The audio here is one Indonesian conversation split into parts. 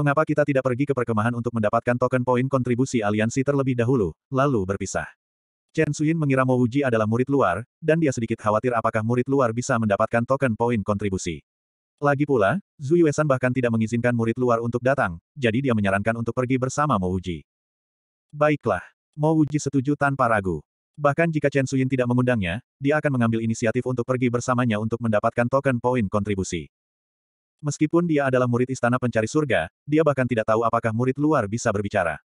mengapa kita tidak pergi ke perkemahan untuk mendapatkan token poin kontribusi aliansi terlebih dahulu, lalu berpisah. Chen Suyin mengira Mo Wuji adalah murid luar, dan dia sedikit khawatir apakah murid luar bisa mendapatkan token poin kontribusi. Lagi pula, Zui Wesan bahkan tidak mengizinkan murid luar untuk datang, jadi dia menyarankan untuk pergi bersama Mo Wuji. Baiklah. Mo Wuji setuju tanpa ragu. Bahkan jika Chen Suyin tidak mengundangnya, dia akan mengambil inisiatif untuk pergi bersamanya untuk mendapatkan token poin kontribusi. Meskipun dia adalah murid istana pencari surga, dia bahkan tidak tahu apakah murid luar bisa berbicara.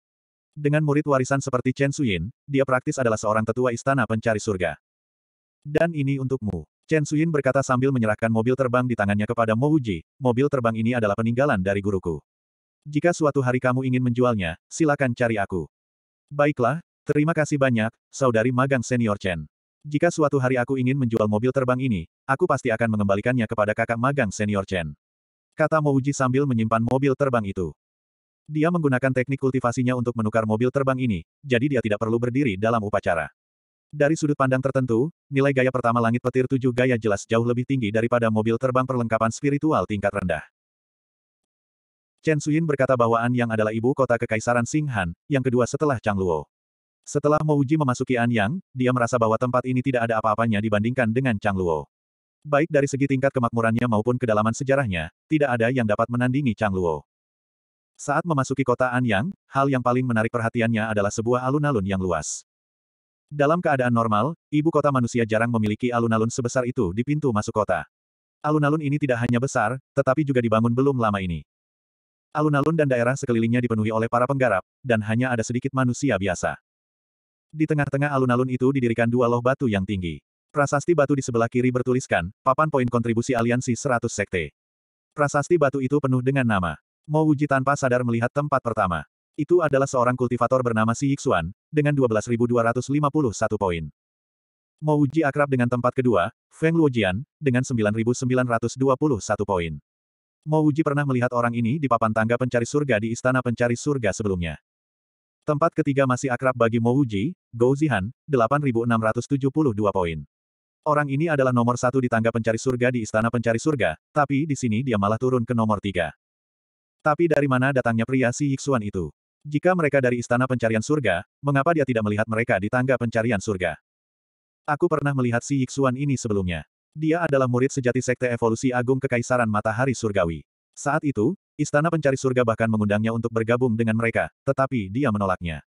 Dengan murid warisan seperti Chen Suyin, dia praktis adalah seorang tetua istana pencari surga. Dan ini untukmu. Chen Suyin berkata sambil menyerahkan mobil terbang di tangannya kepada Mo Uji, mobil terbang ini adalah peninggalan dari guruku. Jika suatu hari kamu ingin menjualnya, silakan cari aku. Baiklah, terima kasih banyak, saudari magang senior Chen. Jika suatu hari aku ingin menjual mobil terbang ini, aku pasti akan mengembalikannya kepada kakak magang senior Chen kata Mouji sambil menyimpan mobil terbang itu. Dia menggunakan teknik kultivasinya untuk menukar mobil terbang ini, jadi dia tidak perlu berdiri dalam upacara. Dari sudut pandang tertentu, nilai gaya pertama langit petir tujuh gaya jelas jauh lebih tinggi daripada mobil terbang perlengkapan spiritual tingkat rendah. Chen Suyin berkata bahwa An Yang adalah ibu kota Kekaisaran Singhan, yang kedua setelah Chang Luo. Setelah Mouji memasuki Yang, dia merasa bahwa tempat ini tidak ada apa-apanya dibandingkan dengan Chang Luo. Baik dari segi tingkat kemakmurannya maupun kedalaman sejarahnya, tidak ada yang dapat menandingi Chang Luo. Saat memasuki kota Anyang, hal yang paling menarik perhatiannya adalah sebuah alun-alun yang luas. Dalam keadaan normal, ibu kota manusia jarang memiliki alun-alun sebesar itu di pintu masuk kota. Alun-alun ini tidak hanya besar, tetapi juga dibangun belum lama ini. Alun-alun dan daerah sekelilingnya dipenuhi oleh para penggarap, dan hanya ada sedikit manusia biasa. Di tengah-tengah alun-alun itu didirikan dua loh batu yang tinggi. Prasasti batu di sebelah kiri bertuliskan, papan poin kontribusi aliansi 100 sekte. Prasasti batu itu penuh dengan nama. Mo Wuji tanpa sadar melihat tempat pertama. Itu adalah seorang kultivator bernama Si Yixuan, dengan 12.251 poin. Mo Wuji akrab dengan tempat kedua, Feng Luojian, dengan 9.921 poin. Mo Wuji pernah melihat orang ini di papan tangga pencari surga di istana pencari surga sebelumnya. Tempat ketiga masih akrab bagi Mo Wuji, Gou Zihan, 8.672 poin. Orang ini adalah nomor satu di tangga pencari surga di istana pencari surga, tapi di sini dia malah turun ke nomor tiga. Tapi dari mana datangnya pria si Yixuan itu? Jika mereka dari istana pencarian surga, mengapa dia tidak melihat mereka di tangga pencarian surga? Aku pernah melihat si Yixuan ini sebelumnya. Dia adalah murid sejati Sekte Evolusi Agung Kekaisaran Matahari Surgawi. Saat itu, istana pencari surga bahkan mengundangnya untuk bergabung dengan mereka, tetapi dia menolaknya.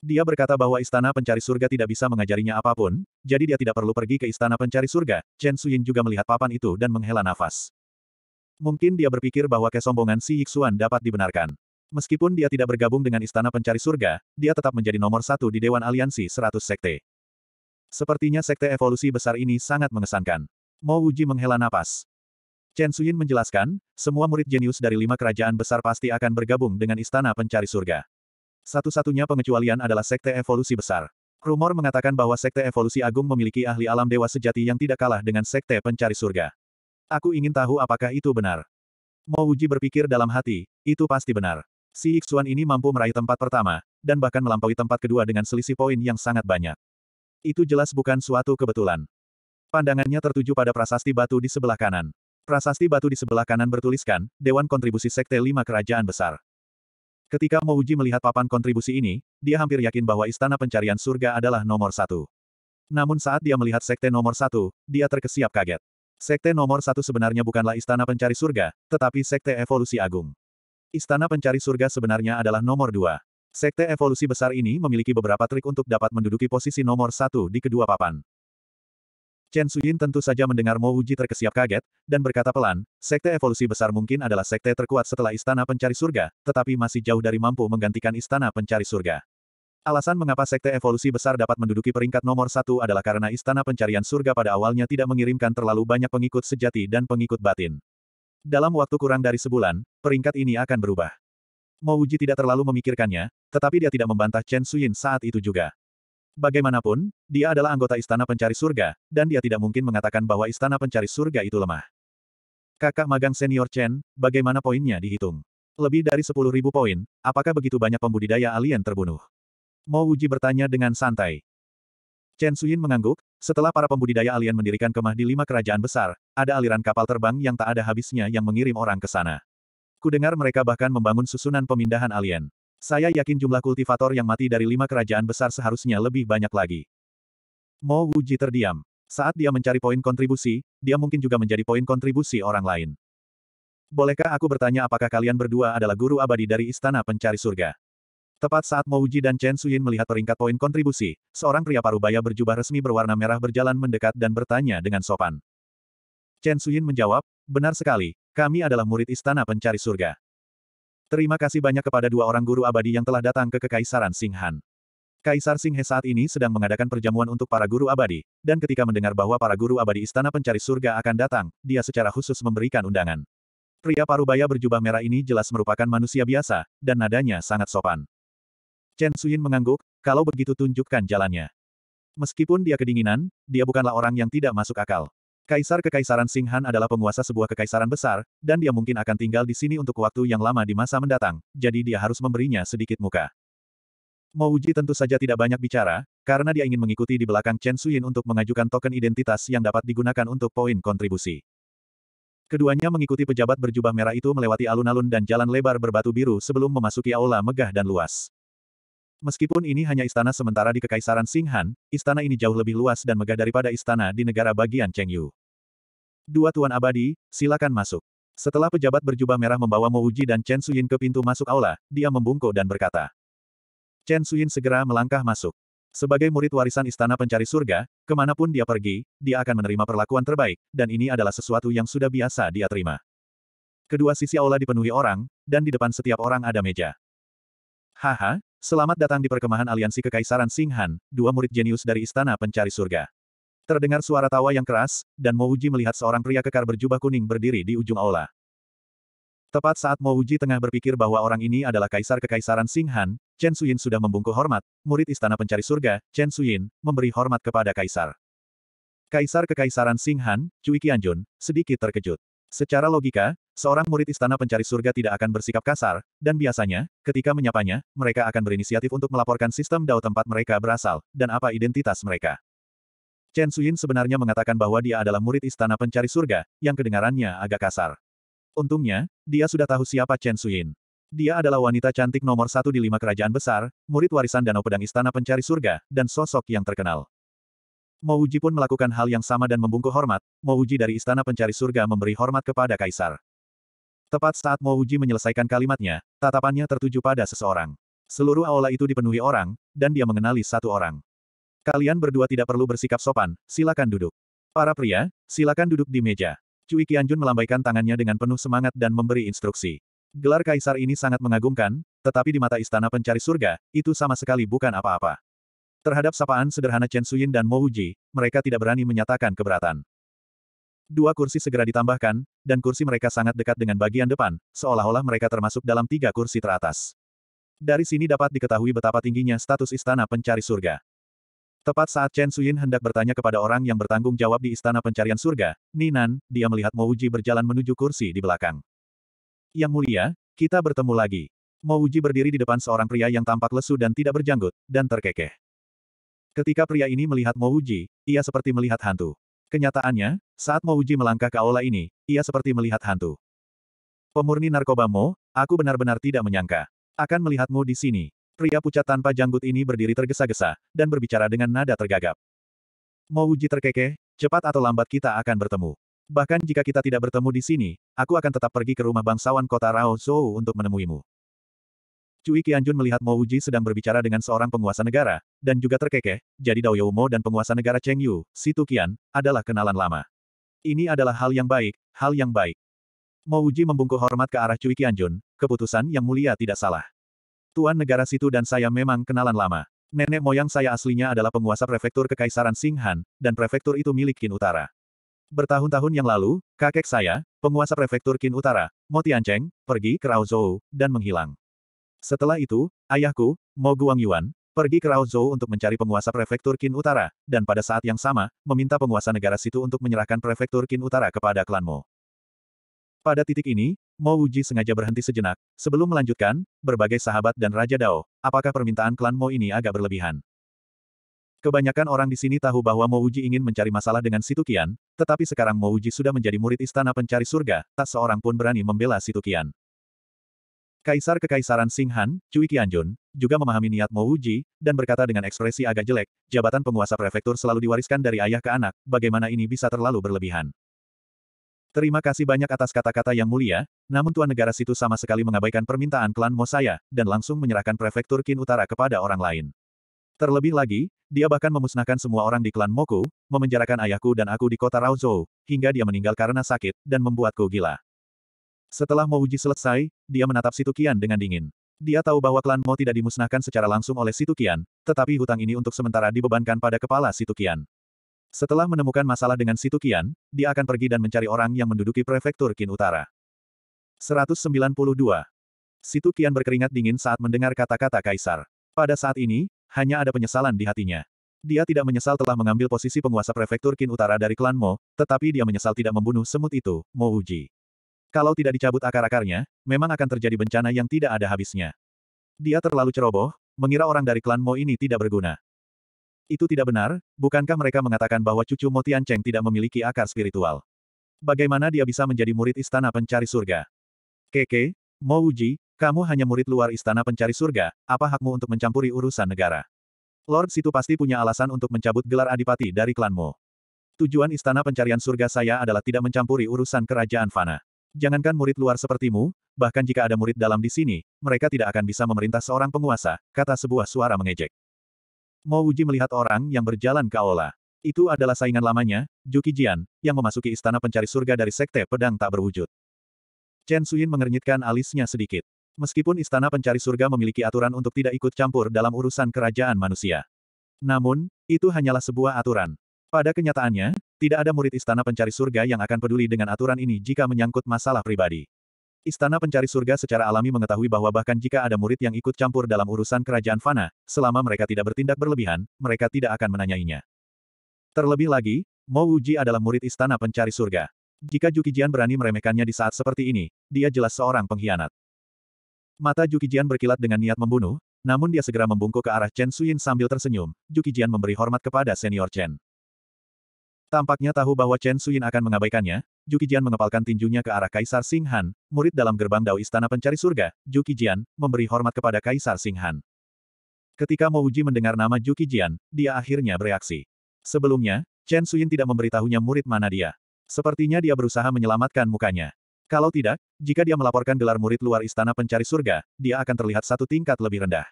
Dia berkata bahwa istana pencari surga tidak bisa mengajarinya apapun, jadi dia tidak perlu pergi ke istana pencari surga. Chen Suyin juga melihat papan itu dan menghela nafas. Mungkin dia berpikir bahwa kesombongan si Yixuan dapat dibenarkan. Meskipun dia tidak bergabung dengan istana pencari surga, dia tetap menjadi nomor satu di Dewan Aliansi 100 Sekte. Sepertinya sekte evolusi besar ini sangat mengesankan. Mo Wuji menghela nafas. Chen Suyin menjelaskan, semua murid jenius dari lima kerajaan besar pasti akan bergabung dengan istana pencari surga. Satu-satunya pengecualian adalah Sekte Evolusi Besar. Rumor mengatakan bahwa Sekte Evolusi Agung memiliki ahli alam dewa sejati yang tidak kalah dengan Sekte Pencari Surga. Aku ingin tahu apakah itu benar. Mau uji berpikir dalam hati, itu pasti benar. Si Iksuan ini mampu meraih tempat pertama, dan bahkan melampaui tempat kedua dengan selisih poin yang sangat banyak. Itu jelas bukan suatu kebetulan. Pandangannya tertuju pada prasasti batu di sebelah kanan. Prasasti batu di sebelah kanan bertuliskan, Dewan Kontribusi Sekte Lima Kerajaan Besar. Ketika Mouji melihat papan kontribusi ini, dia hampir yakin bahwa Istana Pencarian Surga adalah nomor satu. Namun saat dia melihat Sekte nomor satu, dia terkesiap kaget. Sekte nomor satu sebenarnya bukanlah Istana Pencari Surga, tetapi Sekte Evolusi Agung. Istana Pencari Surga sebenarnya adalah nomor dua. Sekte evolusi besar ini memiliki beberapa trik untuk dapat menduduki posisi nomor satu di kedua papan. Chen Suyin tentu saja mendengar Mo Uji terkesiap kaget, dan berkata pelan, sekte evolusi besar mungkin adalah sekte terkuat setelah istana pencari surga, tetapi masih jauh dari mampu menggantikan istana pencari surga. Alasan mengapa sekte evolusi besar dapat menduduki peringkat nomor satu adalah karena istana pencarian surga pada awalnya tidak mengirimkan terlalu banyak pengikut sejati dan pengikut batin. Dalam waktu kurang dari sebulan, peringkat ini akan berubah. Mo Uji tidak terlalu memikirkannya, tetapi dia tidak membantah Chen Suyin saat itu juga. Bagaimanapun, dia adalah anggota Istana Pencari Surga, dan dia tidak mungkin mengatakan bahwa Istana Pencari Surga itu lemah. Kakak magang senior Chen, bagaimana poinnya dihitung? Lebih dari 10.000 poin, apakah begitu banyak pembudidaya alien terbunuh? Mo Wuji bertanya dengan santai. Chen Suyin mengangguk, setelah para pembudidaya alien mendirikan kemah di lima kerajaan besar, ada aliran kapal terbang yang tak ada habisnya yang mengirim orang ke sana. Kudengar mereka bahkan membangun susunan pemindahan alien. Saya yakin jumlah kultivator yang mati dari lima kerajaan besar seharusnya lebih banyak lagi. Mo Wuji terdiam. Saat dia mencari poin kontribusi, dia mungkin juga menjadi poin kontribusi orang lain. Bolehkah aku bertanya apakah kalian berdua adalah guru abadi dari Istana Pencari Surga? Tepat saat Mo Wuji dan Chen Suyin melihat peringkat poin kontribusi, seorang pria parubaya berjubah resmi berwarna merah berjalan mendekat dan bertanya dengan sopan. Chen Suyin menjawab, benar sekali, kami adalah murid Istana Pencari Surga. Terima kasih banyak kepada dua orang guru abadi yang telah datang ke Kekaisaran Singhan. Kaisar Singhe saat ini sedang mengadakan perjamuan untuk para guru abadi, dan ketika mendengar bahwa para guru abadi Istana Pencari Surga akan datang, dia secara khusus memberikan undangan. Pria parubaya berjubah merah ini jelas merupakan manusia biasa, dan nadanya sangat sopan. Chen Suyin mengangguk, kalau begitu tunjukkan jalannya. Meskipun dia kedinginan, dia bukanlah orang yang tidak masuk akal. Kaisar Kekaisaran Singhan adalah penguasa sebuah kekaisaran besar, dan dia mungkin akan tinggal di sini untuk waktu yang lama di masa mendatang, jadi dia harus memberinya sedikit muka. Mouji tentu saja tidak banyak bicara, karena dia ingin mengikuti di belakang Chen Suyin untuk mengajukan token identitas yang dapat digunakan untuk poin kontribusi. Keduanya mengikuti pejabat berjubah merah itu melewati alun-alun dan jalan lebar berbatu biru sebelum memasuki aula megah dan luas. Meskipun ini hanya istana sementara di Kekaisaran Singhan, istana ini jauh lebih luas dan megah daripada istana di negara bagian Chengyu. Dua tuan abadi, silakan masuk. Setelah pejabat berjubah merah membawa Mo Uji dan Chen Suyin ke pintu masuk aula, dia membungkuk dan berkata. Chen Suyin segera melangkah masuk. Sebagai murid warisan istana pencari surga, kemanapun dia pergi, dia akan menerima perlakuan terbaik, dan ini adalah sesuatu yang sudah biasa dia terima. Kedua sisi aula dipenuhi orang, dan di depan setiap orang ada meja. Haha, selamat datang di perkemahan aliansi kekaisaran Singhan, dua murid jenius dari istana pencari surga. Terdengar suara tawa yang keras, dan Mouji melihat seorang pria kekar berjubah kuning berdiri di ujung aula. Tepat saat Mouji tengah berpikir bahwa orang ini adalah kaisar kekaisaran Singhan, Chen Suyin sudah membungkuk hormat, murid istana pencari surga, Chen Suyin, memberi hormat kepada kaisar. Kaisar kekaisaran Singhan, Cui Qianjun, sedikit terkejut. Secara logika, seorang murid istana pencari surga tidak akan bersikap kasar, dan biasanya, ketika menyapanya, mereka akan berinisiatif untuk melaporkan sistem dao tempat mereka berasal, dan apa identitas mereka. Chen Suyin sebenarnya mengatakan bahwa dia adalah murid istana pencari surga, yang kedengarannya agak kasar. Untungnya, dia sudah tahu siapa Chen Suyin. Dia adalah wanita cantik nomor satu di lima kerajaan besar, murid warisan Danau Pedang Istana Pencari Surga, dan sosok yang terkenal. Uji pun melakukan hal yang sama dan membungkuk hormat, Uji dari Istana Pencari Surga memberi hormat kepada Kaisar. Tepat saat Uji menyelesaikan kalimatnya, tatapannya tertuju pada seseorang. Seluruh aula itu dipenuhi orang, dan dia mengenali satu orang. Kalian berdua tidak perlu bersikap sopan, silakan duduk. Para pria, silakan duduk di meja. Cui Qianjun melambaikan tangannya dengan penuh semangat dan memberi instruksi. Gelar kaisar ini sangat mengagumkan, tetapi di mata istana pencari surga, itu sama sekali bukan apa-apa. Terhadap sapaan sederhana Chen Suyin dan Mo Wuji, mereka tidak berani menyatakan keberatan. Dua kursi segera ditambahkan, dan kursi mereka sangat dekat dengan bagian depan, seolah-olah mereka termasuk dalam tiga kursi teratas. Dari sini dapat diketahui betapa tingginya status istana pencari surga. Tepat saat Chen Suyin hendak bertanya kepada orang yang bertanggung jawab di Istana Pencarian Surga, Ninan, dia melihat Mo Uji berjalan menuju kursi di belakang. Yang mulia, kita bertemu lagi. Mo Uji berdiri di depan seorang pria yang tampak lesu dan tidak berjanggut, dan terkekeh. Ketika pria ini melihat Mo Uji, ia seperti melihat hantu. Kenyataannya, saat Mo Uji melangkah ke aula ini, ia seperti melihat hantu. Pemurni narkoba Mo, aku benar-benar tidak menyangka. Akan melihatmu di sini. Pria pucat tanpa janggut ini berdiri tergesa-gesa, dan berbicara dengan nada tergagap. Mau uji terkekeh, cepat atau lambat kita akan bertemu. Bahkan jika kita tidak bertemu di sini, aku akan tetap pergi ke rumah bangsawan kota Rao Zhou untuk menemuimu. Cui Qianjun melihat Mo Wuji sedang berbicara dengan seorang penguasa negara, dan juga terkekeh, jadi Dao Youmo dan penguasa negara Cheng Yu, Situ Qian, adalah kenalan lama. Ini adalah hal yang baik, hal yang baik. Mo Wuji membungkuk hormat ke arah Cui Qianjun, keputusan yang mulia tidak salah. Tuan negara situ dan saya memang kenalan lama. Nenek moyang saya aslinya adalah penguasa prefektur Kekaisaran Singhan, dan prefektur itu milik Kin Utara. Bertahun-tahun yang lalu, kakek saya, penguasa prefektur Kin Utara, Mo Tiancheng, pergi ke Rao Zhou, dan menghilang. Setelah itu, ayahku, Mo Yuan, pergi ke Rao Zhou untuk mencari penguasa prefektur Kin Utara, dan pada saat yang sama, meminta penguasa negara situ untuk menyerahkan prefektur Kin Utara kepada klan Mo. Pada titik ini, Mo Wuji sengaja berhenti sejenak, sebelum melanjutkan, berbagai sahabat dan Raja Dao, apakah permintaan klan Mo ini agak berlebihan? Kebanyakan orang di sini tahu bahwa Mo Wuji ingin mencari masalah dengan Situ Qian, tetapi sekarang Mo Wuji sudah menjadi murid istana pencari surga, tak seorang pun berani membela Situ Qian. Kaisar Kekaisaran Sing Han, Cui Qianjun, juga memahami niat Mo Wuji, dan berkata dengan ekspresi agak jelek, jabatan penguasa prefektur selalu diwariskan dari ayah ke anak, bagaimana ini bisa terlalu berlebihan. Terima kasih banyak atas kata-kata yang mulia, namun Tuan Negara situ sama sekali mengabaikan permintaan klan Mo saya, dan langsung menyerahkan prefektur Qin Utara kepada orang lain. Terlebih lagi, dia bahkan memusnahkan semua orang di klan Moku, memenjarakan ayahku dan aku di kota Raozhou, hingga dia meninggal karena sakit, dan membuatku gila. Setelah Mo Uji selesai, dia menatap Situ Qian dengan dingin. Dia tahu bahwa klan Mo tidak dimusnahkan secara langsung oleh Situ Qian, tetapi hutang ini untuk sementara dibebankan pada kepala Situ Qian. Setelah menemukan masalah dengan Situ Qian, dia akan pergi dan mencari orang yang menduduki prefektur Qin Utara. 192. Situ Qian berkeringat dingin saat mendengar kata-kata Kaisar. Pada saat ini, hanya ada penyesalan di hatinya. Dia tidak menyesal telah mengambil posisi penguasa prefektur Qin Utara dari klan Mo, tetapi dia menyesal tidak membunuh semut itu, Mo Uji. Kalau tidak dicabut akar-akarnya, memang akan terjadi bencana yang tidak ada habisnya. Dia terlalu ceroboh, mengira orang dari klan Mo ini tidak berguna. Itu tidak benar, bukankah mereka mengatakan bahwa cucu Tian Cheng tidak memiliki akar spiritual? Bagaimana dia bisa menjadi murid istana pencari surga? Keke, Mo Uji, kamu hanya murid luar istana pencari surga, apa hakmu untuk mencampuri urusan negara? Lord situ pasti punya alasan untuk mencabut gelar adipati dari klanmu. Tujuan istana pencarian surga saya adalah tidak mencampuri urusan kerajaan fana. Jangankan murid luar sepertimu, bahkan jika ada murid dalam di sini, mereka tidak akan bisa memerintah seorang penguasa, kata sebuah suara mengejek. Mo Uji melihat orang yang berjalan ke aula. Itu adalah saingan lamanya, Juki Jian, yang memasuki istana pencari surga dari sekte pedang tak berwujud. Chen Suyin mengernyitkan alisnya sedikit. Meskipun istana pencari surga memiliki aturan untuk tidak ikut campur dalam urusan kerajaan manusia. Namun, itu hanyalah sebuah aturan. Pada kenyataannya, tidak ada murid istana pencari surga yang akan peduli dengan aturan ini jika menyangkut masalah pribadi. Istana pencari surga secara alami mengetahui bahwa bahkan jika ada murid yang ikut campur dalam urusan kerajaan Fana, selama mereka tidak bertindak berlebihan, mereka tidak akan menanyainya. Terlebih lagi, Mo Uji adalah murid istana pencari surga. Jika Jukijian berani meremehkannya di saat seperti ini, dia jelas seorang pengkhianat. Mata Jukijian berkilat dengan niat membunuh, namun dia segera membungkuk ke arah Chen Suyin sambil tersenyum, Jukijian memberi hormat kepada senior Chen. Tampaknya tahu bahwa Chen Suyin akan mengabaikannya, Juki Jian mengepalkan tinjunya ke arah Kaisar Singhan, murid dalam gerbang Dao Istana Pencari Surga, Juki Jian, memberi hormat kepada Kaisar Singhan. Ketika Mo Uji mendengar nama Juki Jian, dia akhirnya bereaksi. Sebelumnya, Chen Suyin tidak memberitahunya murid mana dia. Sepertinya dia berusaha menyelamatkan mukanya. Kalau tidak, jika dia melaporkan gelar murid luar istana pencari surga, dia akan terlihat satu tingkat lebih rendah.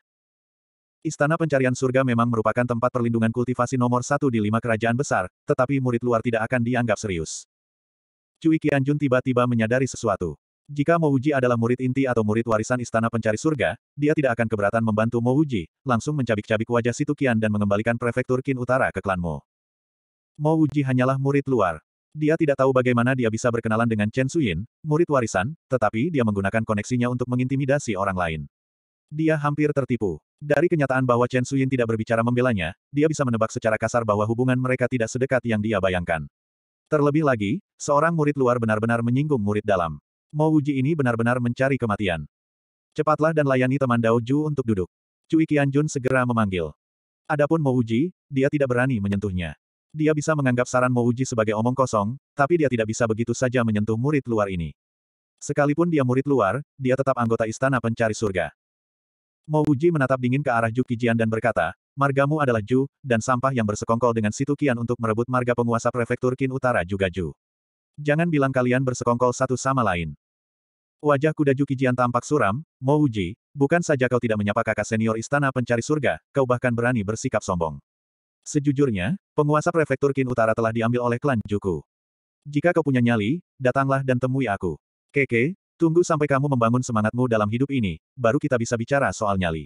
Istana pencarian surga memang merupakan tempat perlindungan kultivasi nomor satu di lima kerajaan besar, tetapi murid luar tidak akan dianggap serius. Cui Qianjun tiba-tiba menyadari sesuatu. Jika Mouji adalah murid inti atau murid warisan Istana Pencari Surga, dia tidak akan keberatan membantu Mouji, langsung mencabik-cabik wajah Situ Qian dan mengembalikan prefektur Qin Utara ke klan Mo. Mouji hanyalah murid luar. Dia tidak tahu bagaimana dia bisa berkenalan dengan Chen Suyin, murid warisan, tetapi dia menggunakan koneksinya untuk mengintimidasi orang lain. Dia hampir tertipu. Dari kenyataan bahwa Chen Suyin tidak berbicara membelanya, dia bisa menebak secara kasar bahwa hubungan mereka tidak sedekat yang dia bayangkan. Terlebih lagi, seorang murid luar benar-benar menyinggung murid dalam. Mo Wuji ini benar-benar mencari kematian. Cepatlah dan layani teman Dao Ju untuk duduk. Cui Qianjun segera memanggil. Adapun Mo Wuji, dia tidak berani menyentuhnya. Dia bisa menganggap saran Mo Wuji sebagai omong kosong, tapi dia tidak bisa begitu saja menyentuh murid luar ini. Sekalipun dia murid luar, dia tetap anggota istana pencari surga. Mo Wuji menatap dingin ke arah Ju Qijian dan berkata, margamu adalah Ju, dan sampah yang bersekongkol dengan situ Qian untuk merebut marga penguasa prefektur Qin Utara juga Ju. Jangan bilang kalian bersekongkol satu sama lain. Wajah kuda Ju Qijian tampak suram, Mo Wuji, bukan saja kau tidak menyapa kakak senior istana pencari surga, kau bahkan berani bersikap sombong. Sejujurnya, penguasa prefektur Qin Utara telah diambil oleh klan Juku. Jika kau punya nyali, datanglah dan temui aku. Keke, Tunggu sampai kamu membangun semangatmu dalam hidup ini, baru kita bisa bicara soal nyali.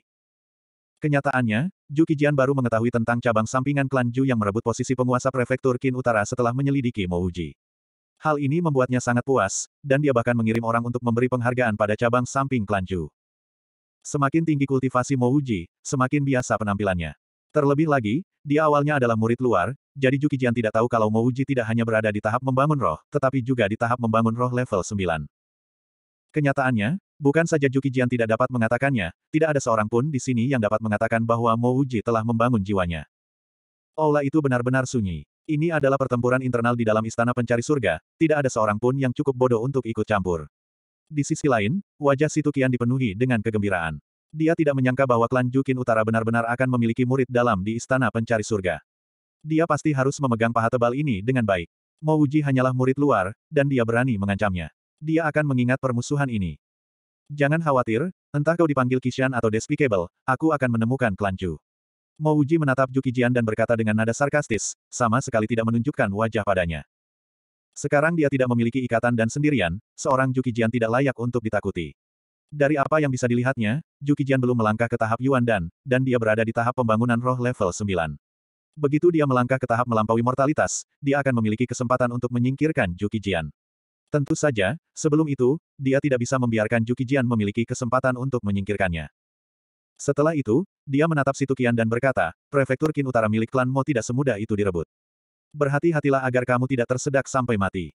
Kenyataannya, Ju Kijian baru mengetahui tentang cabang sampingan klan Ju yang merebut posisi penguasa prefektur Qin Utara setelah menyelidiki Mo Uji. Hal ini membuatnya sangat puas, dan dia bahkan mengirim orang untuk memberi penghargaan pada cabang samping klan Ju. Semakin tinggi kultivasi Mo Uji, semakin biasa penampilannya. Terlebih lagi, dia awalnya adalah murid luar, jadi Ju Kijian tidak tahu kalau Mo Uji tidak hanya berada di tahap membangun roh, tetapi juga di tahap membangun roh level 9. Kenyataannya, bukan saja Juki Jian tidak dapat mengatakannya, tidak ada seorang pun di sini yang dapat mengatakan bahwa Mo Uji telah membangun jiwanya. Aula itu benar-benar sunyi. Ini adalah pertempuran internal di dalam istana pencari surga, tidak ada seorang pun yang cukup bodoh untuk ikut campur. Di sisi lain, wajah Situ dipenuhi dengan kegembiraan. Dia tidak menyangka bahwa klan Jukin Utara benar-benar akan memiliki murid dalam di istana pencari surga. Dia pasti harus memegang paha tebal ini dengan baik. Mo hanyalah murid luar, dan dia berani mengancamnya dia akan mengingat permusuhan ini. Jangan khawatir, entah kau dipanggil Kishan atau Despicable, aku akan menemukan Kelanju. Mouji menatap Jukijian dan berkata dengan nada sarkastis, sama sekali tidak menunjukkan wajah padanya. Sekarang dia tidak memiliki ikatan dan sendirian, seorang Jukijian tidak layak untuk ditakuti. Dari apa yang bisa dilihatnya, Jukijian belum melangkah ke tahap Yuan Dan, dan dia berada di tahap pembangunan roh level 9. Begitu dia melangkah ke tahap melampaui mortalitas, dia akan memiliki kesempatan untuk menyingkirkan Jukijian. Tentu saja, sebelum itu, dia tidak bisa membiarkan Jukijian memiliki kesempatan untuk menyingkirkannya. Setelah itu, dia menatap Situkian dan berkata, Prefektur Kin Utara milik klan Mo tidak semudah itu direbut. Berhati-hatilah agar kamu tidak tersedak sampai mati.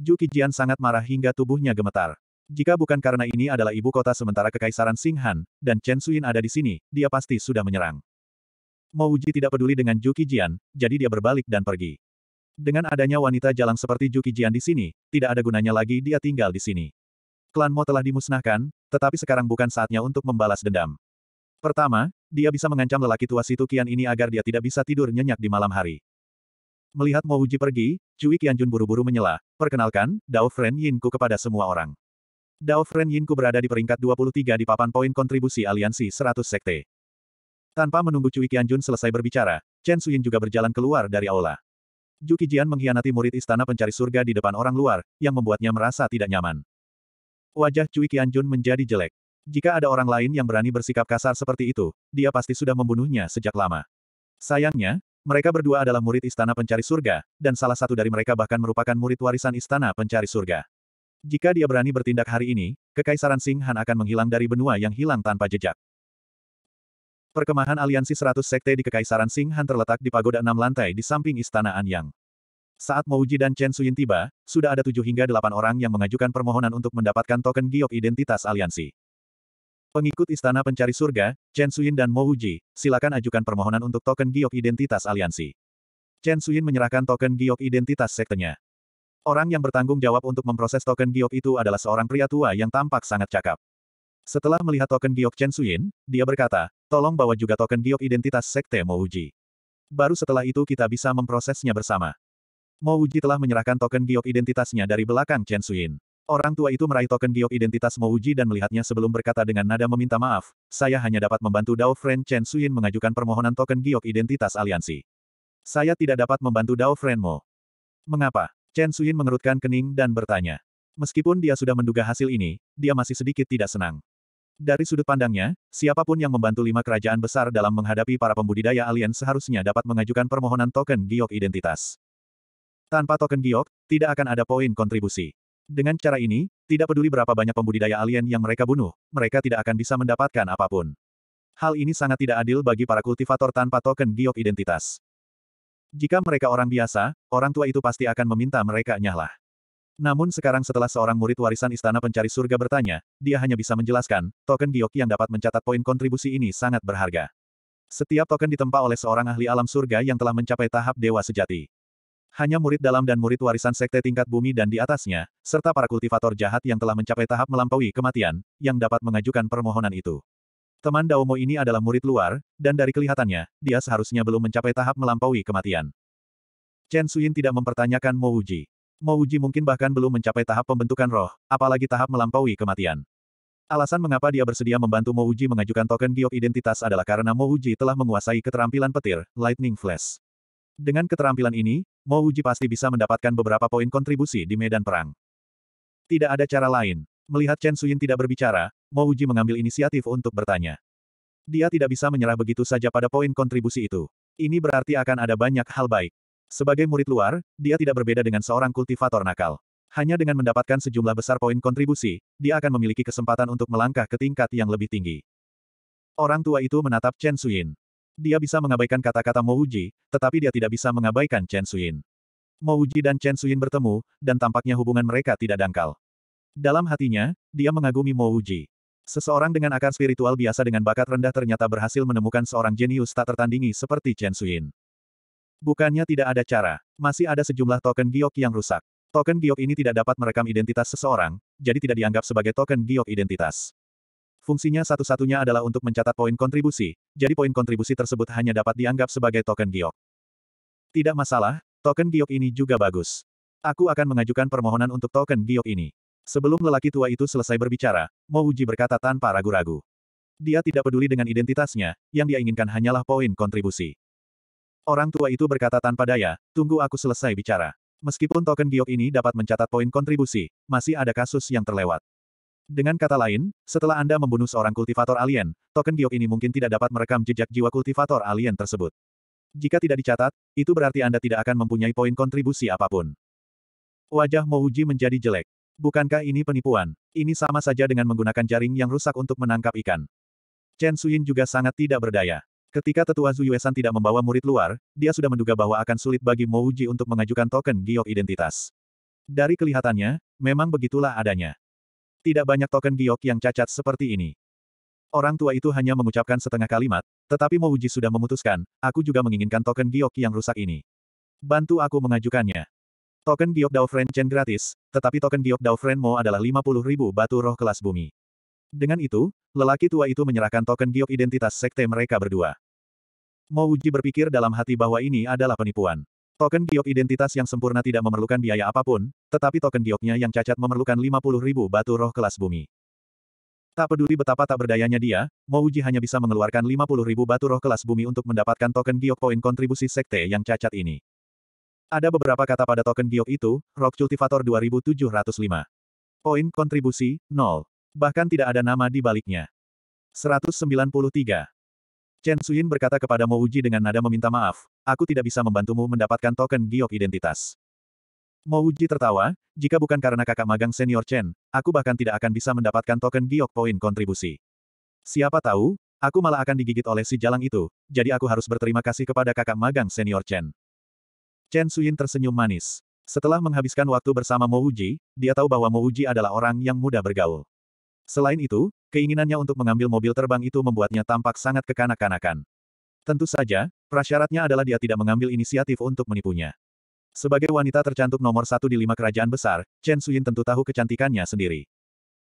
Jukijian sangat marah hingga tubuhnya gemetar. Jika bukan karena ini adalah ibu kota sementara Kekaisaran Singhan, dan Chen Suin ada di sini, dia pasti sudah menyerang. Mo Mouji tidak peduli dengan Kijian, jadi dia berbalik dan pergi. Dengan adanya wanita jalang seperti Juki Jian di sini, tidak ada gunanya lagi dia tinggal di sini. Klan Mo telah dimusnahkan, tetapi sekarang bukan saatnya untuk membalas dendam. Pertama, dia bisa mengancam lelaki tua situ Kian ini agar dia tidak bisa tidur nyenyak di malam hari. Melihat Mo Uji pergi, Cui Jun buru-buru menyela, perkenalkan, Dao Fren Yin Ku kepada semua orang. Dao Fren Yin Ku berada di peringkat 23 di papan poin kontribusi aliansi 100 sekte. Tanpa menunggu Cui Jun selesai berbicara, Chen Suyin juga berjalan keluar dari aula. Juki Jian mengkhianati murid istana pencari surga di depan orang luar, yang membuatnya merasa tidak nyaman. Wajah Cui Qianjun menjadi jelek. Jika ada orang lain yang berani bersikap kasar seperti itu, dia pasti sudah membunuhnya sejak lama. Sayangnya, mereka berdua adalah murid istana pencari surga, dan salah satu dari mereka bahkan merupakan murid warisan istana pencari surga. Jika dia berani bertindak hari ini, Kekaisaran Sing Han akan menghilang dari benua yang hilang tanpa jejak. Perkemahan aliansi 100 sekte di Kekaisaran Singhan terletak di pagoda enam lantai di samping Istana Anyang. Saat Mouji dan Chen Suyin tiba, sudah ada tujuh hingga delapan orang yang mengajukan permohonan untuk mendapatkan token giok identitas aliansi. Pengikut Istana Pencari Surga, Chen Suyin dan Mouji, silakan ajukan permohonan untuk token giok identitas aliansi. Chen Suyin menyerahkan token giok identitas sektenya. Orang yang bertanggung jawab untuk memproses token giok itu adalah seorang pria tua yang tampak sangat cakap. Setelah melihat token giok Chen Suyin, dia berkata, tolong bawa juga token giok identitas sekte Mouji. Baru setelah itu kita bisa memprosesnya bersama. Mo Uji telah menyerahkan token giok identitasnya dari belakang Chen Suyin. Orang tua itu meraih token giok identitas Mo Uji dan melihatnya sebelum berkata dengan nada meminta maaf, saya hanya dapat membantu Dao Friend Chen Suyin mengajukan permohonan token giok identitas aliansi. Saya tidak dapat membantu Dao Friend Mo. Mengapa? Chen Suyin mengerutkan kening dan bertanya. Meskipun dia sudah menduga hasil ini, dia masih sedikit tidak senang. Dari sudut pandangnya, siapapun yang membantu lima kerajaan besar dalam menghadapi para pembudidaya alien seharusnya dapat mengajukan permohonan token giok identitas. Tanpa token giok, tidak akan ada poin kontribusi. Dengan cara ini, tidak peduli berapa banyak pembudidaya alien yang mereka bunuh, mereka tidak akan bisa mendapatkan apapun. Hal ini sangat tidak adil bagi para kultivator tanpa token giok identitas. Jika mereka orang biasa, orang tua itu pasti akan meminta mereka nyahlah. Namun sekarang setelah seorang murid warisan istana pencari surga bertanya, dia hanya bisa menjelaskan, token giok yang dapat mencatat poin kontribusi ini sangat berharga. Setiap token ditempa oleh seorang ahli alam surga yang telah mencapai tahap dewa sejati. Hanya murid dalam dan murid warisan sekte tingkat bumi dan di atasnya, serta para kultivator jahat yang telah mencapai tahap melampaui kematian, yang dapat mengajukan permohonan itu. Teman Daomo ini adalah murid luar, dan dari kelihatannya, dia seharusnya belum mencapai tahap melampaui kematian. Chen Suyin tidak mempertanyakan Mo Uji. Mo Uji mungkin bahkan belum mencapai tahap pembentukan roh, apalagi tahap melampaui kematian. Alasan mengapa dia bersedia membantu Mo Wuji mengajukan token giok identitas adalah karena Mo Wuji telah menguasai keterampilan petir, Lightning Flash. Dengan keterampilan ini, Mo Uji pasti bisa mendapatkan beberapa poin kontribusi di medan perang. Tidak ada cara lain. Melihat Chen Suyin tidak berbicara, Mo Uji mengambil inisiatif untuk bertanya. Dia tidak bisa menyerah begitu saja pada poin kontribusi itu. Ini berarti akan ada banyak hal baik. Sebagai murid luar, dia tidak berbeda dengan seorang kultivator nakal. Hanya dengan mendapatkan sejumlah besar poin kontribusi, dia akan memiliki kesempatan untuk melangkah ke tingkat yang lebih tinggi. Orang tua itu menatap Chen Suyin. Dia bisa mengabaikan kata-kata Mouji, tetapi dia tidak bisa mengabaikan Chen Suyin. Mouji dan Chen Suyin bertemu, dan tampaknya hubungan mereka tidak dangkal. Dalam hatinya, dia mengagumi Mouji. Seseorang dengan akar spiritual biasa dengan bakat rendah ternyata berhasil menemukan seorang jenius tak tertandingi seperti Chen Suyin. Bukannya tidak ada cara, masih ada sejumlah token giok yang rusak. Token giok ini tidak dapat merekam identitas seseorang, jadi tidak dianggap sebagai token giok identitas. Fungsinya satu-satunya adalah untuk mencatat poin kontribusi, jadi poin kontribusi tersebut hanya dapat dianggap sebagai token giok. Tidak masalah, token giok ini juga bagus. Aku akan mengajukan permohonan untuk token giok ini. Sebelum lelaki tua itu selesai berbicara, Mo Uji berkata tanpa ragu-ragu. Dia tidak peduli dengan identitasnya, yang dia inginkan hanyalah poin kontribusi. Orang tua itu berkata tanpa daya, tunggu aku selesai bicara. Meskipun token giok ini dapat mencatat poin kontribusi, masih ada kasus yang terlewat. Dengan kata lain, setelah Anda membunuh seorang kultivator alien, token giok ini mungkin tidak dapat merekam jejak jiwa kultivator alien tersebut. Jika tidak dicatat, itu berarti Anda tidak akan mempunyai poin kontribusi apapun. Wajah Mouji menjadi jelek. Bukankah ini penipuan? Ini sama saja dengan menggunakan jaring yang rusak untuk menangkap ikan. Chen Suyin juga sangat tidak berdaya. Ketika tetua Zuyuesan tidak membawa murid luar, dia sudah menduga bahwa akan sulit bagi Mouji untuk mengajukan token giok identitas. Dari kelihatannya, memang begitulah adanya. Tidak banyak token giok yang cacat seperti ini. Orang tua itu hanya mengucapkan setengah kalimat, tetapi Mouji sudah memutuskan, aku juga menginginkan token giok yang rusak ini. Bantu aku mengajukannya. Token giok Daofren Chen gratis, tetapi token giok Daofren Mo adalah 50 ribu batu roh kelas bumi. Dengan itu, lelaki tua itu menyerahkan token giok identitas sekte mereka berdua. Mouji berpikir dalam hati bahwa ini adalah penipuan. Token giok identitas yang sempurna tidak memerlukan biaya apapun, tetapi token gioknya yang cacat memerlukan 50 ribu batu roh kelas bumi. Tak peduli betapa tak berdayanya dia, Mouji hanya bisa mengeluarkan 50 ribu batu roh kelas bumi untuk mendapatkan token giok poin kontribusi sekte yang cacat ini. Ada beberapa kata pada token giok itu, Rock Cultivator 2705. Poin kontribusi, 0. Bahkan tidak ada nama di baliknya. 193. Chen Suyin berkata kepada Mo Uji dengan nada meminta maaf, aku tidak bisa membantumu mendapatkan token giok identitas. Mo Uji tertawa, jika bukan karena kakak magang senior Chen, aku bahkan tidak akan bisa mendapatkan token giok poin kontribusi. Siapa tahu, aku malah akan digigit oleh si jalang itu, jadi aku harus berterima kasih kepada kakak magang senior Chen. Chen Suyin tersenyum manis. Setelah menghabiskan waktu bersama Mo Uji, dia tahu bahwa Mo Uji adalah orang yang mudah bergaul. Selain itu, keinginannya untuk mengambil mobil terbang itu membuatnya tampak sangat kekanak-kanakan. Tentu saja, prasyaratnya adalah dia tidak mengambil inisiatif untuk menipunya. Sebagai wanita tercantik nomor satu di lima kerajaan besar, Chen Suyin tentu tahu kecantikannya sendiri.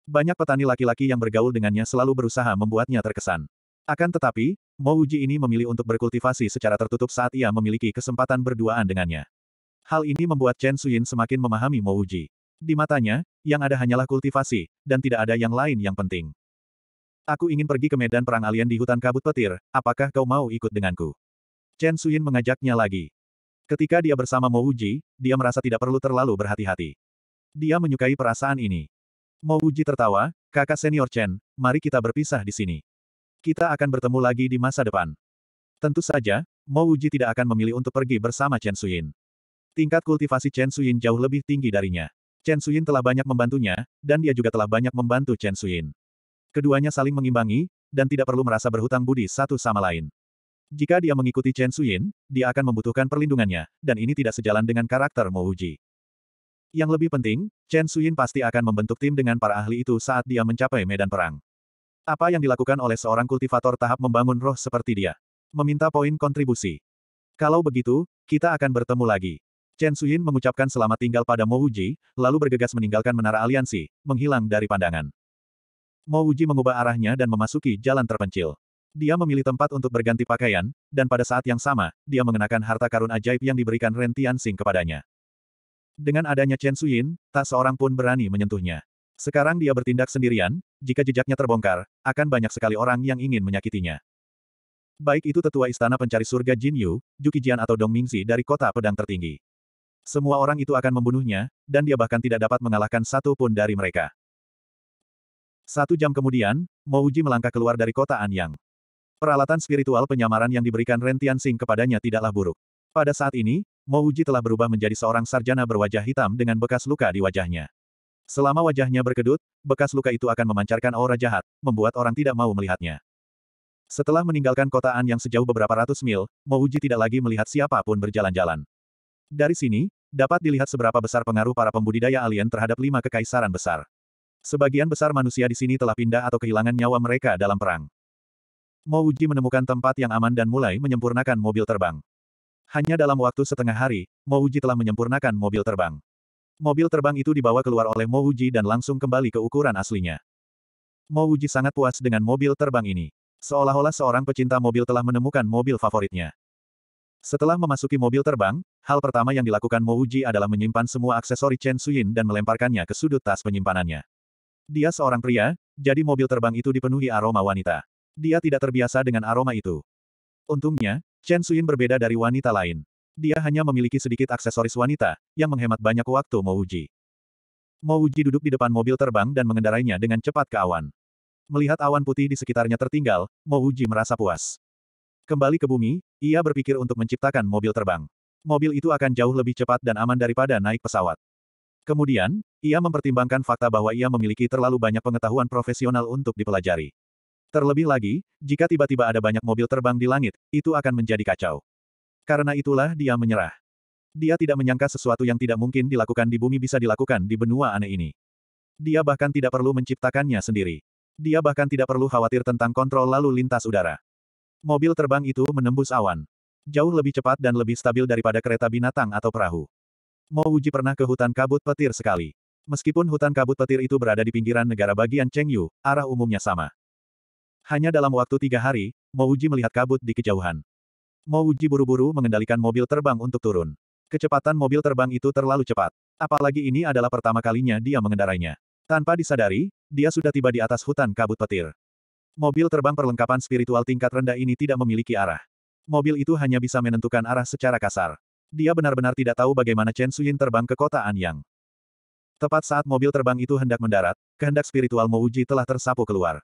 Banyak petani laki-laki yang bergaul dengannya selalu berusaha membuatnya terkesan. Akan tetapi, Mo Uji ini memilih untuk berkultivasi secara tertutup saat ia memiliki kesempatan berduaan dengannya. Hal ini membuat Chen Suyin semakin memahami Mo Uji. Di matanya, yang ada hanyalah kultivasi, dan tidak ada yang lain yang penting. Aku ingin pergi ke medan perang alien di hutan kabut petir, apakah kau mau ikut denganku? Chen Suyin mengajaknya lagi. Ketika dia bersama Mo Uji, dia merasa tidak perlu terlalu berhati-hati. Dia menyukai perasaan ini. Mo Uji tertawa, kakak senior Chen, mari kita berpisah di sini. Kita akan bertemu lagi di masa depan. Tentu saja, Mo Uji tidak akan memilih untuk pergi bersama Chen Suyin. Tingkat kultivasi Chen Suyin jauh lebih tinggi darinya. Chen Suyin telah banyak membantunya, dan dia juga telah banyak membantu Chen Suyin. Keduanya saling mengimbangi, dan tidak perlu merasa berhutang budi satu sama lain. Jika dia mengikuti Chen Suyin, dia akan membutuhkan perlindungannya, dan ini tidak sejalan dengan karakter Mo Uji. Yang lebih penting, Chen Suyin pasti akan membentuk tim dengan para ahli itu saat dia mencapai medan perang. Apa yang dilakukan oleh seorang kultivator tahap membangun roh seperti dia? Meminta poin kontribusi. Kalau begitu, kita akan bertemu lagi. Chen Suyin mengucapkan selamat tinggal pada Mo Wuji, lalu bergegas meninggalkan menara aliansi, menghilang dari pandangan. Mo Wuji mengubah arahnya dan memasuki jalan terpencil. Dia memilih tempat untuk berganti pakaian, dan pada saat yang sama, dia mengenakan harta karun ajaib yang diberikan Ren Tianxing kepadanya. Dengan adanya Chen Suyin, tak seorang pun berani menyentuhnya. Sekarang dia bertindak sendirian, jika jejaknya terbongkar, akan banyak sekali orang yang ingin menyakitinya. Baik itu tetua istana pencari surga Jin Yu, Juki Jian atau Dong Mingzi dari kota pedang tertinggi. Semua orang itu akan membunuhnya, dan dia bahkan tidak dapat mengalahkan satu pun dari mereka. Satu jam kemudian, Mouji melangkah keluar dari kota Anyang. Peralatan spiritual penyamaran yang diberikan Rentian Singh kepadanya tidaklah buruk. Pada saat ini, Mouji telah berubah menjadi seorang sarjana berwajah hitam dengan bekas luka di wajahnya. Selama wajahnya berkedut, bekas luka itu akan memancarkan aura jahat, membuat orang tidak mau melihatnya. Setelah meninggalkan kota Anyang sejauh beberapa ratus mil, Mouji tidak lagi melihat siapapun berjalan-jalan. Dari sini, Dapat dilihat seberapa besar pengaruh para pembudidaya alien terhadap lima kekaisaran besar. Sebagian besar manusia di sini telah pindah atau kehilangan nyawa mereka dalam perang. Mouji menemukan tempat yang aman dan mulai menyempurnakan mobil terbang. Hanya dalam waktu setengah hari, Mouji telah menyempurnakan mobil terbang. Mobil terbang itu dibawa keluar oleh Mouji dan langsung kembali ke ukuran aslinya. Mouji sangat puas dengan mobil terbang ini. Seolah-olah seorang pecinta mobil telah menemukan mobil favoritnya. Setelah memasuki mobil terbang, hal pertama yang dilakukan Mo Uji adalah menyimpan semua aksesori Chen Suyin dan melemparkannya ke sudut tas penyimpanannya. Dia seorang pria, jadi mobil terbang itu dipenuhi aroma wanita. Dia tidak terbiasa dengan aroma itu. Untungnya, Chen Suyin berbeda dari wanita lain. Dia hanya memiliki sedikit aksesoris wanita, yang menghemat banyak waktu Mo Uji. Mo Uji duduk di depan mobil terbang dan mengendarainya dengan cepat ke awan. Melihat awan putih di sekitarnya tertinggal, Mo Uji merasa puas. Kembali ke bumi, ia berpikir untuk menciptakan mobil terbang. Mobil itu akan jauh lebih cepat dan aman daripada naik pesawat. Kemudian, ia mempertimbangkan fakta bahwa ia memiliki terlalu banyak pengetahuan profesional untuk dipelajari. Terlebih lagi, jika tiba-tiba ada banyak mobil terbang di langit, itu akan menjadi kacau. Karena itulah dia menyerah. Dia tidak menyangka sesuatu yang tidak mungkin dilakukan di bumi bisa dilakukan di benua aneh ini. Dia bahkan tidak perlu menciptakannya sendiri. Dia bahkan tidak perlu khawatir tentang kontrol lalu lintas udara. Mobil terbang itu menembus awan. Jauh lebih cepat dan lebih stabil daripada kereta binatang atau perahu. Mo Wuji pernah ke hutan kabut petir sekali. Meskipun hutan kabut petir itu berada di pinggiran negara bagian Chengyu, arah umumnya sama. Hanya dalam waktu tiga hari, Mo Wuji melihat kabut di kejauhan. Mo Wuji buru-buru mengendalikan mobil terbang untuk turun. Kecepatan mobil terbang itu terlalu cepat. Apalagi ini adalah pertama kalinya dia mengendarainya. Tanpa disadari, dia sudah tiba di atas hutan kabut petir. Mobil terbang perlengkapan spiritual tingkat rendah ini tidak memiliki arah. Mobil itu hanya bisa menentukan arah secara kasar. Dia benar-benar tidak tahu bagaimana Chen Suyin terbang ke kota Anyang. Tepat saat mobil terbang itu hendak mendarat, kehendak spiritual Mouji telah tersapu keluar.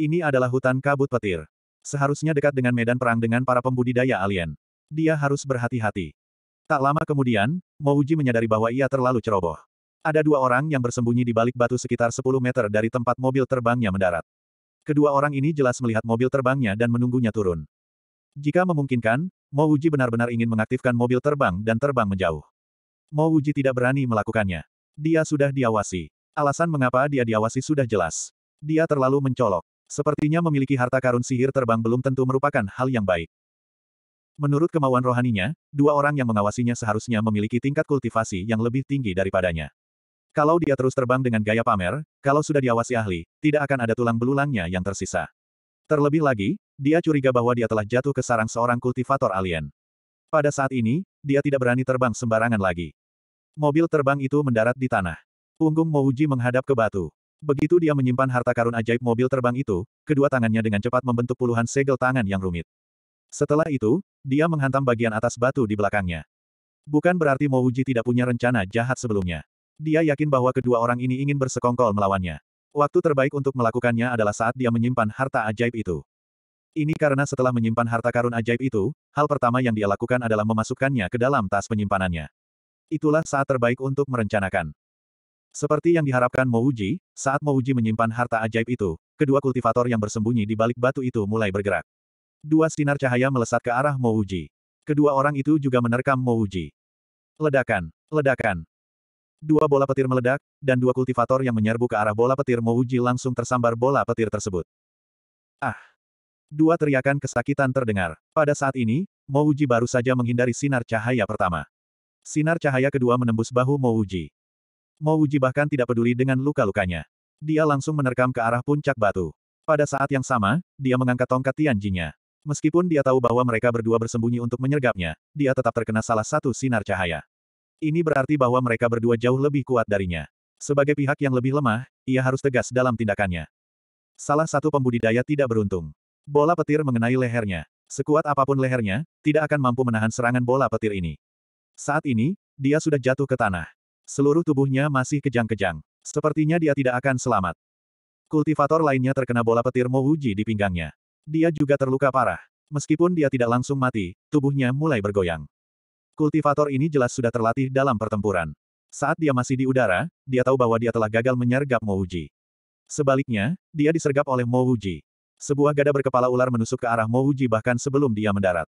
Ini adalah hutan kabut petir. Seharusnya dekat dengan medan perang dengan para pembudidaya alien. Dia harus berhati-hati. Tak lama kemudian, Mouji menyadari bahwa ia terlalu ceroboh. Ada dua orang yang bersembunyi di balik batu sekitar 10 meter dari tempat mobil terbangnya mendarat. Kedua orang ini jelas melihat mobil terbangnya dan menunggunya turun. Jika memungkinkan, Mo Wuji benar-benar ingin mengaktifkan mobil terbang dan terbang menjauh. Mo Wuji tidak berani melakukannya. Dia sudah diawasi. Alasan mengapa dia diawasi sudah jelas. Dia terlalu mencolok. Sepertinya memiliki harta karun sihir terbang belum tentu merupakan hal yang baik. Menurut kemauan rohaninya, dua orang yang mengawasinya seharusnya memiliki tingkat kultivasi yang lebih tinggi daripadanya. Kalau dia terus terbang dengan gaya pamer, kalau sudah diawasi ahli, tidak akan ada tulang belulangnya yang tersisa. Terlebih lagi, dia curiga bahwa dia telah jatuh ke sarang seorang kultivator alien. Pada saat ini, dia tidak berani terbang sembarangan lagi. Mobil terbang itu mendarat di tanah. Punggung Mouji menghadap ke batu. Begitu dia menyimpan harta karun ajaib mobil terbang itu, kedua tangannya dengan cepat membentuk puluhan segel tangan yang rumit. Setelah itu, dia menghantam bagian atas batu di belakangnya. Bukan berarti Mouji tidak punya rencana jahat sebelumnya. Dia yakin bahwa kedua orang ini ingin bersekongkol melawannya. Waktu terbaik untuk melakukannya adalah saat dia menyimpan harta ajaib itu. Ini karena setelah menyimpan harta karun ajaib itu, hal pertama yang dia lakukan adalah memasukkannya ke dalam tas penyimpanannya. Itulah saat terbaik untuk merencanakan. Seperti yang diharapkan Mouji, saat Mouji menyimpan harta ajaib itu, kedua kultivator yang bersembunyi di balik batu itu mulai bergerak. Dua sinar cahaya melesat ke arah Mouji. Kedua orang itu juga menerkam Mouji. Ledakan, ledakan, Dua bola petir meledak, dan dua kultivator yang menyerbu ke arah bola petir Mouji langsung tersambar bola petir tersebut. Ah! Dua teriakan kesakitan terdengar. Pada saat ini, Mouji baru saja menghindari sinar cahaya pertama. Sinar cahaya kedua menembus bahu Mouji. Mouji bahkan tidak peduli dengan luka-lukanya. Dia langsung menerkam ke arah puncak batu. Pada saat yang sama, dia mengangkat tongkat Tianjinya. Meskipun dia tahu bahwa mereka berdua bersembunyi untuk menyergapnya, dia tetap terkena salah satu sinar cahaya. Ini berarti bahwa mereka berdua jauh lebih kuat darinya. Sebagai pihak yang lebih lemah, ia harus tegas dalam tindakannya. Salah satu pembudidaya tidak beruntung. Bola petir mengenai lehernya. Sekuat apapun lehernya, tidak akan mampu menahan serangan bola petir ini. Saat ini, dia sudah jatuh ke tanah. Seluruh tubuhnya masih kejang-kejang. Sepertinya dia tidak akan selamat. Kultivator lainnya terkena bola petir Mouji di pinggangnya. Dia juga terluka parah. Meskipun dia tidak langsung mati, tubuhnya mulai bergoyang. Kultivator ini jelas sudah terlatih dalam pertempuran. Saat dia masih di udara, dia tahu bahwa dia telah gagal menyergap Mouji. Sebaliknya, dia disergap oleh Mouji. Sebuah gada berkepala ular menusuk ke arah Mouji bahkan sebelum dia mendarat.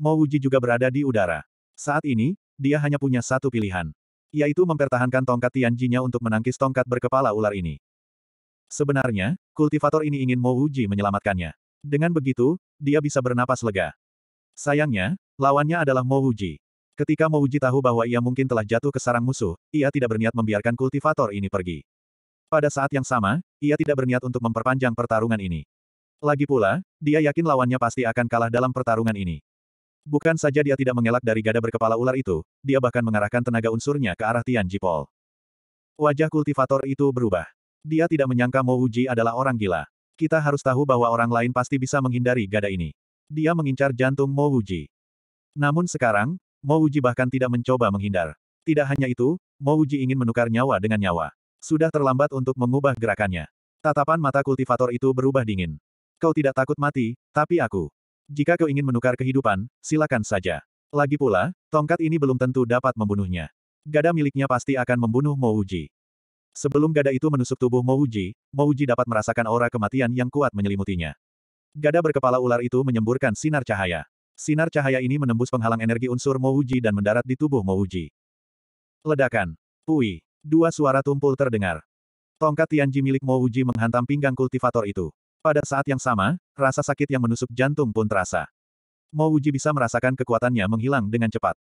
Mouji juga berada di udara. Saat ini, dia hanya punya satu pilihan. Yaitu mempertahankan tongkat Tianjinya untuk menangkis tongkat berkepala ular ini. Sebenarnya, kultivator ini ingin Mouji menyelamatkannya. Dengan begitu, dia bisa bernapas lega. Sayangnya, lawannya adalah Mo Wuji. Ketika Mo Wuji tahu bahwa ia mungkin telah jatuh ke sarang musuh, ia tidak berniat membiarkan kultivator ini pergi. Pada saat yang sama, ia tidak berniat untuk memperpanjang pertarungan ini. Lagi pula, dia yakin lawannya pasti akan kalah dalam pertarungan ini. Bukan saja dia tidak mengelak dari gada berkepala ular itu, dia bahkan mengarahkan tenaga unsurnya ke arah Tian Jipol. Wajah kultivator itu berubah. Dia tidak menyangka Mo Wuji adalah orang gila. Kita harus tahu bahwa orang lain pasti bisa menghindari gada ini. Dia mengincar jantung Mo Wuji. Namun sekarang, Mo Wuji bahkan tidak mencoba menghindar. Tidak hanya itu, Mo Wuji ingin menukar nyawa dengan nyawa. Sudah terlambat untuk mengubah gerakannya. Tatapan mata kultivator itu berubah dingin. Kau tidak takut mati, tapi aku. Jika kau ingin menukar kehidupan, silakan saja. Lagi pula, tongkat ini belum tentu dapat membunuhnya. Gada miliknya pasti akan membunuh Mo Wuji. Sebelum gada itu menusuk tubuh Mo Mo Wuji dapat merasakan aura kematian yang kuat menyelimutinya. Gada berkepala ular itu menyemburkan sinar cahaya. Sinar cahaya ini menembus penghalang energi unsur Mouji dan mendarat di tubuh Mouji. Ledakan. Pui. Dua suara tumpul terdengar. Tongkat Tianji milik Mouji menghantam pinggang kultivator itu. Pada saat yang sama, rasa sakit yang menusuk jantung pun terasa. Mouji bisa merasakan kekuatannya menghilang dengan cepat.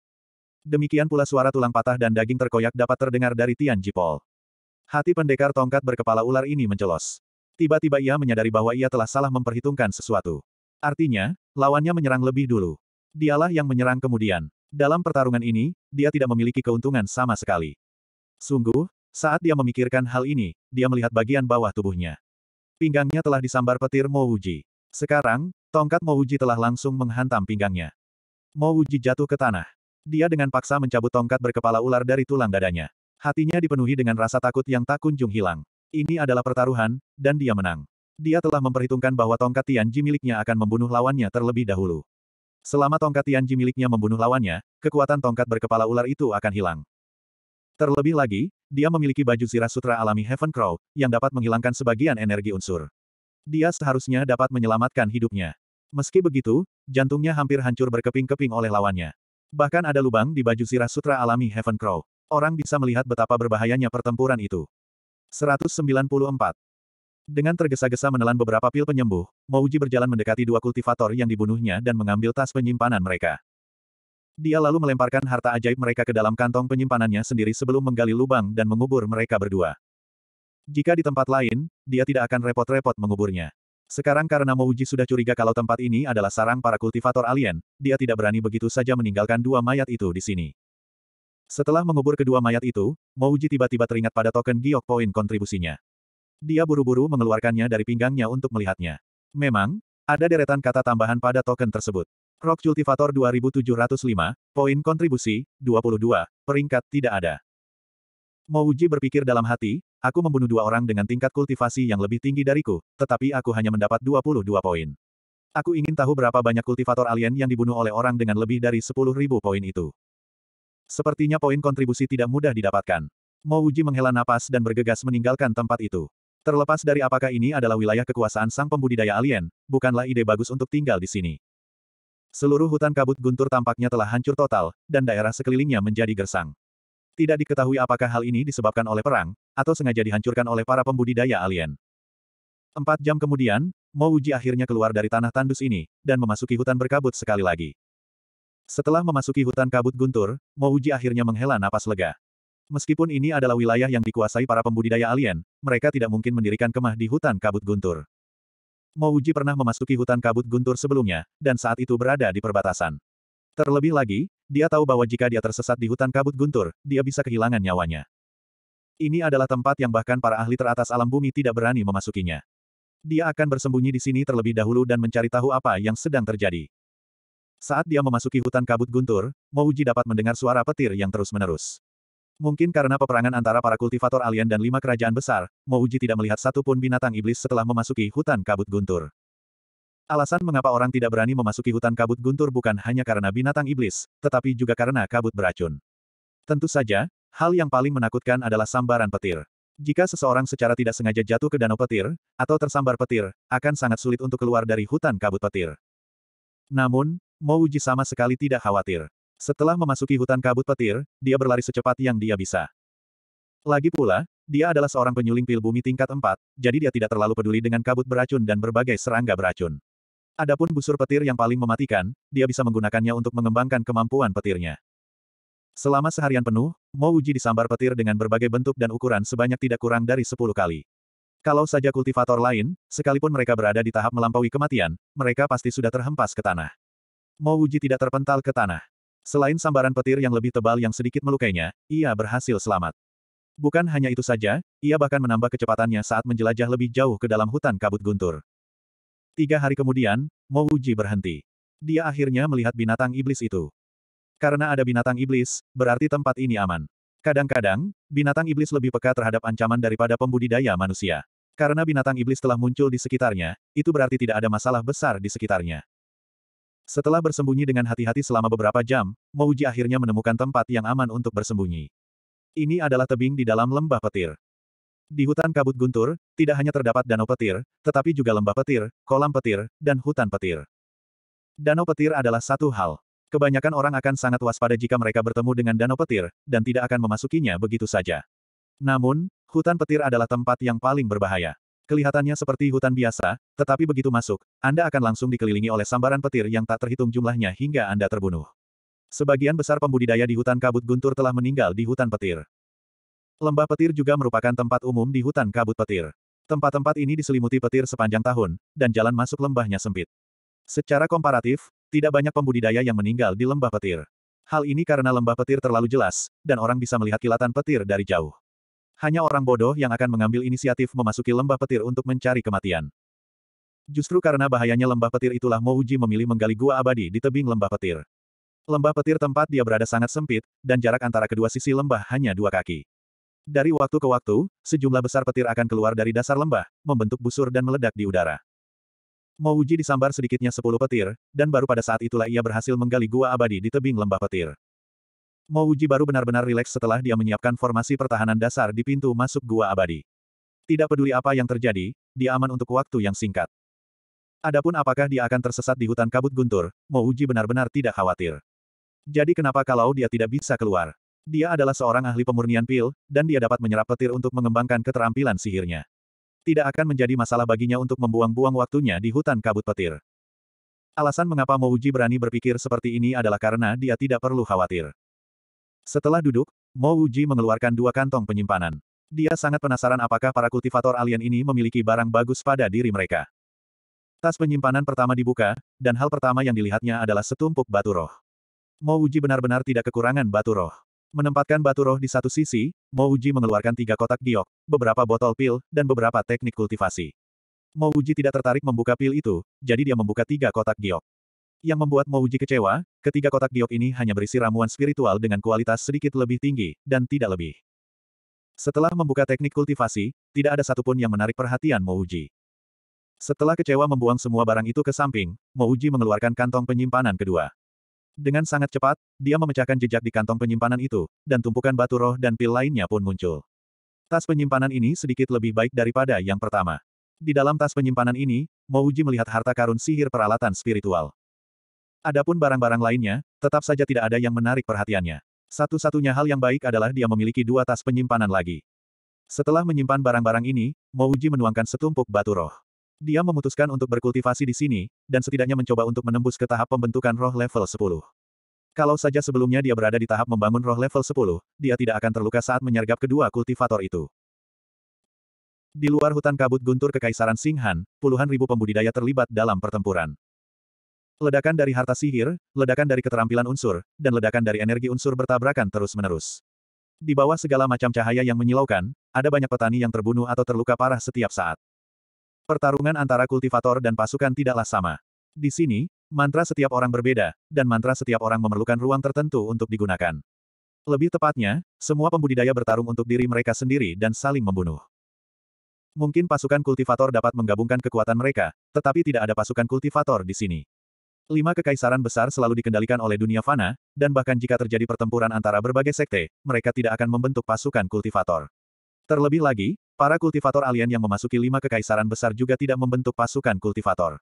Demikian pula suara tulang patah dan daging terkoyak dapat terdengar dari Tianji Pol. Hati pendekar tongkat berkepala ular ini mencelos. Tiba-tiba ia menyadari bahwa ia telah salah memperhitungkan sesuatu. Artinya, lawannya menyerang lebih dulu. Dialah yang menyerang kemudian. Dalam pertarungan ini, dia tidak memiliki keuntungan sama sekali. Sungguh, saat dia memikirkan hal ini, dia melihat bagian bawah tubuhnya. Pinggangnya telah disambar petir Mouji. Sekarang, tongkat Mouji telah langsung menghantam pinggangnya. Mouji jatuh ke tanah. Dia dengan paksa mencabut tongkat berkepala ular dari tulang dadanya. Hatinya dipenuhi dengan rasa takut yang tak kunjung hilang. Ini adalah pertaruhan, dan dia menang. Dia telah memperhitungkan bahwa tongkat Tianji miliknya akan membunuh lawannya terlebih dahulu. Selama tongkat Tianji miliknya membunuh lawannya, kekuatan tongkat berkepala ular itu akan hilang. Terlebih lagi, dia memiliki baju zirah sutra alami Heaven Crow, yang dapat menghilangkan sebagian energi unsur. Dia seharusnya dapat menyelamatkan hidupnya. Meski begitu, jantungnya hampir hancur berkeping-keping oleh lawannya. Bahkan ada lubang di baju zirah sutra alami Heaven Crow. Orang bisa melihat betapa berbahayanya pertempuran itu. 194. Dengan tergesa-gesa menelan beberapa pil penyembuh, Mouji berjalan mendekati dua kultivator yang dibunuhnya dan mengambil tas penyimpanan mereka. Dia lalu melemparkan harta ajaib mereka ke dalam kantong penyimpanannya sendiri sebelum menggali lubang dan mengubur mereka berdua. Jika di tempat lain, dia tidak akan repot-repot menguburnya. Sekarang karena Mouji sudah curiga kalau tempat ini adalah sarang para kultivator alien, dia tidak berani begitu saja meninggalkan dua mayat itu di sini. Setelah mengubur kedua mayat itu, Mouji tiba-tiba teringat pada token giok poin kontribusinya. Dia buru-buru mengeluarkannya dari pinggangnya untuk melihatnya. Memang, ada deretan kata tambahan pada token tersebut. Rock Cultivator 2705, poin kontribusi, 22, peringkat tidak ada. Mouji berpikir dalam hati, aku membunuh dua orang dengan tingkat kultivasi yang lebih tinggi dariku, tetapi aku hanya mendapat 22 poin. Aku ingin tahu berapa banyak kultivator alien yang dibunuh oleh orang dengan lebih dari 10.000 poin itu. Sepertinya poin kontribusi tidak mudah didapatkan. Mo Uji menghela napas dan bergegas meninggalkan tempat itu. Terlepas dari apakah ini adalah wilayah kekuasaan sang pembudidaya alien, bukanlah ide bagus untuk tinggal di sini. Seluruh hutan kabut guntur tampaknya telah hancur total, dan daerah sekelilingnya menjadi gersang. Tidak diketahui apakah hal ini disebabkan oleh perang, atau sengaja dihancurkan oleh para pembudidaya alien. Empat jam kemudian, Mo Uji akhirnya keluar dari tanah tandus ini, dan memasuki hutan berkabut sekali lagi. Setelah memasuki hutan kabut guntur, Mouji akhirnya menghela napas lega. Meskipun ini adalah wilayah yang dikuasai para pembudidaya alien, mereka tidak mungkin mendirikan kemah di hutan kabut guntur. Mouji pernah memasuki hutan kabut guntur sebelumnya, dan saat itu berada di perbatasan. Terlebih lagi, dia tahu bahwa jika dia tersesat di hutan kabut guntur, dia bisa kehilangan nyawanya. Ini adalah tempat yang bahkan para ahli teratas alam bumi tidak berani memasukinya. Dia akan bersembunyi di sini terlebih dahulu dan mencari tahu apa yang sedang terjadi. Saat dia memasuki hutan kabut guntur, Mouji dapat mendengar suara petir yang terus-menerus. Mungkin karena peperangan antara para kultivator alien dan lima kerajaan besar, Mouji tidak melihat satupun binatang iblis setelah memasuki hutan kabut guntur. Alasan mengapa orang tidak berani memasuki hutan kabut guntur bukan hanya karena binatang iblis, tetapi juga karena kabut beracun. Tentu saja, hal yang paling menakutkan adalah sambaran petir. Jika seseorang secara tidak sengaja jatuh ke danau petir, atau tersambar petir, akan sangat sulit untuk keluar dari hutan kabut petir. Namun, Mouji sama sekali tidak khawatir. Setelah memasuki hutan kabut petir, dia berlari secepat yang dia bisa. Lagi pula, dia adalah seorang penyuling pil bumi tingkat 4, jadi dia tidak terlalu peduli dengan kabut beracun dan berbagai serangga beracun. Adapun busur petir yang paling mematikan, dia bisa menggunakannya untuk mengembangkan kemampuan petirnya. Selama seharian penuh, Mouji disambar petir dengan berbagai bentuk dan ukuran sebanyak tidak kurang dari 10 kali. Kalau saja kultivator lain, sekalipun mereka berada di tahap melampaui kematian, mereka pasti sudah terhempas ke tanah. Mo Wuji tidak terpental ke tanah. Selain sambaran petir yang lebih tebal yang sedikit melukainya, ia berhasil selamat. Bukan hanya itu saja, ia bahkan menambah kecepatannya saat menjelajah lebih jauh ke dalam hutan kabut guntur. Tiga hari kemudian, Mo Wuji berhenti. Dia akhirnya melihat binatang iblis itu. Karena ada binatang iblis, berarti tempat ini aman. Kadang-kadang, binatang iblis lebih peka terhadap ancaman daripada pembudidaya manusia. Karena binatang iblis telah muncul di sekitarnya, itu berarti tidak ada masalah besar di sekitarnya. Setelah bersembunyi dengan hati-hati selama beberapa jam, Mouji akhirnya menemukan tempat yang aman untuk bersembunyi. Ini adalah tebing di dalam lembah petir. Di hutan kabut guntur, tidak hanya terdapat danau petir, tetapi juga lembah petir, kolam petir, dan hutan petir. Danau petir adalah satu hal. Kebanyakan orang akan sangat waspada jika mereka bertemu dengan danau petir, dan tidak akan memasukinya begitu saja. Namun, hutan petir adalah tempat yang paling berbahaya. Kelihatannya seperti hutan biasa, tetapi begitu masuk, Anda akan langsung dikelilingi oleh sambaran petir yang tak terhitung jumlahnya hingga Anda terbunuh. Sebagian besar pembudidaya di hutan kabut guntur telah meninggal di hutan petir. Lembah petir juga merupakan tempat umum di hutan kabut petir. Tempat-tempat ini diselimuti petir sepanjang tahun, dan jalan masuk lembahnya sempit. Secara komparatif, tidak banyak pembudidaya yang meninggal di lembah petir. Hal ini karena lembah petir terlalu jelas, dan orang bisa melihat kilatan petir dari jauh. Hanya orang bodoh yang akan mengambil inisiatif memasuki lembah petir untuk mencari kematian. Justru karena bahayanya lembah petir itulah Mouji memilih menggali gua abadi di tebing lembah petir. Lembah petir tempat dia berada sangat sempit, dan jarak antara kedua sisi lembah hanya dua kaki. Dari waktu ke waktu, sejumlah besar petir akan keluar dari dasar lembah, membentuk busur dan meledak di udara. Mouji disambar sedikitnya sepuluh petir, dan baru pada saat itulah ia berhasil menggali gua abadi di tebing lembah petir. Mo Uji baru benar-benar rileks setelah dia menyiapkan formasi pertahanan dasar di pintu masuk gua abadi. Tidak peduli apa yang terjadi, dia aman untuk waktu yang singkat. Adapun apakah dia akan tersesat di hutan kabut guntur, Mo Uji benar-benar tidak khawatir. Jadi kenapa kalau dia tidak bisa keluar? Dia adalah seorang ahli pemurnian pil, dan dia dapat menyerap petir untuk mengembangkan keterampilan sihirnya. Tidak akan menjadi masalah baginya untuk membuang-buang waktunya di hutan kabut petir. Alasan mengapa Mouji berani berpikir seperti ini adalah karena dia tidak perlu khawatir. Setelah duduk, Mo Wuji mengeluarkan dua kantong penyimpanan. Dia sangat penasaran apakah para kultivator alien ini memiliki barang bagus pada diri mereka. Tas penyimpanan pertama dibuka, dan hal pertama yang dilihatnya adalah setumpuk batu roh. Mo Wuji benar-benar tidak kekurangan batu roh. Menempatkan batu roh di satu sisi, Mo Wuji mengeluarkan tiga kotak giok, beberapa botol pil, dan beberapa teknik kultivasi. Mo Wuji tidak tertarik membuka pil itu, jadi dia membuka tiga kotak giok yang membuat Mouji kecewa, ketiga kotak giok ini hanya berisi ramuan spiritual dengan kualitas sedikit lebih tinggi, dan tidak lebih. Setelah membuka teknik kultivasi, tidak ada satupun yang menarik perhatian Mouji. Setelah kecewa membuang semua barang itu ke samping, Mouji mengeluarkan kantong penyimpanan kedua. Dengan sangat cepat, dia memecahkan jejak di kantong penyimpanan itu, dan tumpukan batu roh dan pil lainnya pun muncul. Tas penyimpanan ini sedikit lebih baik daripada yang pertama. Di dalam tas penyimpanan ini, Mouji melihat harta karun sihir peralatan spiritual. Adapun barang-barang lainnya, tetap saja tidak ada yang menarik perhatiannya. Satu-satunya hal yang baik adalah dia memiliki dua tas penyimpanan lagi. Setelah menyimpan barang-barang ini, Mouji menuangkan setumpuk batu roh. Dia memutuskan untuk berkultivasi di sini, dan setidaknya mencoba untuk menembus ke tahap pembentukan roh level 10. Kalau saja sebelumnya dia berada di tahap membangun roh level 10, dia tidak akan terluka saat menyergap kedua kultivator itu. Di luar hutan kabut guntur Kekaisaran Singhan, puluhan ribu pembudidaya terlibat dalam pertempuran. Ledakan dari harta sihir, ledakan dari keterampilan unsur, dan ledakan dari energi unsur bertabrakan terus-menerus. Di bawah segala macam cahaya yang menyilaukan, ada banyak petani yang terbunuh atau terluka parah setiap saat. Pertarungan antara kultivator dan pasukan tidaklah sama. Di sini, mantra setiap orang berbeda, dan mantra setiap orang memerlukan ruang tertentu untuk digunakan. Lebih tepatnya, semua pembudidaya bertarung untuk diri mereka sendiri dan saling membunuh. Mungkin pasukan kultivator dapat menggabungkan kekuatan mereka, tetapi tidak ada pasukan kultivator di sini. Lima kekaisaran besar selalu dikendalikan oleh dunia fana, dan bahkan jika terjadi pertempuran antara berbagai sekte, mereka tidak akan membentuk pasukan kultivator. Terlebih lagi, para kultivator alien yang memasuki lima kekaisaran besar juga tidak membentuk pasukan kultivator.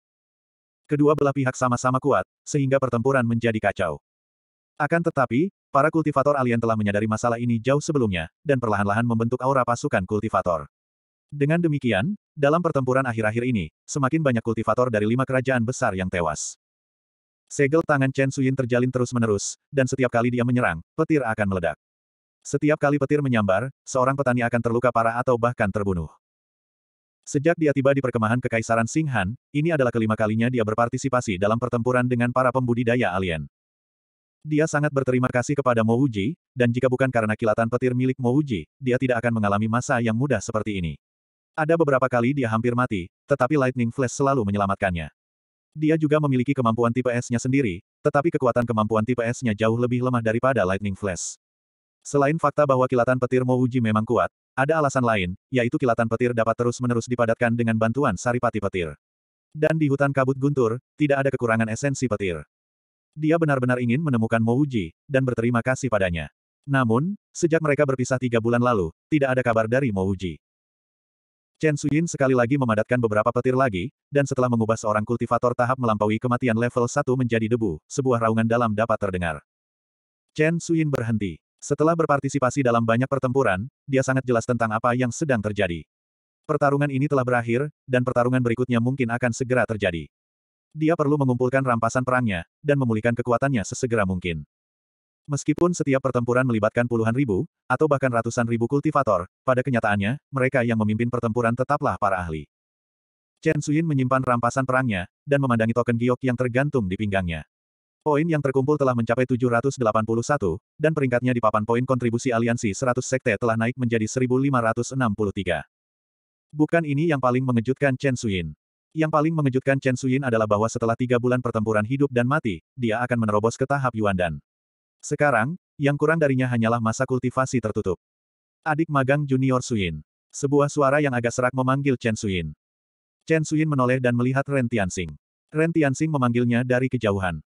Kedua belah pihak sama-sama kuat, sehingga pertempuran menjadi kacau. Akan tetapi, para kultivator alien telah menyadari masalah ini jauh sebelumnya, dan perlahan-lahan membentuk aura pasukan kultivator. Dengan demikian, dalam pertempuran akhir-akhir ini, semakin banyak kultivator dari lima kerajaan besar yang tewas. Segel tangan Chen Suyin terjalin terus-menerus, dan setiap kali dia menyerang, petir akan meledak. Setiap kali petir menyambar, seorang petani akan terluka parah atau bahkan terbunuh. Sejak dia tiba di perkemahan Kekaisaran Singhan, ini adalah kelima kalinya dia berpartisipasi dalam pertempuran dengan para pembudidaya alien. Dia sangat berterima kasih kepada Mo Wuji, dan jika bukan karena kilatan petir milik Mo Wuji, dia tidak akan mengalami masa yang mudah seperti ini. Ada beberapa kali dia hampir mati, tetapi Lightning Flash selalu menyelamatkannya. Dia juga memiliki kemampuan tipe S-nya sendiri, tetapi kekuatan kemampuan tipe S-nya jauh lebih lemah daripada Lightning Flash. Selain fakta bahwa kilatan petir Mouji memang kuat, ada alasan lain, yaitu kilatan petir dapat terus-menerus dipadatkan dengan bantuan saripati petir. Dan di hutan kabut guntur, tidak ada kekurangan esensi petir. Dia benar-benar ingin menemukan Mouji, dan berterima kasih padanya. Namun, sejak mereka berpisah tiga bulan lalu, tidak ada kabar dari Mouji. Chen Suyin sekali lagi memadatkan beberapa petir lagi, dan setelah mengubah seorang kultivator tahap melampaui kematian level 1 menjadi debu, sebuah raungan dalam dapat terdengar. Chen Suyin berhenti. Setelah berpartisipasi dalam banyak pertempuran, dia sangat jelas tentang apa yang sedang terjadi. Pertarungan ini telah berakhir, dan pertarungan berikutnya mungkin akan segera terjadi. Dia perlu mengumpulkan rampasan perangnya, dan memulihkan kekuatannya sesegera mungkin. Meskipun setiap pertempuran melibatkan puluhan ribu, atau bahkan ratusan ribu kultivator, pada kenyataannya, mereka yang memimpin pertempuran tetaplah para ahli. Chen Suyin menyimpan rampasan perangnya, dan memandangi token giok yang tergantung di pinggangnya. Poin yang terkumpul telah mencapai 781, dan peringkatnya di papan poin kontribusi aliansi 100 sekte telah naik menjadi 1563. Bukan ini yang paling mengejutkan Chen Suyin. Yang paling mengejutkan Chen Suyin adalah bahwa setelah tiga bulan pertempuran hidup dan mati, dia akan menerobos ke tahap Yuan Dan. Sekarang, yang kurang darinya hanyalah masa kultivasi tertutup. Adik magang junior Suyin. Sebuah suara yang agak serak memanggil Chen Suyin. Chen Suyin menoleh dan melihat Ren Tianxing. Ren Tianxing memanggilnya dari kejauhan.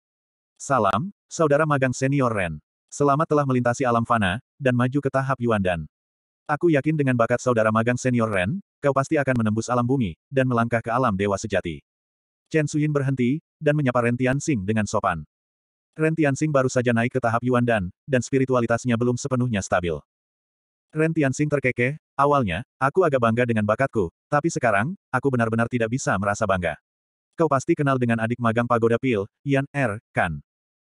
Salam, saudara magang senior Ren. Selamat telah melintasi alam fana, dan maju ke tahap Yuan Dan. Aku yakin dengan bakat saudara magang senior Ren, kau pasti akan menembus alam bumi, dan melangkah ke alam dewa sejati. Chen Suyin berhenti, dan menyapa Ren Tianxing dengan sopan. Ren Tianxing baru saja naik ke tahap Yuan Dan, dan spiritualitasnya belum sepenuhnya stabil. Ren Tianxing terkekeh, awalnya, aku agak bangga dengan bakatku, tapi sekarang, aku benar-benar tidak bisa merasa bangga. Kau pasti kenal dengan adik magang Pagoda Pil, Yan Er, Kan.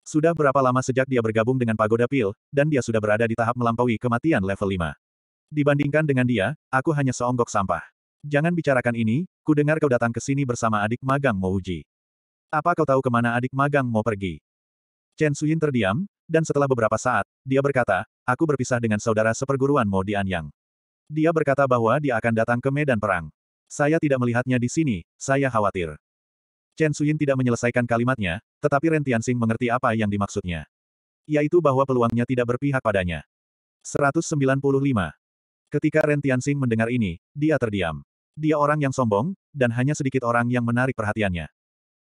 Sudah berapa lama sejak dia bergabung dengan Pagoda Pil, dan dia sudah berada di tahap melampaui kematian level 5. Dibandingkan dengan dia, aku hanya seonggok sampah. Jangan bicarakan ini, ku dengar kau datang ke sini bersama adik magang Mouji. Apa kau tahu kemana adik magang mau pergi? Chen Suyin terdiam, dan setelah beberapa saat, dia berkata, aku berpisah dengan saudara seperguruan Mo di Anyang. Dia berkata bahwa dia akan datang ke medan perang. Saya tidak melihatnya di sini, saya khawatir. Chen Suyin tidak menyelesaikan kalimatnya, tetapi Ren Tianxing mengerti apa yang dimaksudnya. Yaitu bahwa peluangnya tidak berpihak padanya. 195. Ketika Ren Tianxing mendengar ini, dia terdiam. Dia orang yang sombong, dan hanya sedikit orang yang menarik perhatiannya.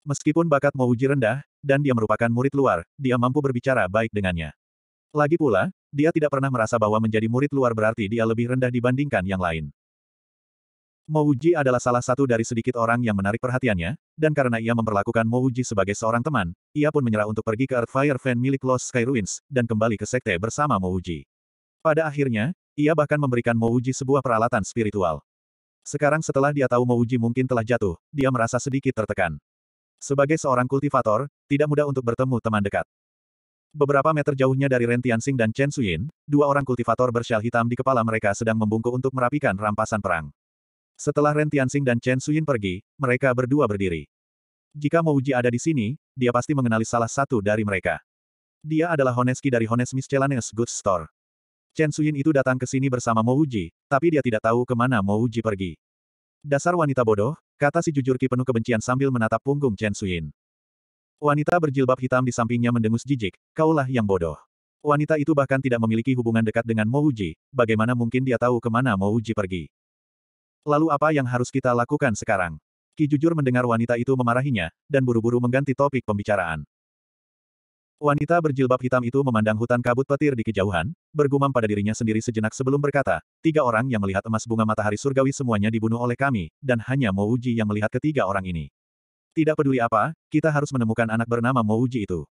Meskipun bakat Mo rendah, dan dia merupakan murid luar, dia mampu berbicara baik dengannya. Lagi pula, dia tidak pernah merasa bahwa menjadi murid luar berarti dia lebih rendah dibandingkan yang lain. Mouji adalah salah satu dari sedikit orang yang menarik perhatiannya, dan karena ia memperlakukan Mouji sebagai seorang teman, ia pun menyerah untuk pergi ke Earthfire Fan milik Lost Sky Ruins, dan kembali ke sekte bersama Mouji. Pada akhirnya, ia bahkan memberikan Mouji sebuah peralatan spiritual. Sekarang setelah dia tahu Mouji mungkin telah jatuh, dia merasa sedikit tertekan. Sebagai seorang kultivator, tidak mudah untuk bertemu teman dekat. Beberapa meter jauhnya dari Ren Tianxing dan Chen Suyin, dua orang kultivator bersyal hitam di kepala mereka sedang membungkuk untuk merapikan rampasan perang. Setelah Ren Tianxing dan Chen Suyin pergi, mereka berdua berdiri. Jika Mo Uji ada di sini, dia pasti mengenali salah satu dari mereka. Dia adalah Honeski dari Hones Miscellaneous Goods Store. Chen Suyin itu datang ke sini bersama Mo Uji, tapi dia tidak tahu kemana Mo Uji pergi. Dasar wanita bodoh, Kata si jujur Ki penuh kebencian sambil menatap punggung Chen Suyin. Wanita berjilbab hitam di sampingnya mendengus jijik, kaulah yang bodoh. Wanita itu bahkan tidak memiliki hubungan dekat dengan Mo Uji, bagaimana mungkin dia tahu kemana Mo Uji pergi. Lalu apa yang harus kita lakukan sekarang? Ki jujur mendengar wanita itu memarahinya, dan buru-buru mengganti topik pembicaraan. Wanita berjilbab hitam itu memandang hutan kabut petir di kejauhan, bergumam pada dirinya sendiri sejenak sebelum berkata, tiga orang yang melihat emas bunga matahari surgawi semuanya dibunuh oleh kami, dan hanya Mouji yang melihat ketiga orang ini. Tidak peduli apa, kita harus menemukan anak bernama Mouji itu.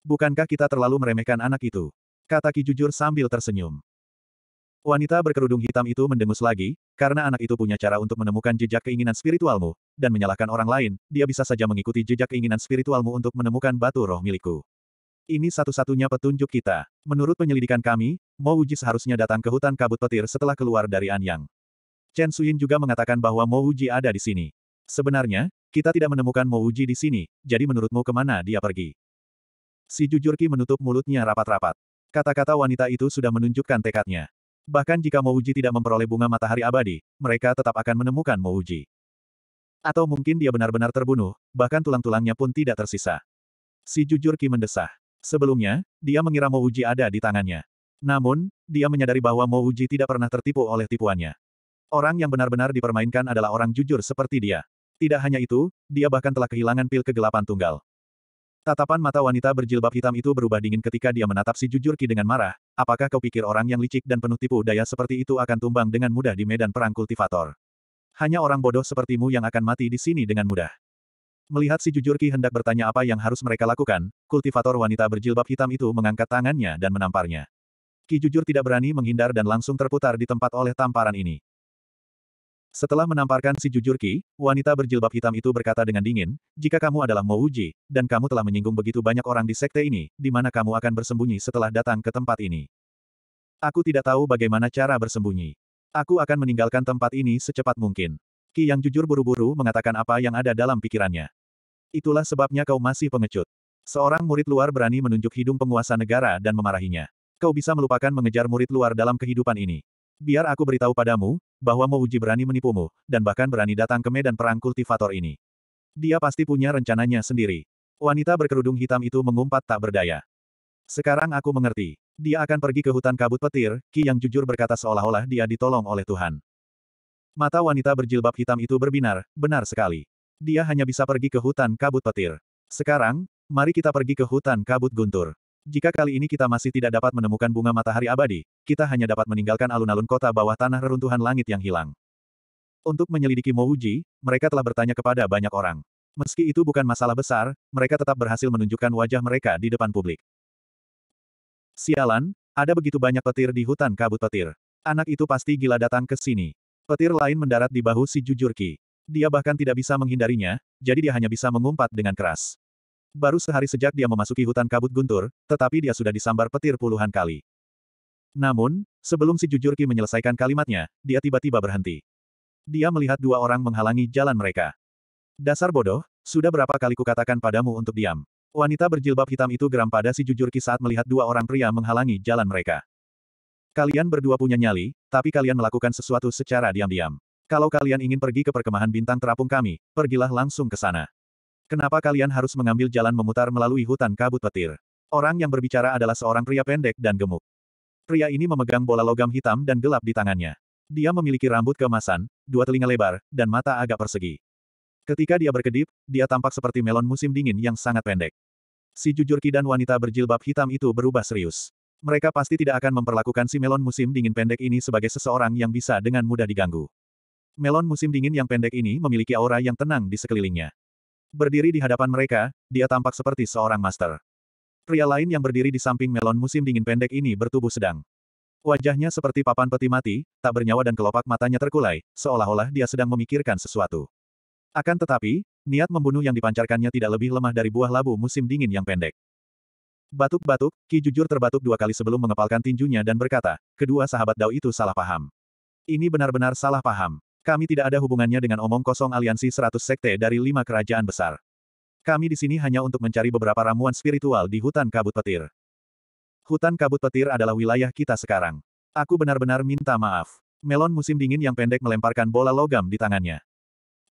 Bukankah kita terlalu meremehkan anak itu? Kata Ki jujur sambil tersenyum. Wanita berkerudung hitam itu mendengus lagi, karena anak itu punya cara untuk menemukan jejak keinginan spiritualmu, dan menyalahkan orang lain, dia bisa saja mengikuti jejak keinginan spiritualmu untuk menemukan batu roh milikku. Ini satu-satunya petunjuk kita. Menurut penyelidikan kami, Mo Uji seharusnya datang ke hutan kabut petir setelah keluar dari Anyang. Chen Suyin juga mengatakan bahwa Mo Uji ada di sini. Sebenarnya, kita tidak menemukan Mo Uji di sini, jadi menurutmu kemana dia pergi? Si Jujurki menutup mulutnya rapat-rapat. Kata-kata wanita itu sudah menunjukkan tekadnya. Bahkan jika Mo Uji tidak memperoleh bunga matahari abadi, mereka tetap akan menemukan Mo Uji. Atau mungkin dia benar-benar terbunuh, bahkan tulang-tulangnya pun tidak tersisa. Si Jujurki mendesah. Sebelumnya, dia mengira Mo Uji ada di tangannya. Namun, dia menyadari bahwa Mo Uji tidak pernah tertipu oleh tipuannya. Orang yang benar-benar dipermainkan adalah orang jujur seperti dia. Tidak hanya itu, dia bahkan telah kehilangan pil kegelapan tunggal. Tatapan mata wanita berjilbab hitam itu berubah dingin ketika dia menatap si jujur Ki dengan marah, apakah kau pikir orang yang licik dan penuh tipu daya seperti itu akan tumbang dengan mudah di medan perang kultivator? Hanya orang bodoh sepertimu yang akan mati di sini dengan mudah. Melihat si jujur Ki hendak bertanya apa yang harus mereka lakukan, kultivator wanita berjilbab hitam itu mengangkat tangannya dan menamparnya. Ki jujur tidak berani menghindar dan langsung terputar di tempat oleh tamparan ini. Setelah menamparkan si jujur Ki, wanita berjilbab hitam itu berkata dengan dingin, jika kamu adalah Mouji, dan kamu telah menyinggung begitu banyak orang di sekte ini, di mana kamu akan bersembunyi setelah datang ke tempat ini. Aku tidak tahu bagaimana cara bersembunyi. Aku akan meninggalkan tempat ini secepat mungkin. Ki yang jujur buru-buru mengatakan apa yang ada dalam pikirannya. Itulah sebabnya kau masih pengecut. Seorang murid luar berani menunjuk hidung penguasa negara dan memarahinya. Kau bisa melupakan mengejar murid luar dalam kehidupan ini. Biar aku beritahu padamu, bahwa Mouji berani menipumu, dan bahkan berani datang ke medan perang kultivator ini. Dia pasti punya rencananya sendiri. Wanita berkerudung hitam itu mengumpat tak berdaya. Sekarang aku mengerti. Dia akan pergi ke hutan kabut petir, Ki yang jujur berkata seolah-olah dia ditolong oleh Tuhan. Mata wanita berjilbab hitam itu berbinar, benar sekali. Dia hanya bisa pergi ke hutan kabut petir. Sekarang, mari kita pergi ke hutan kabut guntur. Jika kali ini kita masih tidak dapat menemukan bunga matahari abadi, kita hanya dapat meninggalkan alun-alun kota bawah tanah reruntuhan langit yang hilang. Untuk menyelidiki Mouji, mereka telah bertanya kepada banyak orang. Meski itu bukan masalah besar, mereka tetap berhasil menunjukkan wajah mereka di depan publik. Sialan, ada begitu banyak petir di hutan kabut petir. Anak itu pasti gila datang ke sini. Petir lain mendarat di bahu si Jujurki. Dia bahkan tidak bisa menghindarinya, jadi dia hanya bisa mengumpat dengan keras. Baru sehari sejak dia memasuki hutan kabut guntur, tetapi dia sudah disambar petir puluhan kali. Namun, sebelum si Jujurki menyelesaikan kalimatnya, dia tiba-tiba berhenti. Dia melihat dua orang menghalangi jalan mereka. Dasar bodoh, sudah berapa kali kukatakan padamu untuk diam. Wanita berjilbab hitam itu geram pada si Jujurki saat melihat dua orang pria menghalangi jalan mereka. Kalian berdua punya nyali, tapi kalian melakukan sesuatu secara diam-diam. Kalau kalian ingin pergi ke perkemahan bintang terapung kami, pergilah langsung ke sana. Kenapa kalian harus mengambil jalan memutar melalui hutan kabut petir? Orang yang berbicara adalah seorang pria pendek dan gemuk. Pria ini memegang bola logam hitam dan gelap di tangannya. Dia memiliki rambut keemasan, dua telinga lebar, dan mata agak persegi. Ketika dia berkedip, dia tampak seperti melon musim dingin yang sangat pendek. Si jujurki dan wanita berjilbab hitam itu berubah serius. Mereka pasti tidak akan memperlakukan si melon musim dingin pendek ini sebagai seseorang yang bisa dengan mudah diganggu. Melon musim dingin yang pendek ini memiliki aura yang tenang di sekelilingnya. Berdiri di hadapan mereka, dia tampak seperti seorang master. Pria lain yang berdiri di samping melon musim dingin pendek ini bertubuh sedang. Wajahnya seperti papan peti mati, tak bernyawa dan kelopak matanya terkulai, seolah-olah dia sedang memikirkan sesuatu. Akan tetapi, niat membunuh yang dipancarkannya tidak lebih lemah dari buah labu musim dingin yang pendek. Batuk-batuk, Ki jujur terbatuk dua kali sebelum mengepalkan tinjunya dan berkata, kedua sahabat Dao itu salah paham. Ini benar-benar salah paham. Kami tidak ada hubungannya dengan omong kosong aliansi 100 sekte dari lima kerajaan besar. Kami di sini hanya untuk mencari beberapa ramuan spiritual di hutan kabut petir. Hutan kabut petir adalah wilayah kita sekarang. Aku benar-benar minta maaf. Melon musim dingin yang pendek melemparkan bola logam di tangannya.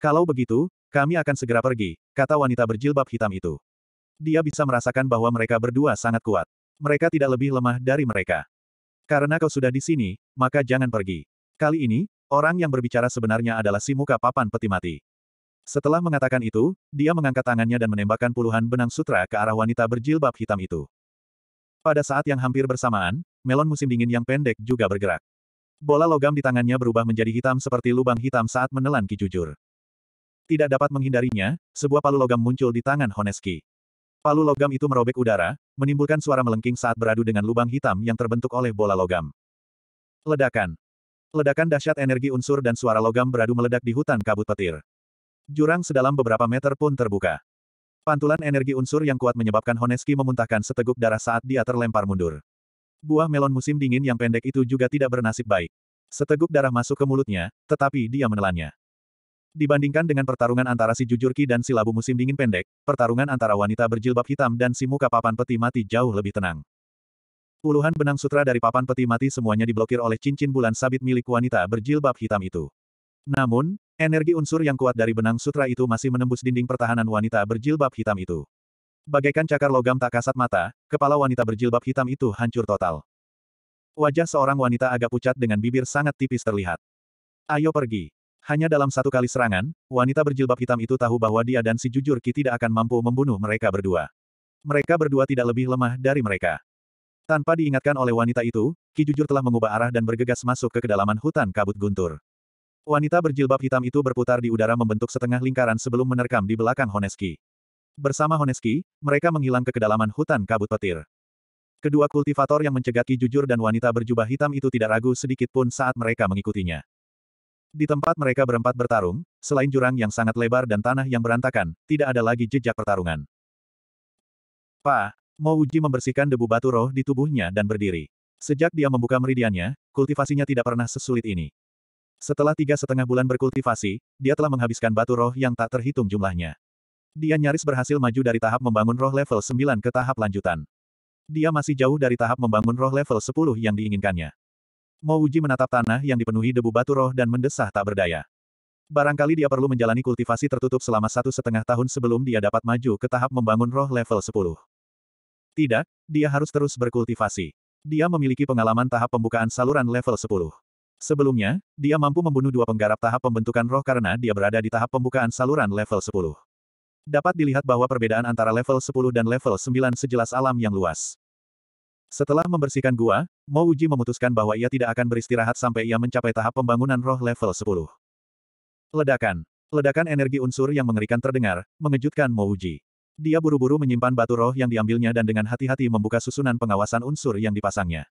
Kalau begitu, kami akan segera pergi, kata wanita berjilbab hitam itu. Dia bisa merasakan bahwa mereka berdua sangat kuat. Mereka tidak lebih lemah dari mereka. Karena kau sudah di sini, maka jangan pergi. Kali ini, Orang yang berbicara sebenarnya adalah si muka papan peti mati. Setelah mengatakan itu, dia mengangkat tangannya dan menembakkan puluhan benang sutra ke arah wanita berjilbab hitam itu. Pada saat yang hampir bersamaan, melon musim dingin yang pendek juga bergerak. Bola logam di tangannya berubah menjadi hitam seperti lubang hitam saat menelan Jujur. Tidak dapat menghindarinya, sebuah palu logam muncul di tangan Honeski. Palu logam itu merobek udara, menimbulkan suara melengking saat beradu dengan lubang hitam yang terbentuk oleh bola logam. Ledakan. Ledakan dahsyat energi unsur dan suara logam beradu meledak di hutan kabut petir. Jurang sedalam beberapa meter pun terbuka. Pantulan energi unsur yang kuat menyebabkan Honeski memuntahkan seteguk darah saat dia terlempar mundur. Buah melon musim dingin yang pendek itu juga tidak bernasib baik. Seteguk darah masuk ke mulutnya, tetapi dia menelannya. Dibandingkan dengan pertarungan antara si Jujurki dan si Labu musim dingin pendek, pertarungan antara wanita berjilbab hitam dan si muka papan peti mati jauh lebih tenang. Puluhan benang sutra dari papan peti mati semuanya diblokir oleh cincin bulan sabit milik wanita berjilbab hitam itu. Namun, energi unsur yang kuat dari benang sutra itu masih menembus dinding pertahanan wanita berjilbab hitam itu. Bagaikan cakar logam tak kasat mata, kepala wanita berjilbab hitam itu hancur total. Wajah seorang wanita agak pucat dengan bibir sangat tipis terlihat. Ayo pergi. Hanya dalam satu kali serangan, wanita berjilbab hitam itu tahu bahwa dia dan si jujur Ki tidak akan mampu membunuh mereka berdua. Mereka berdua tidak lebih lemah dari mereka. Tanpa diingatkan oleh wanita itu, Ki Jujur telah mengubah arah dan bergegas masuk ke kedalaman hutan kabut guntur. Wanita berjilbab hitam itu berputar di udara membentuk setengah lingkaran sebelum menerkam di belakang Honeski. Bersama Honeski, mereka menghilang ke kedalaman hutan kabut petir. Kedua kultivator yang mencegat Ki Jujur dan wanita berjubah hitam itu tidak ragu sedikit pun saat mereka mengikutinya. Di tempat mereka berempat bertarung, selain jurang yang sangat lebar dan tanah yang berantakan, tidak ada lagi jejak pertarungan. Pa, Mo Uji membersihkan debu batu roh di tubuhnya dan berdiri. Sejak dia membuka meridiannya, kultivasinya tidak pernah sesulit ini. Setelah tiga setengah bulan berkultivasi, dia telah menghabiskan batu roh yang tak terhitung jumlahnya. Dia nyaris berhasil maju dari tahap membangun roh level 9 ke tahap lanjutan. Dia masih jauh dari tahap membangun roh level 10 yang diinginkannya. Mo Uji menatap tanah yang dipenuhi debu batu roh dan mendesah tak berdaya. Barangkali dia perlu menjalani kultivasi tertutup selama satu setengah tahun sebelum dia dapat maju ke tahap membangun roh level 10. Tidak, dia harus terus berkultivasi. Dia memiliki pengalaman tahap pembukaan saluran level 10. Sebelumnya, dia mampu membunuh dua penggarap tahap pembentukan roh karena dia berada di tahap pembukaan saluran level 10. Dapat dilihat bahwa perbedaan antara level 10 dan level 9 sejelas alam yang luas. Setelah membersihkan gua, Mo Uji memutuskan bahwa ia tidak akan beristirahat sampai ia mencapai tahap pembangunan roh level 10. Ledakan. Ledakan energi unsur yang mengerikan terdengar, mengejutkan Mo Uji. Dia buru-buru menyimpan batu roh yang diambilnya dan dengan hati-hati membuka susunan pengawasan unsur yang dipasangnya.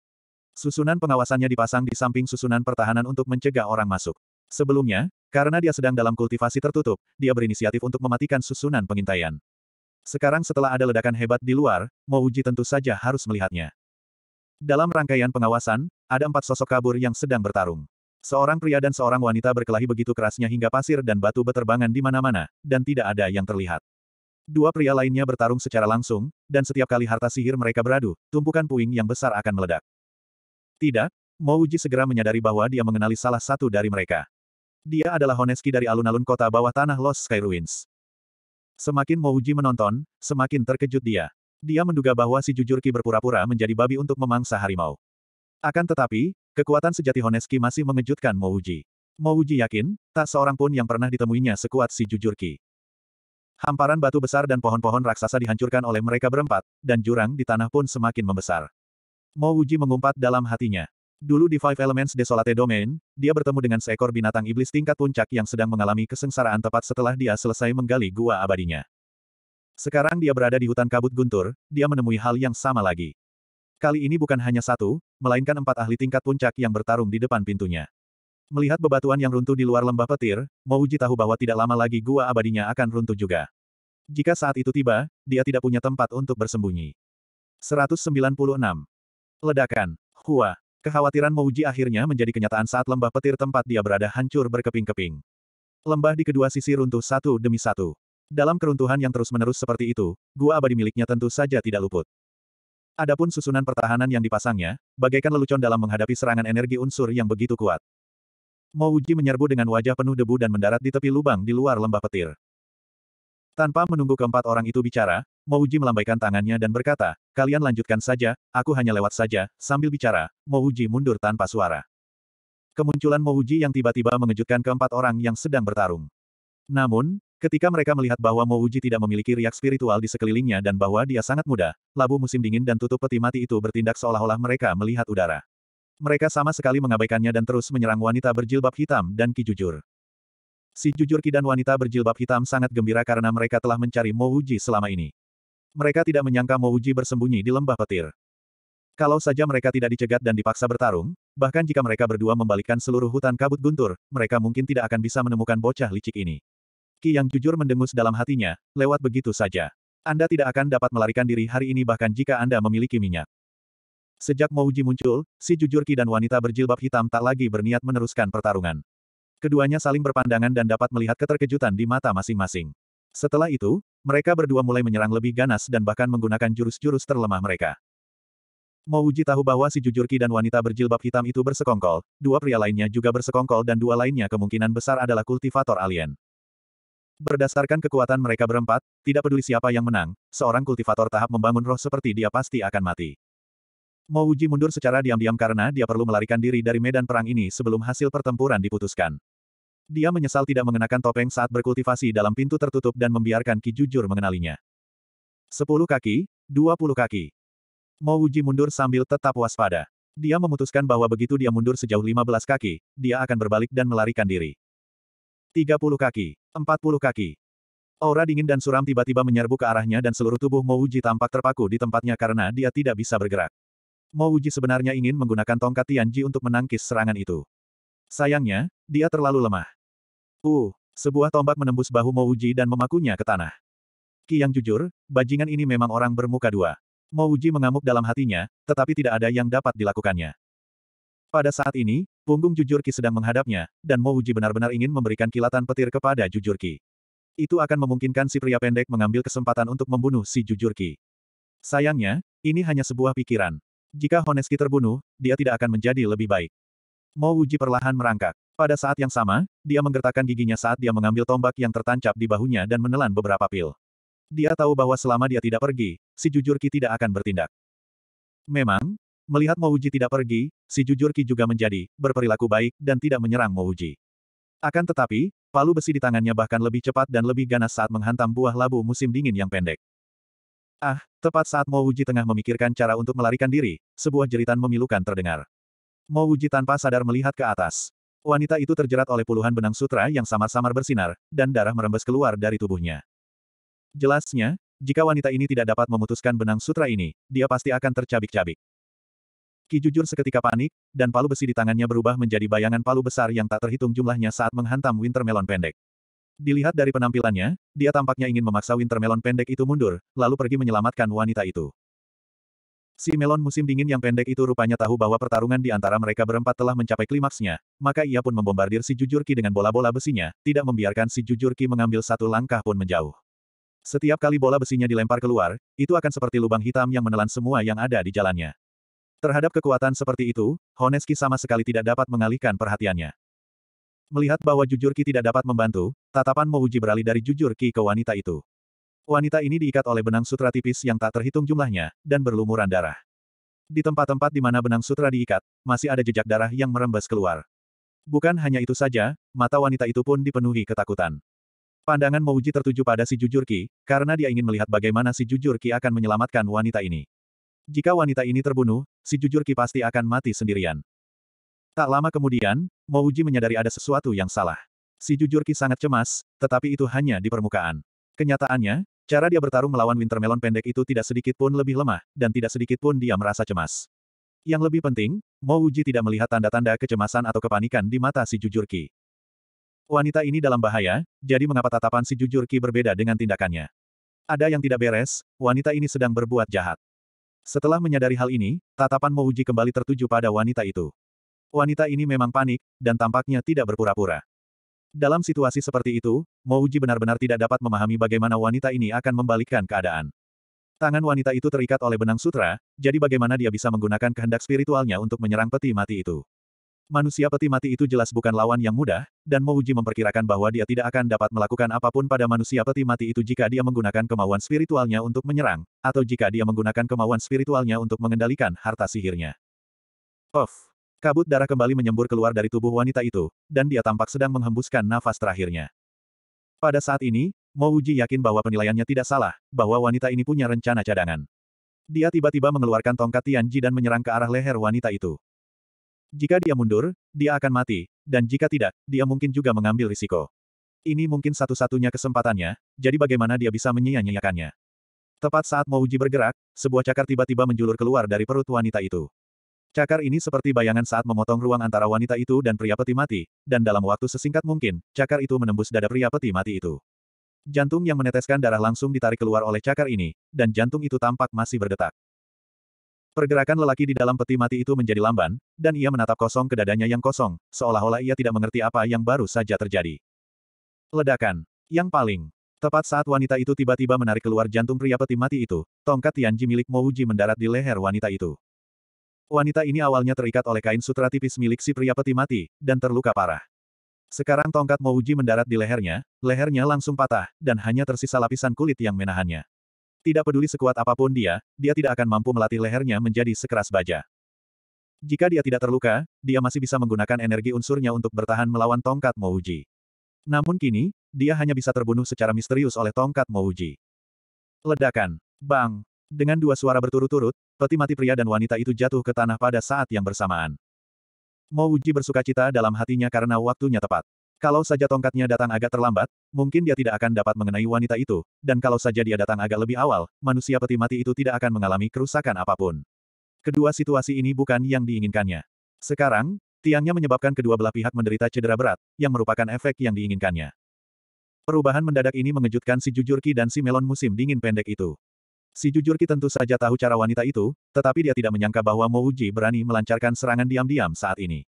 Susunan pengawasannya dipasang di samping susunan pertahanan untuk mencegah orang masuk. Sebelumnya, karena dia sedang dalam kultivasi tertutup, dia berinisiatif untuk mematikan susunan pengintaian. Sekarang setelah ada ledakan hebat di luar, Uji tentu saja harus melihatnya. Dalam rangkaian pengawasan, ada empat sosok kabur yang sedang bertarung. Seorang pria dan seorang wanita berkelahi begitu kerasnya hingga pasir dan batu beterbangan di mana-mana, dan tidak ada yang terlihat. Dua pria lainnya bertarung secara langsung, dan setiap kali harta sihir mereka beradu, tumpukan puing yang besar akan meledak. Tidak, Mouji segera menyadari bahwa dia mengenali salah satu dari mereka. Dia adalah Honeski dari alun-alun kota bawah tanah Lost Sky Ruins. Semakin Mouji menonton, semakin terkejut dia. Dia menduga bahwa si Jujurki berpura-pura menjadi babi untuk memangsa harimau. Akan tetapi, kekuatan sejati Honeski masih mengejutkan Mouji. Mouji yakin, tak seorang pun yang pernah ditemuinya sekuat si Jujurki. Hamparan batu besar dan pohon-pohon raksasa dihancurkan oleh mereka berempat, dan jurang di tanah pun semakin membesar. Mo Wuji mengumpat dalam hatinya. Dulu di Five Elements Desolate Domain, dia bertemu dengan seekor binatang iblis tingkat puncak yang sedang mengalami kesengsaraan tepat setelah dia selesai menggali gua abadinya. Sekarang dia berada di hutan kabut guntur, dia menemui hal yang sama lagi. Kali ini bukan hanya satu, melainkan empat ahli tingkat puncak yang bertarung di depan pintunya. Melihat bebatuan yang runtuh di luar lembah petir, Mouji tahu bahwa tidak lama lagi gua abadinya akan runtuh juga. Jika saat itu tiba, dia tidak punya tempat untuk bersembunyi. 196. Ledakan. Hua. Kekhawatiran Mouji akhirnya menjadi kenyataan saat lembah petir tempat dia berada hancur berkeping-keping. Lembah di kedua sisi runtuh satu demi satu. Dalam keruntuhan yang terus-menerus seperti itu, gua abadi miliknya tentu saja tidak luput. Adapun susunan pertahanan yang dipasangnya, bagaikan lelucon dalam menghadapi serangan energi unsur yang begitu kuat. Mo Uji menyerbu dengan wajah penuh debu dan mendarat di tepi lubang di luar lembah petir. Tanpa menunggu keempat orang itu bicara, Mo Uji melambaikan tangannya dan berkata, kalian lanjutkan saja, aku hanya lewat saja, sambil bicara, Mo Uji mundur tanpa suara. Kemunculan Mo Uji yang tiba-tiba mengejutkan keempat orang yang sedang bertarung. Namun, ketika mereka melihat bahwa Mo Uji tidak memiliki riak spiritual di sekelilingnya dan bahwa dia sangat muda, labu musim dingin dan tutup peti mati itu bertindak seolah-olah mereka melihat udara. Mereka sama sekali mengabaikannya dan terus menyerang wanita berjilbab hitam dan Ki Jujur. Si Jujur Ki dan wanita berjilbab hitam sangat gembira karena mereka telah mencari Mo Uji selama ini. Mereka tidak menyangka Mo Uji bersembunyi di lembah petir. Kalau saja mereka tidak dicegat dan dipaksa bertarung, bahkan jika mereka berdua membalikkan seluruh hutan kabut guntur, mereka mungkin tidak akan bisa menemukan bocah licik ini. Ki yang jujur mendengus dalam hatinya, lewat begitu saja. Anda tidak akan dapat melarikan diri hari ini bahkan jika Anda memiliki minyak. Sejak Mouji muncul, si jujurki dan wanita berjilbab hitam tak lagi berniat meneruskan pertarungan. Keduanya saling berpandangan dan dapat melihat keterkejutan di mata masing-masing. Setelah itu, mereka berdua mulai menyerang lebih ganas dan bahkan menggunakan jurus-jurus terlemah mereka. Mouji tahu bahwa si jujurki dan wanita berjilbab hitam itu bersekongkol, dua pria lainnya juga bersekongkol dan dua lainnya kemungkinan besar adalah kultivator alien. Berdasarkan kekuatan mereka berempat, tidak peduli siapa yang menang, seorang kultivator tahap membangun roh seperti dia pasti akan mati. Mo Uji mundur secara diam-diam karena dia perlu melarikan diri dari medan perang ini sebelum hasil pertempuran diputuskan. Dia menyesal tidak mengenakan topeng saat berkultivasi dalam pintu tertutup dan membiarkan Ki jujur mengenalinya. Sepuluh kaki, dua puluh kaki. Mo Uji mundur sambil tetap waspada. Dia memutuskan bahwa begitu dia mundur sejauh lima belas kaki, dia akan berbalik dan melarikan diri. Tiga puluh kaki, empat puluh kaki. Aura dingin dan suram tiba-tiba menyerbu ke arahnya dan seluruh tubuh Mouji tampak terpaku di tempatnya karena dia tidak bisa bergerak. Mo Wuji sebenarnya ingin menggunakan tongkat Tianji untuk menangkis serangan itu. Sayangnya, dia terlalu lemah. Uh, sebuah tombak menembus bahu Mo Wuji dan memakunya ke tanah. Ki yang jujur, bajingan ini memang orang bermuka dua. Mo Wuji mengamuk dalam hatinya, tetapi tidak ada yang dapat dilakukannya. Pada saat ini, punggung jujur Ki sedang menghadapnya, dan Mo Wuji benar-benar ingin memberikan kilatan petir kepada jujur Ki. Itu akan memungkinkan si pria pendek mengambil kesempatan untuk membunuh si jujur Ki. Sayangnya, ini hanya sebuah pikiran. Jika Honeski terbunuh, dia tidak akan menjadi lebih baik. Mo Wuji perlahan merangkak. Pada saat yang sama, dia menggertakkan giginya saat dia mengambil tombak yang tertancap di bahunya dan menelan beberapa pil. Dia tahu bahwa selama dia tidak pergi, si Jujur Jujurki tidak akan bertindak. Memang, melihat Mo Wuji tidak pergi, si Jujur Jujurki juga menjadi berperilaku baik dan tidak menyerang Mo Wuji. Akan tetapi, palu besi di tangannya bahkan lebih cepat dan lebih ganas saat menghantam buah labu musim dingin yang pendek. Ah, tepat saat Mo Wuji tengah memikirkan cara untuk melarikan diri, sebuah jeritan memilukan terdengar. Mo Wuji tanpa sadar melihat ke atas. Wanita itu terjerat oleh puluhan benang sutra yang samar-samar bersinar, dan darah merembes keluar dari tubuhnya. Jelasnya, jika wanita ini tidak dapat memutuskan benang sutra ini, dia pasti akan tercabik-cabik. Ki jujur seketika panik, dan palu besi di tangannya berubah menjadi bayangan palu besar yang tak terhitung jumlahnya saat menghantam Wintermelon pendek. Dilihat dari penampilannya, dia tampaknya ingin memaksa Wintermelon pendek itu mundur, lalu pergi menyelamatkan wanita itu. Si melon musim dingin yang pendek itu rupanya tahu bahwa pertarungan di antara mereka berempat telah mencapai klimaksnya, maka ia pun membombardir si Jujurki dengan bola-bola besinya, tidak membiarkan si Jujurki mengambil satu langkah pun menjauh. Setiap kali bola besinya dilempar keluar, itu akan seperti lubang hitam yang menelan semua yang ada di jalannya. Terhadap kekuatan seperti itu, Honeski sama sekali tidak dapat mengalihkan perhatiannya. Melihat bahwa Jujurki tidak dapat membantu, tatapan Uji beralih dari Jujurki ke wanita itu. Wanita ini diikat oleh benang sutra tipis yang tak terhitung jumlahnya, dan berlumuran darah. Di tempat-tempat di mana benang sutra diikat, masih ada jejak darah yang merembes keluar. Bukan hanya itu saja, mata wanita itu pun dipenuhi ketakutan. Pandangan Uji tertuju pada si Jujurki, karena dia ingin melihat bagaimana si Jujurki akan menyelamatkan wanita ini. Jika wanita ini terbunuh, si Jujurki pasti akan mati sendirian. Tak lama kemudian, Mouji menyadari ada sesuatu yang salah. Si Jujurki sangat cemas, tetapi itu hanya di permukaan. Kenyataannya, cara dia bertarung melawan Wintermelon pendek itu tidak sedikit pun lebih lemah, dan tidak sedikit pun dia merasa cemas. Yang lebih penting, Mouji tidak melihat tanda-tanda kecemasan atau kepanikan di mata si Jujurki. Wanita ini dalam bahaya, jadi mengapa tatapan si Jujurki berbeda dengan tindakannya? Ada yang tidak beres, wanita ini sedang berbuat jahat. Setelah menyadari hal ini, tatapan Mouji kembali tertuju pada wanita itu wanita ini memang panik, dan tampaknya tidak berpura-pura. Dalam situasi seperti itu, Mouji benar-benar tidak dapat memahami bagaimana wanita ini akan membalikkan keadaan. Tangan wanita itu terikat oleh benang sutra, jadi bagaimana dia bisa menggunakan kehendak spiritualnya untuk menyerang peti mati itu. Manusia peti mati itu jelas bukan lawan yang mudah, dan Mouji memperkirakan bahwa dia tidak akan dapat melakukan apapun pada manusia peti mati itu jika dia menggunakan kemauan spiritualnya untuk menyerang, atau jika dia menggunakan kemauan spiritualnya untuk mengendalikan harta sihirnya. Of, Kabut darah kembali menyembur keluar dari tubuh wanita itu, dan dia tampak sedang menghembuskan nafas terakhirnya. Pada saat ini, Mo Uji yakin bahwa penilaiannya tidak salah, bahwa wanita ini punya rencana cadangan. Dia tiba-tiba mengeluarkan tongkat Tianji dan menyerang ke arah leher wanita itu. Jika dia mundur, dia akan mati, dan jika tidak, dia mungkin juga mengambil risiko. Ini mungkin satu-satunya kesempatannya, jadi bagaimana dia bisa menyia-nyiakannya. Tepat saat Mo bergerak, sebuah cakar tiba-tiba menjulur keluar dari perut wanita itu. Cakar ini seperti bayangan saat memotong ruang antara wanita itu dan pria peti mati, dan dalam waktu sesingkat mungkin, cakar itu menembus dada pria peti mati itu. Jantung yang meneteskan darah langsung ditarik keluar oleh cakar ini, dan jantung itu tampak masih berdetak. Pergerakan lelaki di dalam peti mati itu menjadi lamban, dan ia menatap kosong ke dadanya yang kosong, seolah-olah ia tidak mengerti apa yang baru saja terjadi. Ledakan. Yang paling. Tepat saat wanita itu tiba-tiba menarik keluar jantung pria peti mati itu, tongkat Tianji milik Mouji mendarat di leher wanita itu. Wanita ini awalnya terikat oleh kain sutra tipis milik si pria peti mati, dan terluka parah. Sekarang tongkat Mouji mendarat di lehernya, lehernya langsung patah, dan hanya tersisa lapisan kulit yang menahannya. Tidak peduli sekuat apapun dia, dia tidak akan mampu melatih lehernya menjadi sekeras baja. Jika dia tidak terluka, dia masih bisa menggunakan energi unsurnya untuk bertahan melawan tongkat Mouji. Namun kini, dia hanya bisa terbunuh secara misterius oleh tongkat Mouji. Ledakan. Bang. Dengan dua suara berturut-turut, peti mati pria dan wanita itu jatuh ke tanah pada saat yang bersamaan. Mo Uji bersuka cita dalam hatinya karena waktunya tepat. Kalau saja tongkatnya datang agak terlambat, mungkin dia tidak akan dapat mengenai wanita itu, dan kalau saja dia datang agak lebih awal, manusia peti mati itu tidak akan mengalami kerusakan apapun. Kedua situasi ini bukan yang diinginkannya. Sekarang, tiangnya menyebabkan kedua belah pihak menderita cedera berat, yang merupakan efek yang diinginkannya. Perubahan mendadak ini mengejutkan si Jujurki dan si Melon musim dingin pendek itu. Si jujur Jujurki tentu saja tahu cara wanita itu, tetapi dia tidak menyangka bahwa Mo Uji berani melancarkan serangan diam-diam saat ini.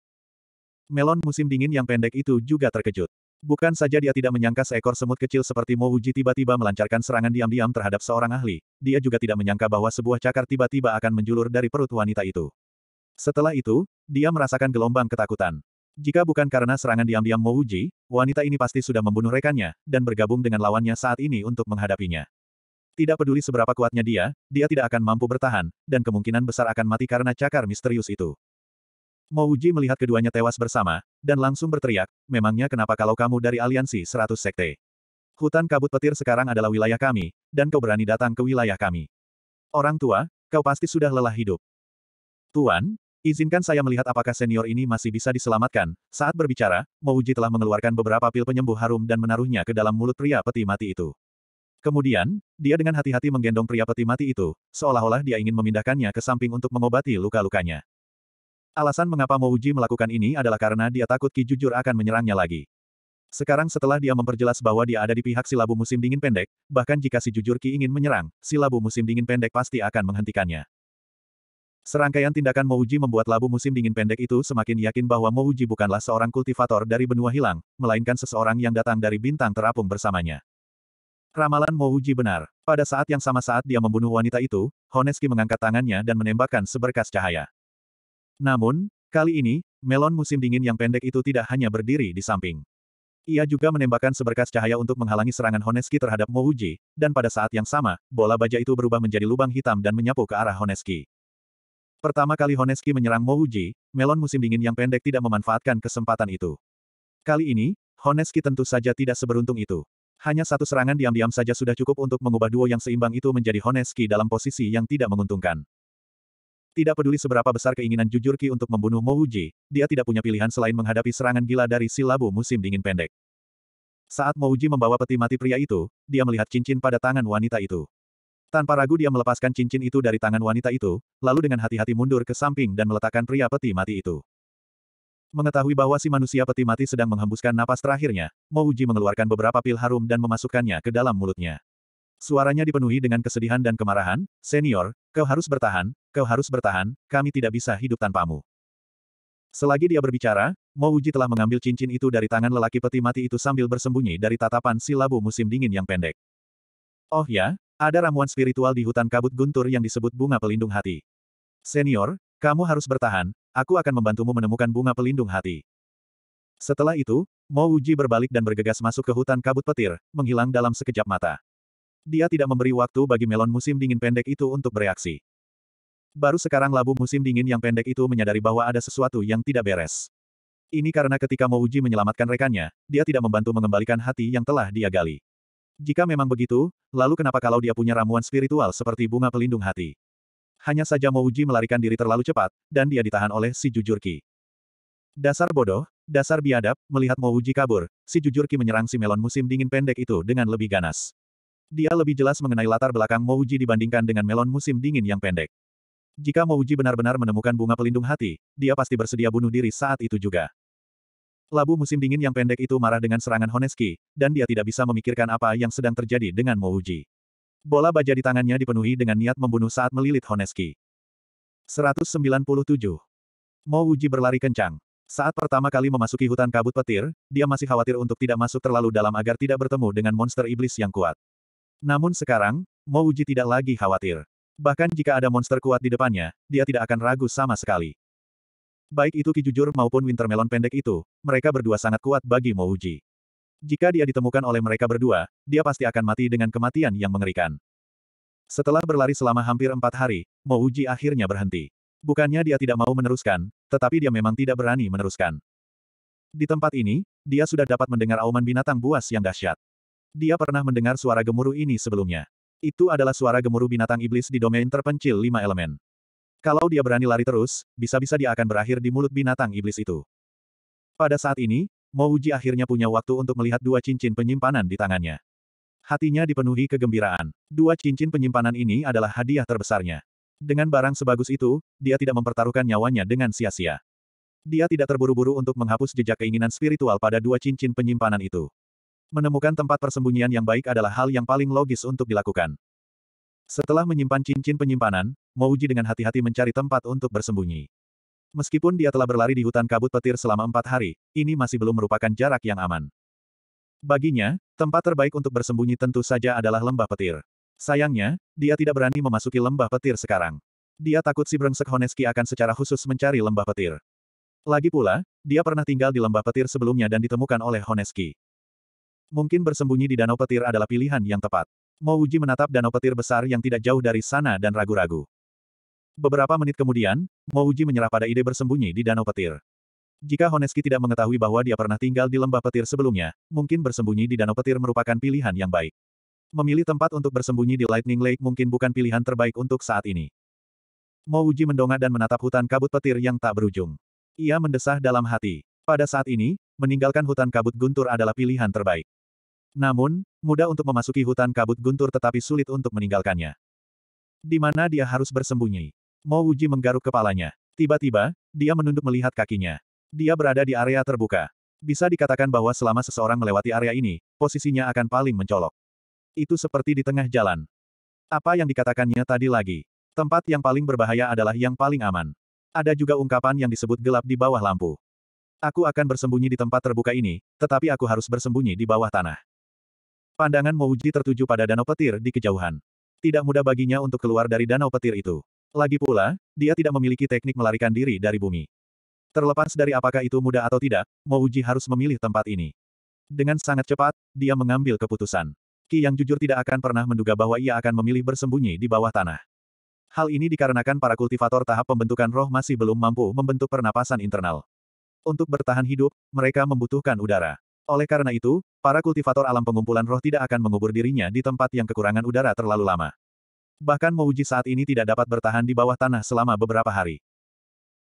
Melon musim dingin yang pendek itu juga terkejut. Bukan saja dia tidak menyangka seekor semut kecil seperti Mo Uji tiba-tiba melancarkan serangan diam-diam terhadap seorang ahli, dia juga tidak menyangka bahwa sebuah cakar tiba-tiba akan menjulur dari perut wanita itu. Setelah itu, dia merasakan gelombang ketakutan. Jika bukan karena serangan diam-diam Mo Uji, wanita ini pasti sudah membunuh rekannya, dan bergabung dengan lawannya saat ini untuk menghadapinya. Tidak peduli seberapa kuatnya dia, dia tidak akan mampu bertahan, dan kemungkinan besar akan mati karena cakar misterius itu. Mouji melihat keduanya tewas bersama, dan langsung berteriak, memangnya kenapa kalau kamu dari aliansi 100 sekte? Hutan kabut petir sekarang adalah wilayah kami, dan kau berani datang ke wilayah kami. Orang tua, kau pasti sudah lelah hidup. Tuan, Izinkan saya melihat apakah senior ini masih bisa diselamatkan. Saat berbicara, Mouji telah mengeluarkan beberapa pil penyembuh harum dan menaruhnya ke dalam mulut pria peti mati itu. Kemudian, dia dengan hati-hati menggendong pria peti mati itu, seolah-olah dia ingin memindahkannya ke samping untuk mengobati luka-lukanya. Alasan mengapa Mouji melakukan ini adalah karena dia takut Ki Jujur akan menyerangnya lagi. Sekarang setelah dia memperjelas bahwa dia ada di pihak silabu musim dingin pendek, bahkan jika si Jujur Ki ingin menyerang, silabu musim dingin pendek pasti akan menghentikannya. Serangkaian tindakan Mouji membuat labu musim dingin pendek itu semakin yakin bahwa Mouji bukanlah seorang kultivator dari benua hilang, melainkan seseorang yang datang dari bintang terapung bersamanya. Ramalan Mouji benar. Pada saat yang sama saat dia membunuh wanita itu, Honeski mengangkat tangannya dan menembakkan seberkas cahaya. Namun, kali ini, melon musim dingin yang pendek itu tidak hanya berdiri di samping. Ia juga menembakkan seberkas cahaya untuk menghalangi serangan Honeski terhadap Mouji, dan pada saat yang sama, bola baja itu berubah menjadi lubang hitam dan menyapu ke arah Honeski. Pertama kali Honeski menyerang Mouji, melon musim dingin yang pendek tidak memanfaatkan kesempatan itu. Kali ini, Honeski tentu saja tidak seberuntung itu. Hanya satu serangan diam-diam saja sudah cukup untuk mengubah duo yang seimbang itu menjadi Honeski dalam posisi yang tidak menguntungkan. Tidak peduli seberapa besar keinginan jujur Ki untuk membunuh Mouji, dia tidak punya pilihan selain menghadapi serangan gila dari Silabu musim dingin pendek. Saat Mouji membawa peti mati pria itu, dia melihat cincin pada tangan wanita itu. Tanpa ragu dia melepaskan cincin itu dari tangan wanita itu, lalu dengan hati-hati mundur ke samping dan meletakkan pria peti mati itu. Mengetahui bahwa si manusia peti mati sedang menghembuskan napas terakhirnya, Mouji mengeluarkan beberapa pil harum dan memasukkannya ke dalam mulutnya. Suaranya dipenuhi dengan kesedihan dan kemarahan, Senior, kau harus bertahan, kau harus bertahan, kami tidak bisa hidup tanpamu. Selagi dia berbicara, Mouji telah mengambil cincin itu dari tangan lelaki peti mati itu sambil bersembunyi dari tatapan si labu musim dingin yang pendek. Oh ya, ada ramuan spiritual di hutan kabut guntur yang disebut bunga pelindung hati. Senior, kamu harus bertahan, aku akan membantumu menemukan bunga pelindung hati. Setelah itu, Mo Uji berbalik dan bergegas masuk ke hutan kabut petir, menghilang dalam sekejap mata. Dia tidak memberi waktu bagi melon musim dingin pendek itu untuk bereaksi. Baru sekarang labu musim dingin yang pendek itu menyadari bahwa ada sesuatu yang tidak beres. Ini karena ketika Mo Uji menyelamatkan rekannya, dia tidak membantu mengembalikan hati yang telah dia gali. Jika memang begitu, lalu kenapa kalau dia punya ramuan spiritual seperti bunga pelindung hati? hanya saja Mouji melarikan diri terlalu cepat, dan dia ditahan oleh si Jujur Ki. Dasar bodoh, dasar biadab, melihat Mouji kabur, si Jujur Ki menyerang si melon musim dingin pendek itu dengan lebih ganas. Dia lebih jelas mengenai latar belakang Mouji dibandingkan dengan melon musim dingin yang pendek. Jika Mouji benar-benar menemukan bunga pelindung hati, dia pasti bersedia bunuh diri saat itu juga. Labu musim dingin yang pendek itu marah dengan serangan Honeski, dan dia tidak bisa memikirkan apa yang sedang terjadi dengan Mouji. Bola baja di tangannya dipenuhi dengan niat membunuh saat melilit Honeski. 197. Mo Wuji berlari kencang. Saat pertama kali memasuki hutan kabut petir, dia masih khawatir untuk tidak masuk terlalu dalam agar tidak bertemu dengan monster iblis yang kuat. Namun sekarang, Mo Wuji tidak lagi khawatir. Bahkan jika ada monster kuat di depannya, dia tidak akan ragu sama sekali. Baik itu Ki Jujur maupun Wintermelon pendek itu, mereka berdua sangat kuat bagi Mo Wuji. Jika dia ditemukan oleh mereka berdua, dia pasti akan mati dengan kematian yang mengerikan. Setelah berlari selama hampir empat hari, Uji akhirnya berhenti. Bukannya dia tidak mau meneruskan, tetapi dia memang tidak berani meneruskan. Di tempat ini, dia sudah dapat mendengar auman binatang buas yang dahsyat. Dia pernah mendengar suara gemuruh ini sebelumnya. Itu adalah suara gemuruh binatang iblis di domain terpencil lima elemen. Kalau dia berani lari terus, bisa-bisa dia akan berakhir di mulut binatang iblis itu. Pada saat ini, Mo akhirnya punya waktu untuk melihat dua cincin penyimpanan di tangannya. Hatinya dipenuhi kegembiraan. Dua cincin penyimpanan ini adalah hadiah terbesarnya. Dengan barang sebagus itu, dia tidak mempertaruhkan nyawanya dengan sia-sia. Dia tidak terburu-buru untuk menghapus jejak keinginan spiritual pada dua cincin penyimpanan itu. Menemukan tempat persembunyian yang baik adalah hal yang paling logis untuk dilakukan. Setelah menyimpan cincin penyimpanan, Mouji dengan hati-hati mencari tempat untuk bersembunyi. Meskipun dia telah berlari di hutan kabut petir selama empat hari, ini masih belum merupakan jarak yang aman. Baginya, tempat terbaik untuk bersembunyi tentu saja adalah lembah petir. Sayangnya, dia tidak berani memasuki lembah petir sekarang. Dia takut si Brengsek Honeski akan secara khusus mencari lembah petir. Lagi pula, dia pernah tinggal di lembah petir sebelumnya dan ditemukan oleh Honeski. Mungkin bersembunyi di danau petir adalah pilihan yang tepat. Mouji menatap danau petir besar yang tidak jauh dari sana dan ragu-ragu. Beberapa menit kemudian, Mouji menyerah pada ide bersembunyi di Danau Petir. Jika Honeski tidak mengetahui bahwa dia pernah tinggal di lembah petir sebelumnya, mungkin bersembunyi di Danau Petir merupakan pilihan yang baik. Memilih tempat untuk bersembunyi di Lightning Lake mungkin bukan pilihan terbaik untuk saat ini. Mouji mendongak dan menatap hutan kabut petir yang tak berujung. Ia mendesah dalam hati. Pada saat ini, meninggalkan hutan kabut guntur adalah pilihan terbaik. Namun, mudah untuk memasuki hutan kabut guntur tetapi sulit untuk meninggalkannya. Di mana dia harus bersembunyi? Mo Wuji menggaruk kepalanya. Tiba-tiba, dia menunduk melihat kakinya. Dia berada di area terbuka. Bisa dikatakan bahwa selama seseorang melewati area ini, posisinya akan paling mencolok. Itu seperti di tengah jalan. Apa yang dikatakannya tadi lagi? Tempat yang paling berbahaya adalah yang paling aman. Ada juga ungkapan yang disebut gelap di bawah lampu. Aku akan bersembunyi di tempat terbuka ini, tetapi aku harus bersembunyi di bawah tanah. Pandangan Mouji tertuju pada danau petir di kejauhan. Tidak mudah baginya untuk keluar dari danau petir itu. Lagi pula, dia tidak memiliki teknik melarikan diri dari bumi. Terlepas dari apakah itu mudah atau tidak, Mouji harus memilih tempat ini. Dengan sangat cepat, dia mengambil keputusan. Ki yang jujur tidak akan pernah menduga bahwa ia akan memilih bersembunyi di bawah tanah. Hal ini dikarenakan para kultivator tahap pembentukan roh masih belum mampu membentuk pernapasan internal. Untuk bertahan hidup, mereka membutuhkan udara. Oleh karena itu, para kultivator alam pengumpulan roh tidak akan mengubur dirinya di tempat yang kekurangan udara terlalu lama. Bahkan Mouji saat ini tidak dapat bertahan di bawah tanah selama beberapa hari.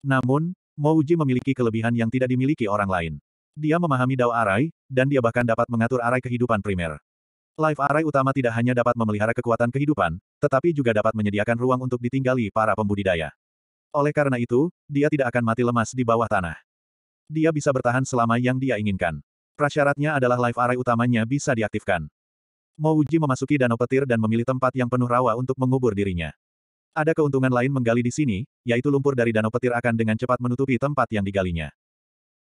Namun, Mouji memiliki kelebihan yang tidak dimiliki orang lain. Dia memahami Dao Arai, dan dia bahkan dapat mengatur arai kehidupan primer. Life Arai utama tidak hanya dapat memelihara kekuatan kehidupan, tetapi juga dapat menyediakan ruang untuk ditinggali para pembudidaya. Oleh karena itu, dia tidak akan mati lemas di bawah tanah. Dia bisa bertahan selama yang dia inginkan. Prasyaratnya adalah life arai utamanya bisa diaktifkan. Mo Uji memasuki danau petir dan memilih tempat yang penuh rawa untuk mengubur dirinya. Ada keuntungan lain menggali di sini, yaitu lumpur dari danau petir akan dengan cepat menutupi tempat yang digalinya.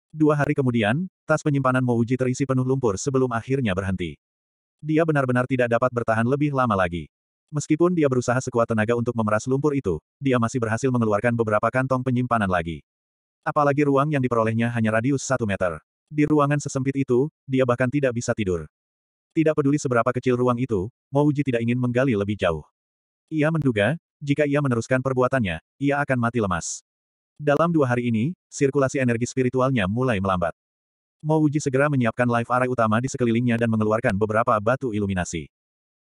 Dua hari kemudian, tas penyimpanan Mo Uji terisi penuh lumpur sebelum akhirnya berhenti. Dia benar-benar tidak dapat bertahan lebih lama lagi. Meskipun dia berusaha sekuat tenaga untuk memeras lumpur itu, dia masih berhasil mengeluarkan beberapa kantong penyimpanan lagi. Apalagi ruang yang diperolehnya hanya radius satu meter. Di ruangan sesempit itu, dia bahkan tidak bisa tidur. Tidak peduli seberapa kecil ruang itu, Mouji tidak ingin menggali lebih jauh. Ia menduga, jika ia meneruskan perbuatannya, ia akan mati lemas. Dalam dua hari ini, sirkulasi energi spiritualnya mulai melambat. Mouji segera menyiapkan live array utama di sekelilingnya dan mengeluarkan beberapa batu iluminasi.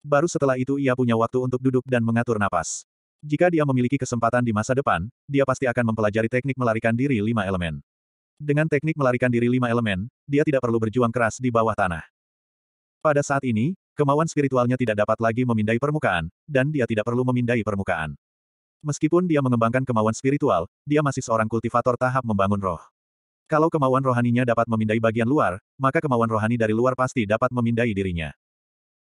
Baru setelah itu ia punya waktu untuk duduk dan mengatur napas. Jika dia memiliki kesempatan di masa depan, dia pasti akan mempelajari teknik melarikan diri lima elemen. Dengan teknik melarikan diri lima elemen, dia tidak perlu berjuang keras di bawah tanah. Pada saat ini, kemauan spiritualnya tidak dapat lagi memindai permukaan, dan dia tidak perlu memindai permukaan. Meskipun dia mengembangkan kemauan spiritual, dia masih seorang kultivator tahap membangun roh. Kalau kemauan rohaninya dapat memindai bagian luar, maka kemauan rohani dari luar pasti dapat memindai dirinya.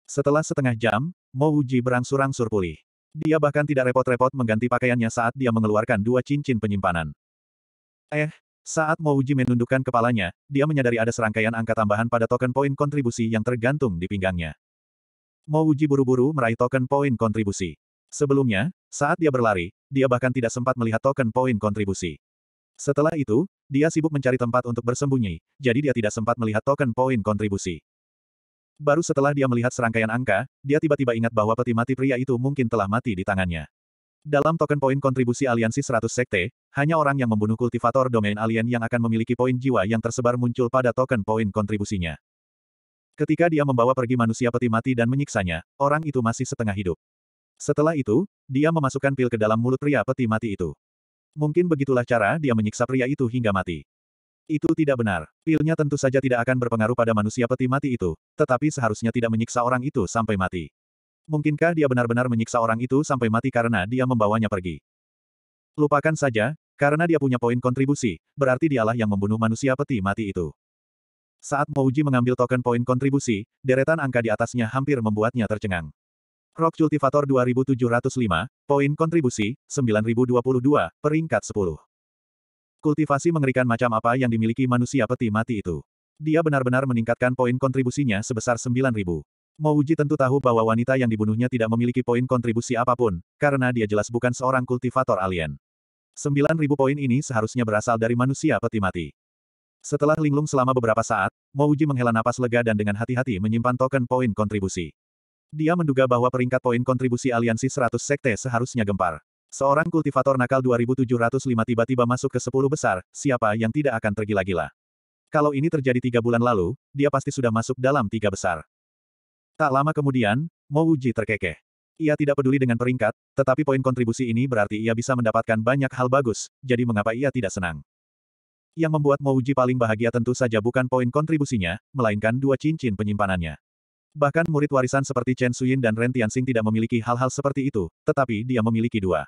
Setelah setengah jam, Mo Wuji berangsur-angsur pulih. Dia bahkan tidak repot-repot mengganti pakaiannya saat dia mengeluarkan dua cincin penyimpanan. Eh, saat Mouji menundukkan kepalanya, dia menyadari ada serangkaian angka tambahan pada token poin kontribusi yang tergantung di pinggangnya. Mouji buru-buru meraih token poin kontribusi. Sebelumnya, saat dia berlari, dia bahkan tidak sempat melihat token poin kontribusi. Setelah itu, dia sibuk mencari tempat untuk bersembunyi, jadi dia tidak sempat melihat token poin kontribusi. Baru setelah dia melihat serangkaian angka, dia tiba-tiba ingat bahwa peti mati pria itu mungkin telah mati di tangannya. Dalam token poin kontribusi aliansi 100 sekte, hanya orang yang membunuh kultivator domain alien yang akan memiliki poin jiwa yang tersebar muncul pada token poin kontribusinya. Ketika dia membawa pergi manusia peti mati dan menyiksanya, orang itu masih setengah hidup. Setelah itu, dia memasukkan pil ke dalam mulut pria peti mati itu. Mungkin begitulah cara dia menyiksa pria itu hingga mati. Itu tidak benar. Pilnya tentu saja tidak akan berpengaruh pada manusia peti mati itu, tetapi seharusnya tidak menyiksa orang itu sampai mati. Mungkinkah dia benar-benar menyiksa orang itu sampai mati karena dia membawanya pergi? Lupakan saja, karena dia punya poin kontribusi, berarti dialah yang membunuh manusia peti mati itu. Saat Mouji mengambil token poin kontribusi, deretan angka di atasnya hampir membuatnya tercengang. Rock Cultivator 2705, poin kontribusi, 9022, peringkat 10. Kultivasi mengerikan macam apa yang dimiliki manusia peti mati itu. Dia benar-benar meningkatkan poin kontribusinya sebesar 9000. Mouji tentu tahu bahwa wanita yang dibunuhnya tidak memiliki poin kontribusi apapun, karena dia jelas bukan seorang kultivator alien. 9.000 poin ini seharusnya berasal dari manusia peti mati. Setelah linglung selama beberapa saat, Mo menghela napas lega dan dengan hati-hati menyimpan token poin kontribusi. Dia menduga bahwa peringkat poin kontribusi aliansi 100 sekte seharusnya gempar. Seorang kultivator nakal 2705 tiba-tiba masuk ke 10 besar, siapa yang tidak akan tergila-gila. Kalau ini terjadi tiga bulan lalu, dia pasti sudah masuk dalam tiga besar. Tak lama kemudian, Mo Uji terkekeh. Ia tidak peduli dengan peringkat, tetapi poin kontribusi ini berarti ia bisa mendapatkan banyak hal bagus, jadi mengapa ia tidak senang? Yang membuat Mo Uji paling bahagia tentu saja bukan poin kontribusinya, melainkan dua cincin penyimpanannya. Bahkan murid warisan seperti Chen Suyin dan Ren Tianxing tidak memiliki hal-hal seperti itu, tetapi dia memiliki dua.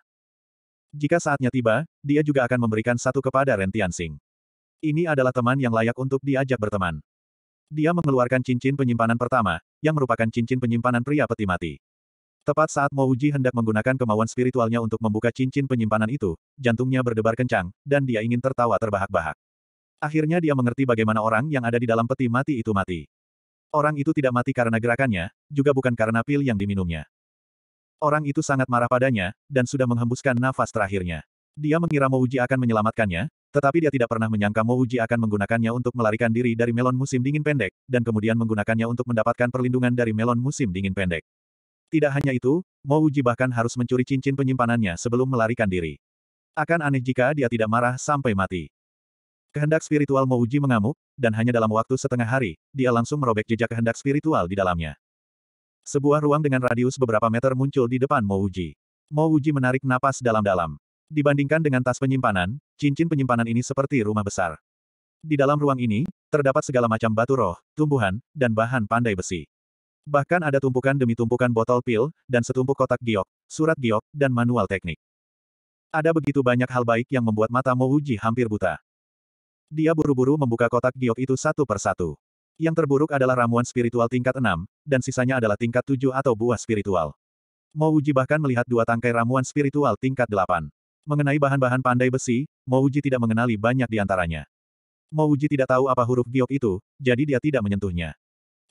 Jika saatnya tiba, dia juga akan memberikan satu kepada Ren Tianxing. Ini adalah teman yang layak untuk diajak berteman. Dia mengeluarkan cincin penyimpanan pertama, yang merupakan cincin penyimpanan pria peti mati. Tepat saat Uji hendak menggunakan kemauan spiritualnya untuk membuka cincin penyimpanan itu, jantungnya berdebar kencang, dan dia ingin tertawa terbahak-bahak. Akhirnya dia mengerti bagaimana orang yang ada di dalam peti mati itu mati. Orang itu tidak mati karena gerakannya, juga bukan karena pil yang diminumnya. Orang itu sangat marah padanya, dan sudah menghembuskan nafas terakhirnya. Dia mengira Mouji akan menyelamatkannya, tetapi dia tidak pernah menyangka Mouji akan menggunakannya untuk melarikan diri dari melon musim dingin pendek, dan kemudian menggunakannya untuk mendapatkan perlindungan dari melon musim dingin pendek. Tidak hanya itu, Mouji bahkan harus mencuri cincin penyimpanannya sebelum melarikan diri. Akan aneh jika dia tidak marah sampai mati. Kehendak spiritual Mouji mengamuk, dan hanya dalam waktu setengah hari, dia langsung merobek jejak kehendak spiritual di dalamnya. Sebuah ruang dengan radius beberapa meter muncul di depan Mouji. Mouji menarik napas dalam-dalam. Dibandingkan dengan tas penyimpanan, cincin penyimpanan ini seperti rumah besar. Di dalam ruang ini, terdapat segala macam batu roh, tumbuhan, dan bahan pandai besi. Bahkan ada tumpukan demi tumpukan botol pil, dan setumpuk kotak giok, surat giok, dan manual teknik. Ada begitu banyak hal baik yang membuat mata Mouji hampir buta. Dia buru-buru membuka kotak giok itu satu per satu. Yang terburuk adalah ramuan spiritual tingkat 6, dan sisanya adalah tingkat 7 atau buah spiritual. Mouji bahkan melihat dua tangkai ramuan spiritual tingkat 8. Mengenai bahan-bahan pandai besi, Mouji tidak mengenali banyak di antaranya. Mouji tidak tahu apa huruf giok itu, jadi dia tidak menyentuhnya.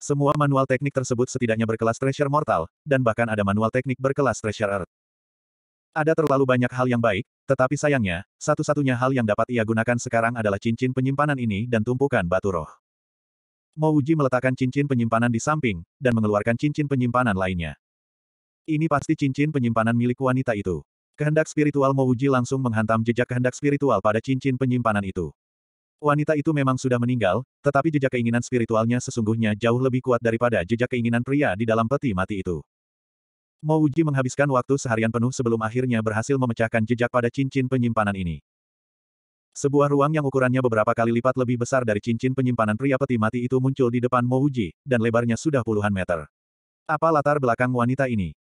Semua manual teknik tersebut setidaknya berkelas treasure mortal, dan bahkan ada manual teknik berkelas treasure earth. Ada terlalu banyak hal yang baik, tetapi sayangnya, satu-satunya hal yang dapat ia gunakan sekarang adalah cincin penyimpanan ini dan tumpukan batu roh. Mouji meletakkan cincin penyimpanan di samping, dan mengeluarkan cincin penyimpanan lainnya. Ini pasti cincin penyimpanan milik wanita itu. Kehendak spiritual Mouji langsung menghantam jejak kehendak spiritual pada cincin penyimpanan itu. Wanita itu memang sudah meninggal, tetapi jejak keinginan spiritualnya sesungguhnya jauh lebih kuat daripada jejak keinginan pria di dalam peti mati itu. Mouji menghabiskan waktu seharian penuh sebelum akhirnya berhasil memecahkan jejak pada cincin penyimpanan ini. Sebuah ruang yang ukurannya beberapa kali lipat lebih besar dari cincin penyimpanan pria peti mati itu muncul di depan Mouji, dan lebarnya sudah puluhan meter. Apa latar belakang wanita ini?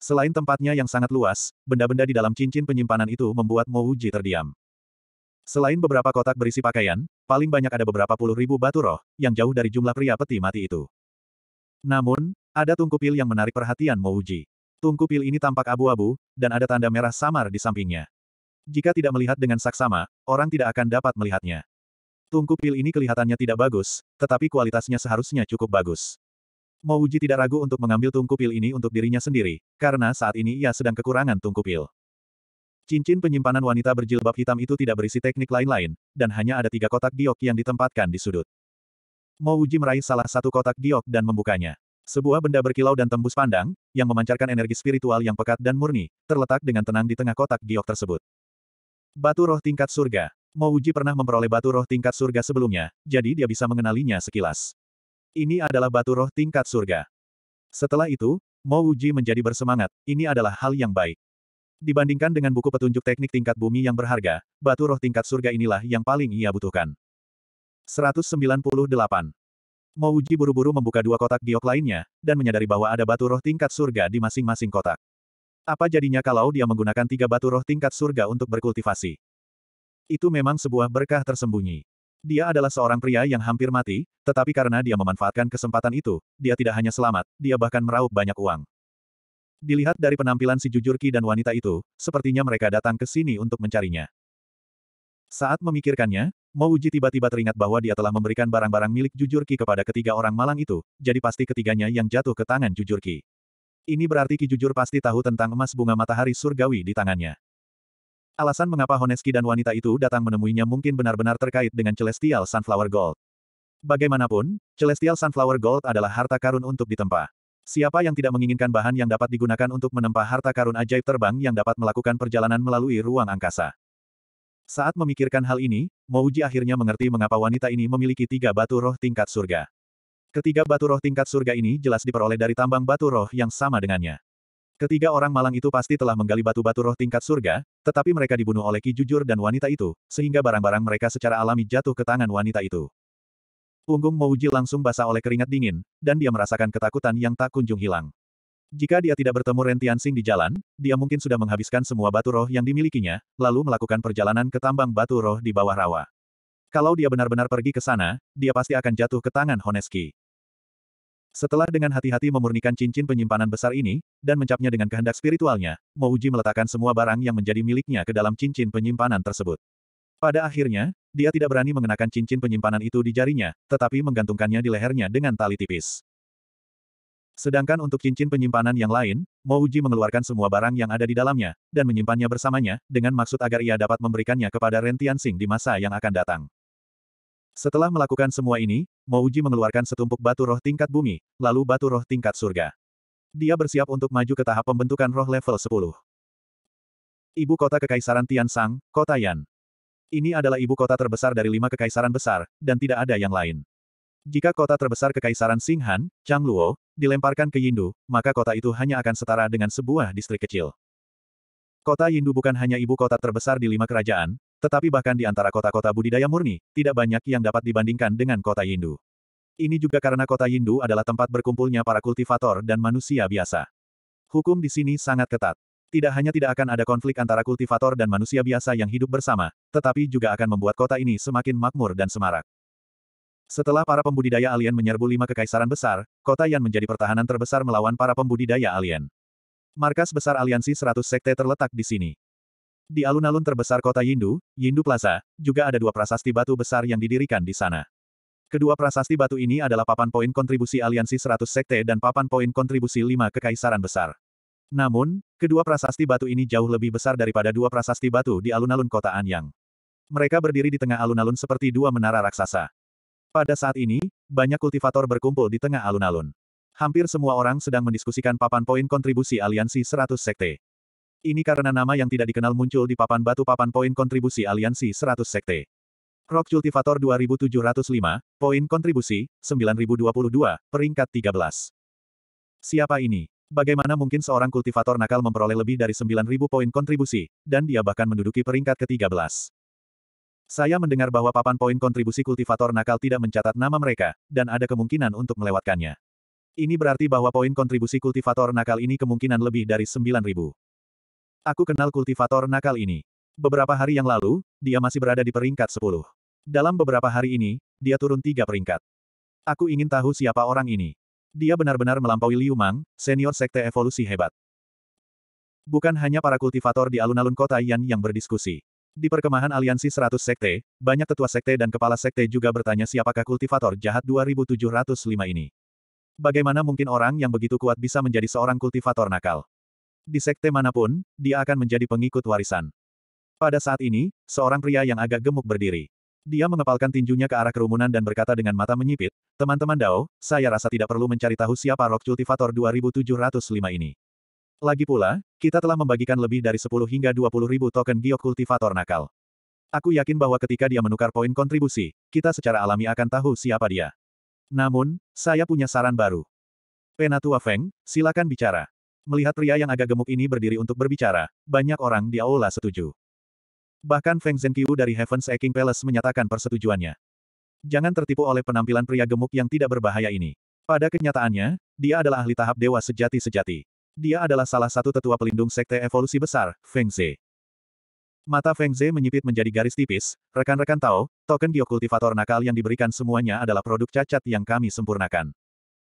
Selain tempatnya yang sangat luas, benda-benda di dalam cincin penyimpanan itu membuat Mo Uji terdiam. Selain beberapa kotak berisi pakaian, paling banyak ada beberapa puluh ribu batu roh, yang jauh dari jumlah pria peti mati itu. Namun, ada tungku pil yang menarik perhatian Mo Tungku pil ini tampak abu-abu, dan ada tanda merah samar di sampingnya. Jika tidak melihat dengan saksama, orang tidak akan dapat melihatnya. Tungku pil ini kelihatannya tidak bagus, tetapi kualitasnya seharusnya cukup bagus. Mo Uji tidak ragu untuk mengambil tungku pil ini untuk dirinya sendiri, karena saat ini ia sedang kekurangan tungku pil. Cincin penyimpanan wanita berjilbab hitam itu tidak berisi teknik lain-lain, dan hanya ada tiga kotak giok yang ditempatkan di sudut. Mo Uji meraih salah satu kotak giok dan membukanya. Sebuah benda berkilau dan tembus pandang, yang memancarkan energi spiritual yang pekat dan murni, terletak dengan tenang di tengah kotak giok tersebut. Batu roh tingkat surga. Mo Uji pernah memperoleh batu roh tingkat surga sebelumnya, jadi dia bisa mengenalinya sekilas. Ini adalah batu roh tingkat surga. Setelah itu, Mo Uji menjadi bersemangat, ini adalah hal yang baik. Dibandingkan dengan buku petunjuk teknik tingkat bumi yang berharga, batu roh tingkat surga inilah yang paling ia butuhkan. 198. Mo Uji buru-buru membuka dua kotak giok lainnya, dan menyadari bahwa ada batu roh tingkat surga di masing-masing kotak. Apa jadinya kalau dia menggunakan tiga batu roh tingkat surga untuk berkultivasi? Itu memang sebuah berkah tersembunyi. Dia adalah seorang pria yang hampir mati, tetapi karena dia memanfaatkan kesempatan itu, dia tidak hanya selamat, dia bahkan meraup banyak uang. Dilihat dari penampilan si Jujur Ki dan wanita itu, sepertinya mereka datang ke sini untuk mencarinya. Saat memikirkannya, Uji tiba-tiba teringat bahwa dia telah memberikan barang-barang milik Jujur Ki kepada ketiga orang malang itu, jadi pasti ketiganya yang jatuh ke tangan Jujur Ki. Ini berarti Ki Jujur pasti tahu tentang emas bunga matahari surgawi di tangannya. Alasan mengapa Honeski dan wanita itu datang menemuinya mungkin benar-benar terkait dengan Celestial Sunflower Gold. Bagaimanapun, Celestial Sunflower Gold adalah harta karun untuk ditempa. Siapa yang tidak menginginkan bahan yang dapat digunakan untuk menempa harta karun ajaib terbang yang dapat melakukan perjalanan melalui ruang angkasa? Saat memikirkan hal ini, Mouji akhirnya mengerti mengapa wanita ini memiliki tiga batu roh tingkat surga. Ketiga batu roh tingkat surga ini jelas diperoleh dari tambang batu roh yang sama dengannya. Ketiga orang malang itu pasti telah menggali batu-batu roh tingkat surga, tetapi mereka dibunuh oleh Ki Jujur dan wanita itu, sehingga barang-barang mereka secara alami jatuh ke tangan wanita itu. Punggung Mouji langsung basah oleh keringat dingin, dan dia merasakan ketakutan yang tak kunjung hilang. Jika dia tidak bertemu Rentian Tianxing di jalan, dia mungkin sudah menghabiskan semua batu roh yang dimilikinya, lalu melakukan perjalanan ke tambang batu roh di bawah rawa. Kalau dia benar-benar pergi ke sana, dia pasti akan jatuh ke tangan Honeski. Setelah dengan hati-hati memurnikan cincin penyimpanan besar ini, dan mencapnya dengan kehendak spiritualnya, Mouji meletakkan semua barang yang menjadi miliknya ke dalam cincin penyimpanan tersebut. Pada akhirnya, dia tidak berani mengenakan cincin penyimpanan itu di jarinya, tetapi menggantungkannya di lehernya dengan tali tipis. Sedangkan untuk cincin penyimpanan yang lain, Mouji mengeluarkan semua barang yang ada di dalamnya, dan menyimpannya bersamanya, dengan maksud agar ia dapat memberikannya kepada Rentian Tianxing di masa yang akan datang. Setelah melakukan semua ini, Mouji mengeluarkan setumpuk batu roh tingkat bumi, lalu batu roh tingkat surga. Dia bersiap untuk maju ke tahap pembentukan roh level 10. Ibu kota Kekaisaran Tian Sang, Kota Yan. Ini adalah ibu kota terbesar dari lima kekaisaran besar, dan tidak ada yang lain. Jika kota terbesar Kekaisaran Singhan, Luo, dilemparkan ke Yindu, maka kota itu hanya akan setara dengan sebuah distrik kecil. Kota Yindu bukan hanya ibu kota terbesar di lima kerajaan, tetapi bahkan di antara kota-kota budidaya murni, tidak banyak yang dapat dibandingkan dengan kota Yindu. Ini juga karena kota Yindu adalah tempat berkumpulnya para kultivator dan manusia biasa. Hukum di sini sangat ketat. Tidak hanya tidak akan ada konflik antara kultivator dan manusia biasa yang hidup bersama, tetapi juga akan membuat kota ini semakin makmur dan semarak. Setelah para pembudidaya alien menyerbu lima kekaisaran besar, kota Yan menjadi pertahanan terbesar melawan para pembudidaya alien. Markas besar aliansi 100 sekte terletak di sini. Di alun-alun terbesar kota Yindu, Yindu Plaza, juga ada dua prasasti batu besar yang didirikan di sana. Kedua prasasti batu ini adalah papan poin kontribusi aliansi 100 sekte dan papan poin kontribusi 5 kekaisaran besar. Namun, kedua prasasti batu ini jauh lebih besar daripada dua prasasti batu di alun-alun kota Anyang. Mereka berdiri di tengah alun-alun seperti dua menara raksasa. Pada saat ini, banyak kultivator berkumpul di tengah alun-alun. Hampir semua orang sedang mendiskusikan papan poin kontribusi aliansi 100 sekte. Ini karena nama yang tidak dikenal muncul di papan batu papan poin kontribusi aliansi 100 sekte. Rock Cultivator 2705, poin kontribusi, 9022, peringkat 13. Siapa ini? Bagaimana mungkin seorang kultivator nakal memperoleh lebih dari 9000 poin kontribusi, dan dia bahkan menduduki peringkat ke-13. Saya mendengar bahwa papan poin kontribusi kultivator nakal tidak mencatat nama mereka, dan ada kemungkinan untuk melewatkannya. Ini berarti bahwa poin kontribusi kultivator nakal ini kemungkinan lebih dari 9000. Aku kenal kultivator nakal ini. Beberapa hari yang lalu, dia masih berada di peringkat 10. Dalam beberapa hari ini, dia turun tiga peringkat. Aku ingin tahu siapa orang ini. Dia benar-benar melampaui Liu Mang, senior sekte evolusi hebat. Bukan hanya para kultivator di alun-alun kota Yan yang berdiskusi. Di perkemahan aliansi 100 sekte, banyak tetua sekte dan kepala sekte juga bertanya siapakah kultivator jahat 2705 ini. Bagaimana mungkin orang yang begitu kuat bisa menjadi seorang kultivator nakal? Di sekte manapun, dia akan menjadi pengikut warisan. Pada saat ini, seorang pria yang agak gemuk berdiri. Dia mengepalkan tinjunya ke arah kerumunan dan berkata dengan mata menyipit, Teman-teman Dao, saya rasa tidak perlu mencari tahu siapa Rock Cultivator 2705 ini. Lagi pula, kita telah membagikan lebih dari 10 hingga 20 ribu token Giok Cultivator Nakal. Aku yakin bahwa ketika dia menukar poin kontribusi, kita secara alami akan tahu siapa dia. Namun, saya punya saran baru. Penatua Feng, silakan bicara. Melihat pria yang agak gemuk ini berdiri untuk berbicara, banyak orang di aula setuju. Bahkan Feng Zhenqiu dari Heaven's Aching Palace menyatakan persetujuannya. Jangan tertipu oleh penampilan pria gemuk yang tidak berbahaya ini. Pada kenyataannya, dia adalah ahli tahap dewa sejati-sejati. Dia adalah salah satu tetua pelindung sekte evolusi besar, Feng Ze. Mata Feng Ze menyipit menjadi garis tipis, rekan-rekan tahu, token biokultivator nakal yang diberikan semuanya adalah produk cacat yang kami sempurnakan.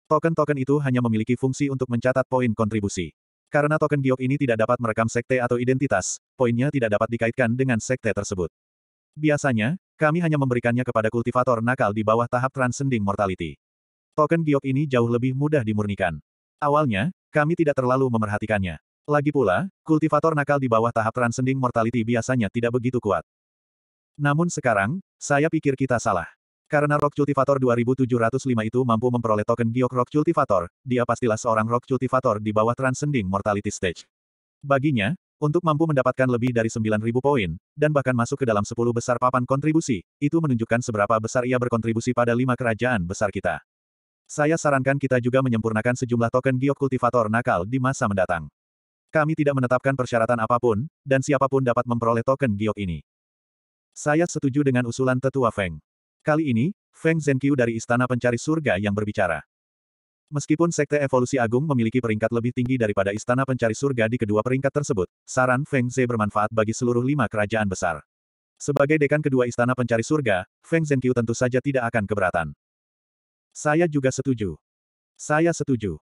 Token-token itu hanya memiliki fungsi untuk mencatat poin kontribusi. Karena token giok ini tidak dapat merekam sekte atau identitas, poinnya tidak dapat dikaitkan dengan sekte tersebut. Biasanya, kami hanya memberikannya kepada kultivator nakal di bawah tahap transcending mortality. Token giok ini jauh lebih mudah dimurnikan. Awalnya, kami tidak terlalu memerhatikannya. Lagi pula, kultivator nakal di bawah tahap transcending mortality biasanya tidak begitu kuat. Namun sekarang, saya pikir kita salah. Karena Rock Cultivator 2705 itu mampu memperoleh token Giok Rock Cultivator, dia pastilah seorang Rock Cultivator di bawah Transcending Mortality Stage. Baginya, untuk mampu mendapatkan lebih dari 9.000 poin, dan bahkan masuk ke dalam 10 besar papan kontribusi, itu menunjukkan seberapa besar ia berkontribusi pada lima kerajaan besar kita. Saya sarankan kita juga menyempurnakan sejumlah token Giok Cultivator nakal di masa mendatang. Kami tidak menetapkan persyaratan apapun, dan siapapun dapat memperoleh token Giok ini. Saya setuju dengan usulan Tetua Feng. Kali ini, Feng Zhenqiu dari Istana Pencari Surga yang berbicara. Meskipun Sekte Evolusi Agung memiliki peringkat lebih tinggi daripada Istana Pencari Surga di kedua peringkat tersebut, saran Feng Zhe bermanfaat bagi seluruh lima kerajaan besar. Sebagai dekan kedua Istana Pencari Surga, Feng Zhenqiu tentu saja tidak akan keberatan. Saya juga setuju. Saya setuju.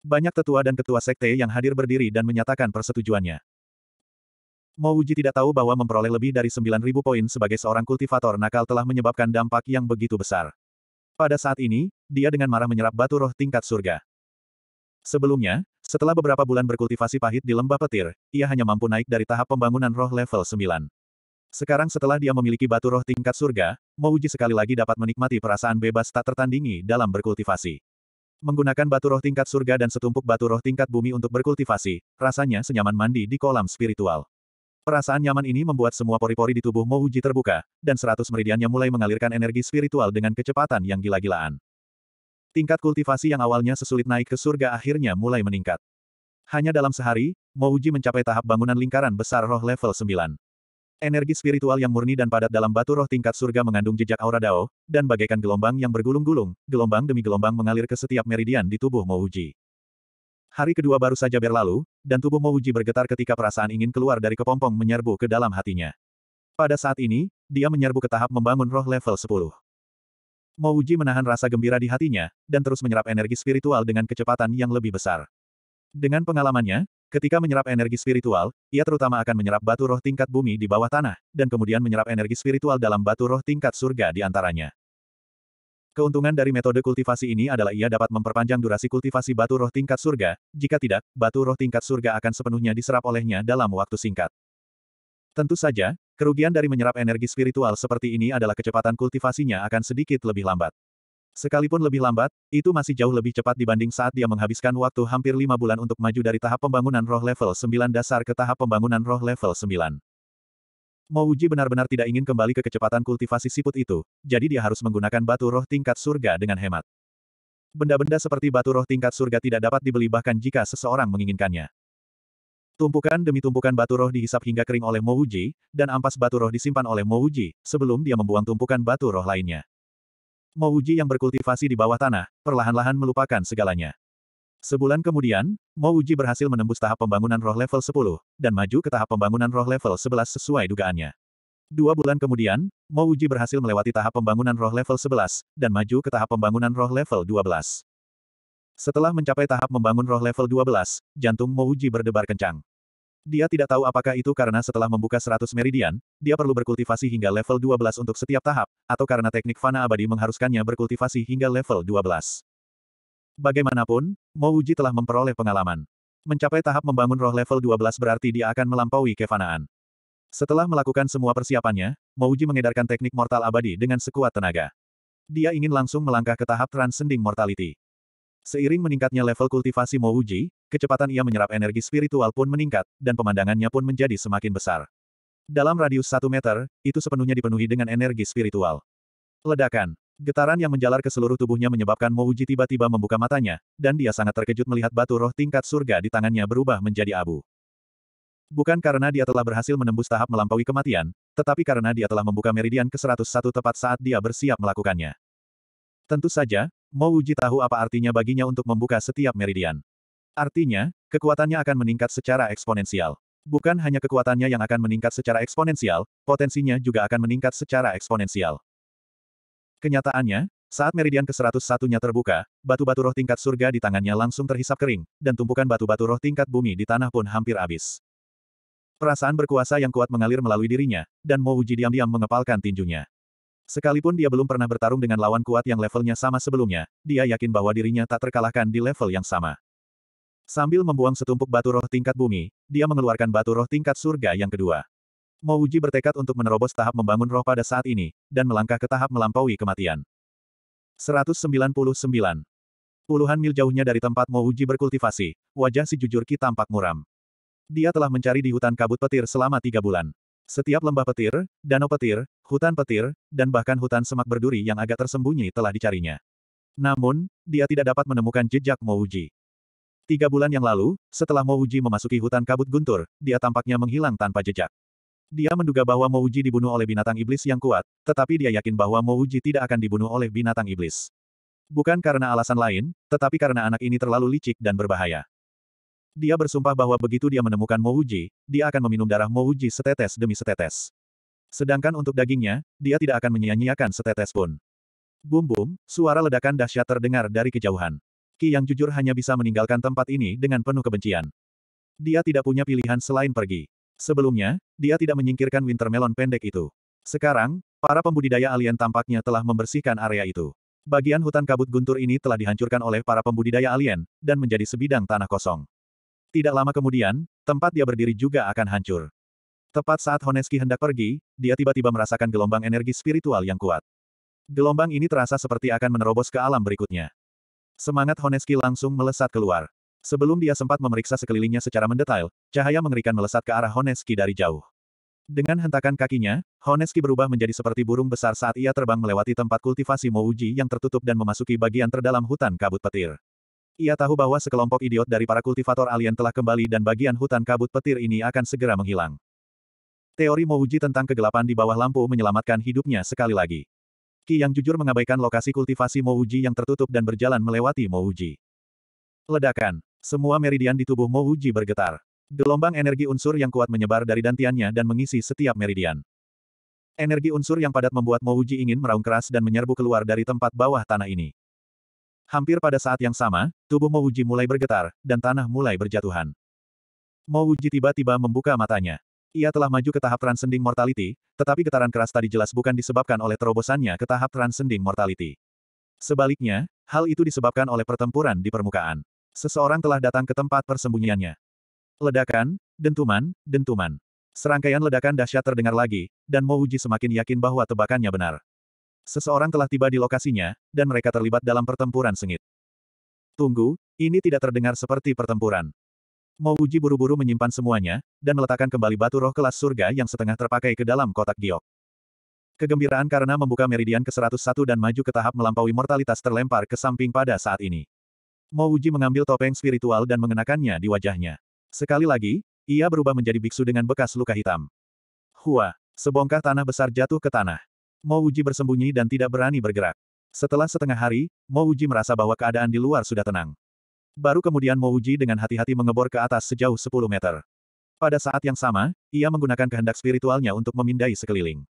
Banyak tetua dan ketua sekte yang hadir berdiri dan menyatakan persetujuannya. Mo Uji tidak tahu bahwa memperoleh lebih dari 9.000 poin sebagai seorang kultivator nakal telah menyebabkan dampak yang begitu besar. Pada saat ini, dia dengan marah menyerap batu roh tingkat surga. Sebelumnya, setelah beberapa bulan berkultivasi pahit di lembah petir, ia hanya mampu naik dari tahap pembangunan roh level 9. Sekarang setelah dia memiliki batu roh tingkat surga, Mo Uji sekali lagi dapat menikmati perasaan bebas tak tertandingi dalam berkultivasi. Menggunakan batu roh tingkat surga dan setumpuk batu roh tingkat bumi untuk berkultivasi, rasanya senyaman mandi di kolam spiritual. Perasaan nyaman ini membuat semua pori-pori di tubuh Mouji terbuka, dan seratus meridiannya mulai mengalirkan energi spiritual dengan kecepatan yang gila-gilaan. Tingkat kultivasi yang awalnya sesulit naik ke surga akhirnya mulai meningkat. Hanya dalam sehari, Mouji mencapai tahap bangunan lingkaran besar roh level 9. Energi spiritual yang murni dan padat dalam batu roh tingkat surga mengandung jejak aura Dao, dan bagaikan gelombang yang bergulung-gulung, gelombang demi gelombang mengalir ke setiap meridian di tubuh Mouji. Hari kedua baru saja berlalu, dan tubuh Mouji bergetar ketika perasaan ingin keluar dari kepompong menyerbu ke dalam hatinya. Pada saat ini, dia menyerbu ke tahap membangun roh level 10. Mouji menahan rasa gembira di hatinya, dan terus menyerap energi spiritual dengan kecepatan yang lebih besar. Dengan pengalamannya, ketika menyerap energi spiritual, ia terutama akan menyerap batu roh tingkat bumi di bawah tanah, dan kemudian menyerap energi spiritual dalam batu roh tingkat surga di antaranya. Keuntungan dari metode kultivasi ini adalah ia dapat memperpanjang durasi kultivasi batu roh tingkat surga, jika tidak, batu roh tingkat surga akan sepenuhnya diserap olehnya dalam waktu singkat. Tentu saja, kerugian dari menyerap energi spiritual seperti ini adalah kecepatan kultivasinya akan sedikit lebih lambat. Sekalipun lebih lambat, itu masih jauh lebih cepat dibanding saat dia menghabiskan waktu hampir lima bulan untuk maju dari tahap pembangunan roh level 9 dasar ke tahap pembangunan roh level 9. Mouji benar-benar tidak ingin kembali ke kecepatan kultivasi siput itu, jadi dia harus menggunakan batu roh tingkat surga dengan hemat. Benda-benda seperti batu roh tingkat surga tidak dapat dibeli bahkan jika seseorang menginginkannya. Tumpukan demi tumpukan batu roh dihisap hingga kering oleh Mouji, dan ampas batu roh disimpan oleh Mouji, sebelum dia membuang tumpukan batu roh lainnya. Mouji yang berkultivasi di bawah tanah, perlahan-lahan melupakan segalanya. Sebulan kemudian, Mo Uji berhasil menembus tahap pembangunan roh level 10, dan maju ke tahap pembangunan roh level 11 sesuai dugaannya. Dua bulan kemudian, Mo Uji berhasil melewati tahap pembangunan roh level 11, dan maju ke tahap pembangunan roh level 12. Setelah mencapai tahap membangun roh level 12, jantung Mo Uji berdebar kencang. Dia tidak tahu apakah itu karena setelah membuka 100 meridian, dia perlu berkultivasi hingga level 12 untuk setiap tahap, atau karena teknik fana abadi mengharuskannya berkultivasi hingga level 12. Bagaimanapun, Mo Uji telah memperoleh pengalaman. Mencapai tahap membangun roh level 12 berarti dia akan melampaui kefanaan. Setelah melakukan semua persiapannya, Mo Uji mengedarkan teknik mortal abadi dengan sekuat tenaga. Dia ingin langsung melangkah ke tahap transcending mortality. Seiring meningkatnya level kultivasi Mo Uji, kecepatan ia menyerap energi spiritual pun meningkat, dan pemandangannya pun menjadi semakin besar. Dalam radius satu meter, itu sepenuhnya dipenuhi dengan energi spiritual. Ledakan. Getaran yang menjalar ke seluruh tubuhnya menyebabkan Mouji tiba-tiba membuka matanya, dan dia sangat terkejut melihat batu roh tingkat surga di tangannya berubah menjadi abu. Bukan karena dia telah berhasil menembus tahap melampaui kematian, tetapi karena dia telah membuka meridian ke-101 tepat saat dia bersiap melakukannya. Tentu saja, Mouji tahu apa artinya baginya untuk membuka setiap meridian. Artinya, kekuatannya akan meningkat secara eksponensial. Bukan hanya kekuatannya yang akan meningkat secara eksponensial, potensinya juga akan meningkat secara eksponensial. Kenyataannya, saat meridian ke-101-nya terbuka, batu-batu roh tingkat surga di tangannya langsung terhisap kering, dan tumpukan batu-batu roh tingkat bumi di tanah pun hampir habis. Perasaan berkuasa yang kuat mengalir melalui dirinya, dan Mo Uji diam-diam mengepalkan tinjunya. Sekalipun dia belum pernah bertarung dengan lawan kuat yang levelnya sama sebelumnya, dia yakin bahwa dirinya tak terkalahkan di level yang sama. Sambil membuang setumpuk batu roh tingkat bumi, dia mengeluarkan batu roh tingkat surga yang kedua. Mo Uji bertekad untuk menerobos tahap membangun roh pada saat ini, dan melangkah ke tahap melampaui kematian. 199. Puluhan mil jauhnya dari tempat Mo Uji berkultivasi, wajah si Jujurki tampak muram. Dia telah mencari di hutan kabut petir selama tiga bulan. Setiap lembah petir, danau petir, hutan petir, dan bahkan hutan semak berduri yang agak tersembunyi telah dicarinya. Namun, dia tidak dapat menemukan jejak Mo Uji. Tiga bulan yang lalu, setelah Mo Uji memasuki hutan kabut guntur, dia tampaknya menghilang tanpa jejak. Dia menduga bahwa Mouji dibunuh oleh binatang iblis yang kuat, tetapi dia yakin bahwa Mouji tidak akan dibunuh oleh binatang iblis. Bukan karena alasan lain, tetapi karena anak ini terlalu licik dan berbahaya. Dia bersumpah bahwa begitu dia menemukan Mouji, dia akan meminum darah Mouji setetes demi setetes. Sedangkan untuk dagingnya, dia tidak akan menyia-nyiakan setetes pun. Bum-bum, suara ledakan dahsyat terdengar dari kejauhan. Ki yang jujur hanya bisa meninggalkan tempat ini dengan penuh kebencian. Dia tidak punya pilihan selain pergi. Sebelumnya, dia tidak menyingkirkan Wintermelon pendek itu. Sekarang, para pembudidaya alien tampaknya telah membersihkan area itu. Bagian hutan kabut guntur ini telah dihancurkan oleh para pembudidaya alien, dan menjadi sebidang tanah kosong. Tidak lama kemudian, tempat dia berdiri juga akan hancur. Tepat saat Honeski hendak pergi, dia tiba-tiba merasakan gelombang energi spiritual yang kuat. Gelombang ini terasa seperti akan menerobos ke alam berikutnya. Semangat Honeski langsung melesat keluar. Sebelum dia sempat memeriksa sekelilingnya secara mendetail, cahaya mengerikan melesat ke arah Honeski dari jauh. Dengan hentakan kakinya, Honeski berubah menjadi seperti burung besar saat ia terbang melewati tempat kultivasi Mouji yang tertutup dan memasuki bagian terdalam hutan kabut petir. Ia tahu bahwa sekelompok idiot dari para kultivator alien telah kembali dan bagian hutan kabut petir ini akan segera menghilang. Teori Mouji tentang kegelapan di bawah lampu menyelamatkan hidupnya sekali lagi. Ki yang jujur mengabaikan lokasi kultivasi Mouji yang tertutup dan berjalan melewati Mouji. Ledakan. Semua meridian di tubuh Mo Uji bergetar. Gelombang energi unsur yang kuat menyebar dari dantiannya dan mengisi setiap meridian. Energi unsur yang padat membuat Mo Uji ingin meraung keras dan menyerbu keluar dari tempat bawah tanah ini. Hampir pada saat yang sama, tubuh Mo Uji mulai bergetar, dan tanah mulai berjatuhan. Mo Uji tiba-tiba membuka matanya. Ia telah maju ke tahap transcending mortality, tetapi getaran keras tadi jelas bukan disebabkan oleh terobosannya ke tahap transcending mortality. Sebaliknya, hal itu disebabkan oleh pertempuran di permukaan. Seseorang telah datang ke tempat persembunyiannya. Ledakan, dentuman, dentuman. Serangkaian ledakan dahsyat terdengar lagi, dan Mouji semakin yakin bahwa tebakannya benar. Seseorang telah tiba di lokasinya, dan mereka terlibat dalam pertempuran sengit. Tunggu, ini tidak terdengar seperti pertempuran. Mouji buru-buru menyimpan semuanya, dan meletakkan kembali batu roh kelas surga yang setengah terpakai ke dalam kotak giok. Kegembiraan karena membuka meridian ke-101 dan maju ke tahap melampaui mortalitas terlempar ke samping pada saat ini. Mo Uji mengambil topeng spiritual dan mengenakannya di wajahnya. Sekali lagi, ia berubah menjadi biksu dengan bekas luka hitam. Hua, sebongkah tanah besar jatuh ke tanah. Mo Uji bersembunyi dan tidak berani bergerak. Setelah setengah hari, Mo Uji merasa bahwa keadaan di luar sudah tenang. Baru kemudian Mo Uji dengan hati-hati mengebor ke atas sejauh 10 meter. Pada saat yang sama, ia menggunakan kehendak spiritualnya untuk memindai sekeliling.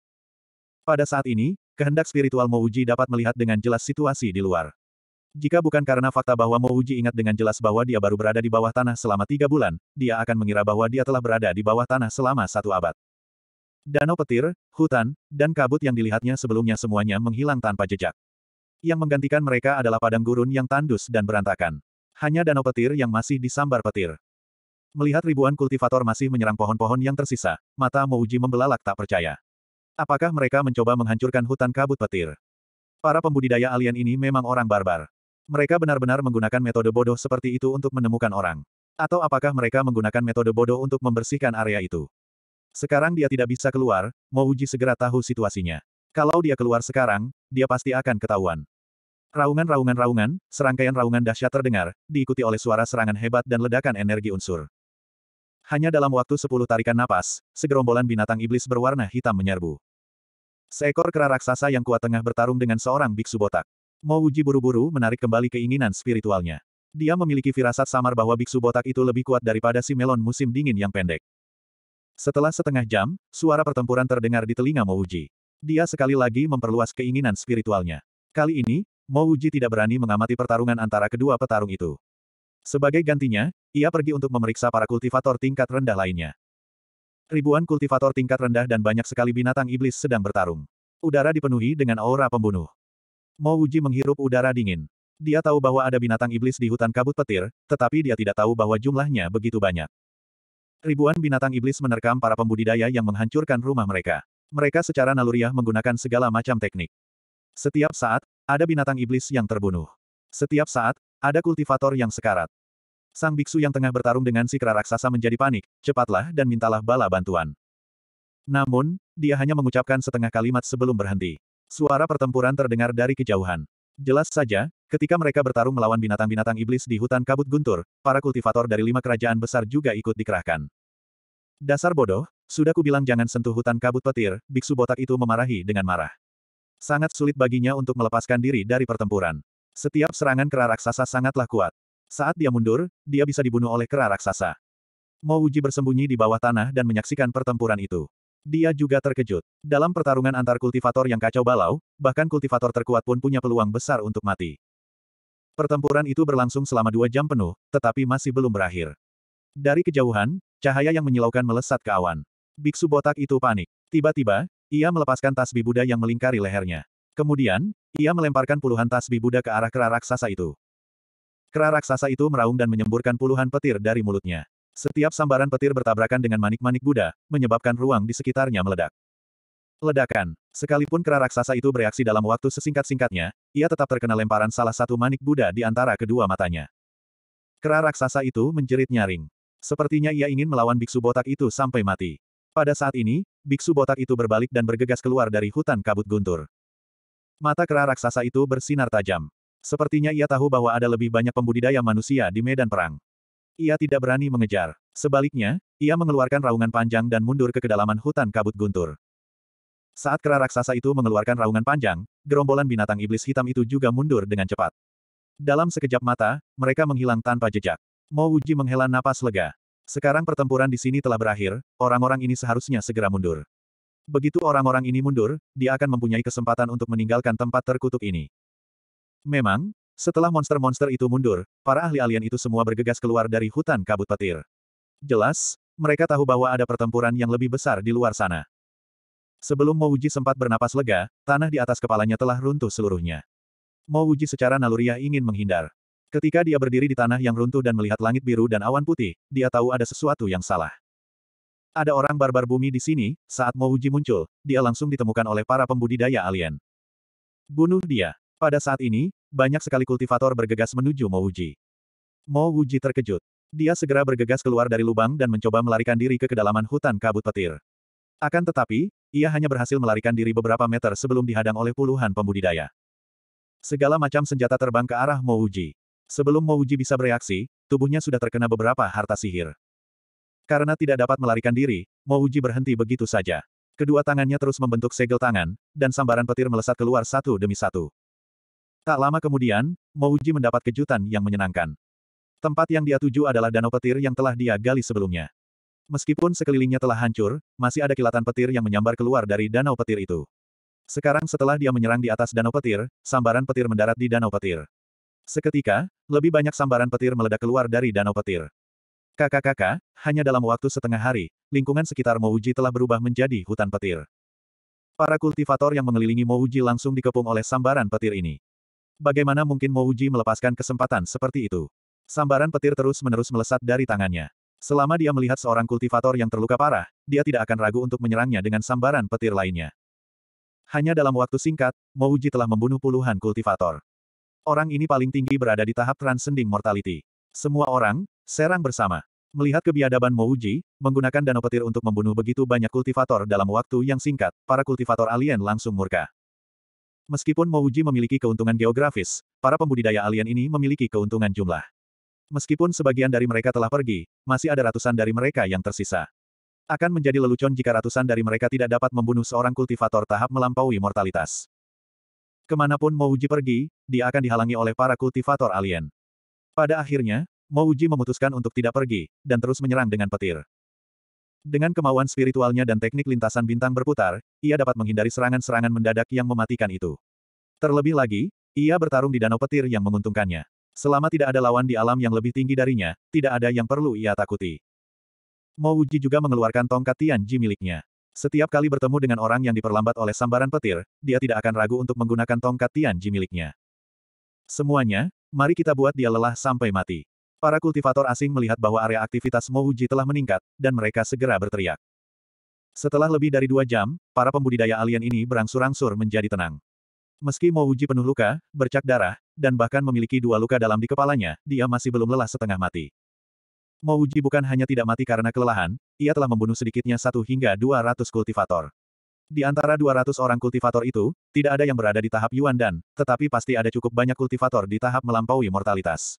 Pada saat ini, kehendak spiritual Mo Uji dapat melihat dengan jelas situasi di luar. Jika bukan karena fakta bahwa Mo ingat dengan jelas bahwa dia baru berada di bawah tanah selama tiga bulan, dia akan mengira bahwa dia telah berada di bawah tanah selama satu abad. Danau petir, hutan, dan kabut yang dilihatnya sebelumnya semuanya menghilang tanpa jejak. Yang menggantikan mereka adalah padang gurun yang tandus dan berantakan. Hanya danau petir yang masih disambar petir. Melihat ribuan kultivator masih menyerang pohon-pohon yang tersisa, mata Mouji membelalak tak percaya. Apakah mereka mencoba menghancurkan hutan kabut petir? Para pembudidaya alien ini memang orang barbar. Mereka benar-benar menggunakan metode bodoh seperti itu untuk menemukan orang. Atau apakah mereka menggunakan metode bodoh untuk membersihkan area itu? Sekarang dia tidak bisa keluar, uji segera tahu situasinya. Kalau dia keluar sekarang, dia pasti akan ketahuan. Raungan-raungan-raungan, serangkaian raungan dahsyat terdengar, diikuti oleh suara serangan hebat dan ledakan energi unsur. Hanya dalam waktu sepuluh tarikan napas, segerombolan binatang iblis berwarna hitam menyerbu. Seekor kera raksasa yang kuat tengah bertarung dengan seorang biksu botak. Mo Wuji buru-buru menarik kembali keinginan spiritualnya. Dia memiliki firasat samar bahwa biksu botak itu lebih kuat daripada si melon musim dingin yang pendek. Setelah setengah jam, suara pertempuran terdengar di telinga Mo Wuji. Dia sekali lagi memperluas keinginan spiritualnya. Kali ini, Mo Wuji tidak berani mengamati pertarungan antara kedua petarung itu. Sebagai gantinya, ia pergi untuk memeriksa para kultivator tingkat rendah lainnya. Ribuan kultivator tingkat rendah dan banyak sekali binatang iblis sedang bertarung. Udara dipenuhi dengan aura pembunuh. Mo Uji menghirup udara dingin. Dia tahu bahwa ada binatang iblis di hutan kabut petir, tetapi dia tidak tahu bahwa jumlahnya begitu banyak. Ribuan binatang iblis menerkam para pembudidaya yang menghancurkan rumah mereka. Mereka secara naluriah menggunakan segala macam teknik. Setiap saat, ada binatang iblis yang terbunuh. Setiap saat, ada kultivator yang sekarat. Sang biksu yang tengah bertarung dengan si kera raksasa menjadi panik, cepatlah dan mintalah bala bantuan. Namun, dia hanya mengucapkan setengah kalimat sebelum berhenti. Suara pertempuran terdengar dari kejauhan. Jelas saja, ketika mereka bertarung melawan binatang-binatang iblis di hutan kabut guntur, para kultivator dari lima kerajaan besar juga ikut dikerahkan. Dasar bodoh, sudah kubilang jangan sentuh hutan kabut petir, biksu botak itu memarahi dengan marah. Sangat sulit baginya untuk melepaskan diri dari pertempuran. Setiap serangan kera raksasa sangatlah kuat. Saat dia mundur, dia bisa dibunuh oleh kera raksasa. uji bersembunyi di bawah tanah dan menyaksikan pertempuran itu. Dia juga terkejut. Dalam pertarungan antar kultivator yang kacau balau, bahkan kultivator terkuat pun punya peluang besar untuk mati. Pertempuran itu berlangsung selama dua jam penuh, tetapi masih belum berakhir. Dari kejauhan, cahaya yang menyilaukan melesat ke awan. Biksu botak itu panik. Tiba-tiba, ia melepaskan tasbih Buddha yang melingkari lehernya. Kemudian, ia melemparkan puluhan tasbih Buddha ke arah kera raksasa itu. Kera raksasa itu meraung dan menyemburkan puluhan petir dari mulutnya. Setiap sambaran petir bertabrakan dengan manik-manik Buddha, menyebabkan ruang di sekitarnya meledak. Ledakan. Sekalipun kera raksasa itu bereaksi dalam waktu sesingkat-singkatnya, ia tetap terkena lemparan salah satu manik Buddha di antara kedua matanya. Kera raksasa itu menjerit nyaring. Sepertinya ia ingin melawan biksu botak itu sampai mati. Pada saat ini, biksu botak itu berbalik dan bergegas keluar dari hutan kabut guntur. Mata kera raksasa itu bersinar tajam. Sepertinya ia tahu bahwa ada lebih banyak pembudidaya manusia di medan perang. Ia tidak berani mengejar. Sebaliknya, ia mengeluarkan raungan panjang dan mundur ke kedalaman hutan kabut guntur. Saat kera raksasa itu mengeluarkan raungan panjang, gerombolan binatang iblis hitam itu juga mundur dengan cepat. Dalam sekejap mata, mereka menghilang tanpa jejak. Mo Uji menghela napas lega. Sekarang pertempuran di sini telah berakhir, orang-orang ini seharusnya segera mundur. Begitu orang-orang ini mundur, dia akan mempunyai kesempatan untuk meninggalkan tempat terkutuk ini. Memang, setelah monster-monster itu mundur, para ahli alien itu semua bergegas keluar dari hutan kabut petir. Jelas, mereka tahu bahwa ada pertempuran yang lebih besar di luar sana. Sebelum Mouji sempat bernapas lega, tanah di atas kepalanya telah runtuh seluruhnya. Mouji secara naluriah ingin menghindar. Ketika dia berdiri di tanah yang runtuh dan melihat langit biru dan awan putih, dia tahu ada sesuatu yang salah. Ada orang barbar bumi di sini, saat Mouji muncul, dia langsung ditemukan oleh para pembudidaya alien. Bunuh dia. Pada saat ini, banyak sekali kultivator bergegas menuju Mo Mo Wuji terkejut. Dia segera bergegas keluar dari lubang dan mencoba melarikan diri ke kedalaman hutan kabut petir. Akan tetapi, ia hanya berhasil melarikan diri beberapa meter sebelum dihadang oleh puluhan pembudidaya. Segala macam senjata terbang ke arah Mo Wuji. Sebelum Mo Wuji bisa bereaksi, tubuhnya sudah terkena beberapa harta sihir. Karena tidak dapat melarikan diri, Mo Wuji berhenti begitu saja. Kedua tangannya terus membentuk segel tangan, dan sambaran petir melesat keluar satu demi satu. Tak lama kemudian, Mouji mendapat kejutan yang menyenangkan. Tempat yang dia tuju adalah danau petir yang telah dia gali sebelumnya. Meskipun sekelilingnya telah hancur, masih ada kilatan petir yang menyambar keluar dari danau petir itu. Sekarang setelah dia menyerang di atas danau petir, sambaran petir mendarat di danau petir. Seketika, lebih banyak sambaran petir meledak keluar dari danau petir. Kakak-kakak, hanya dalam waktu setengah hari, lingkungan sekitar Mouji telah berubah menjadi hutan petir. Para kultivator yang mengelilingi Mouji langsung dikepung oleh sambaran petir ini. Bagaimana mungkin Mouji melepaskan kesempatan seperti itu? Sambaran petir terus-menerus melesat dari tangannya. Selama dia melihat seorang kultivator yang terluka parah, dia tidak akan ragu untuk menyerangnya dengan sambaran petir lainnya. Hanya dalam waktu singkat, Mouji telah membunuh puluhan kultivator. Orang ini paling tinggi berada di tahap transcending mortality. Semua orang, serang bersama. Melihat kebiadaban Mouji, menggunakan danau petir untuk membunuh begitu banyak kultivator dalam waktu yang singkat, para kultivator alien langsung murka. Meskipun Mouji memiliki keuntungan geografis, para pembudidaya alien ini memiliki keuntungan jumlah. Meskipun sebagian dari mereka telah pergi, masih ada ratusan dari mereka yang tersisa. Akan menjadi lelucon jika ratusan dari mereka tidak dapat membunuh seorang kultivator tahap melampaui mortalitas. Kemanapun Mouji pergi, dia akan dihalangi oleh para kultivator alien. Pada akhirnya, Mouji memutuskan untuk tidak pergi, dan terus menyerang dengan petir. Dengan kemauan spiritualnya dan teknik lintasan bintang berputar, ia dapat menghindari serangan-serangan mendadak yang mematikan itu. Terlebih lagi, ia bertarung di danau petir yang menguntungkannya. Selama tidak ada lawan di alam yang lebih tinggi darinya, tidak ada yang perlu ia takuti. Mo Wuji juga mengeluarkan tongkat Tianji miliknya. Setiap kali bertemu dengan orang yang diperlambat oleh sambaran petir, dia tidak akan ragu untuk menggunakan tongkat Tianji miliknya. Semuanya, mari kita buat dia lelah sampai mati. Para kultivator asing melihat bahwa area aktivitas Mouji telah meningkat, dan mereka segera berteriak. Setelah lebih dari dua jam, para pembudidaya alien ini berangsur-angsur menjadi tenang. Meski Mouji penuh luka, bercak darah, dan bahkan memiliki dua luka dalam di kepalanya, dia masih belum lelah setengah mati. Mouji bukan hanya tidak mati karena kelelahan, ia telah membunuh sedikitnya satu hingga dua ratus kultivator. Di antara dua ratus orang kultivator itu, tidak ada yang berada di tahap Yuan Dan, tetapi pasti ada cukup banyak kultivator di tahap melampaui mortalitas.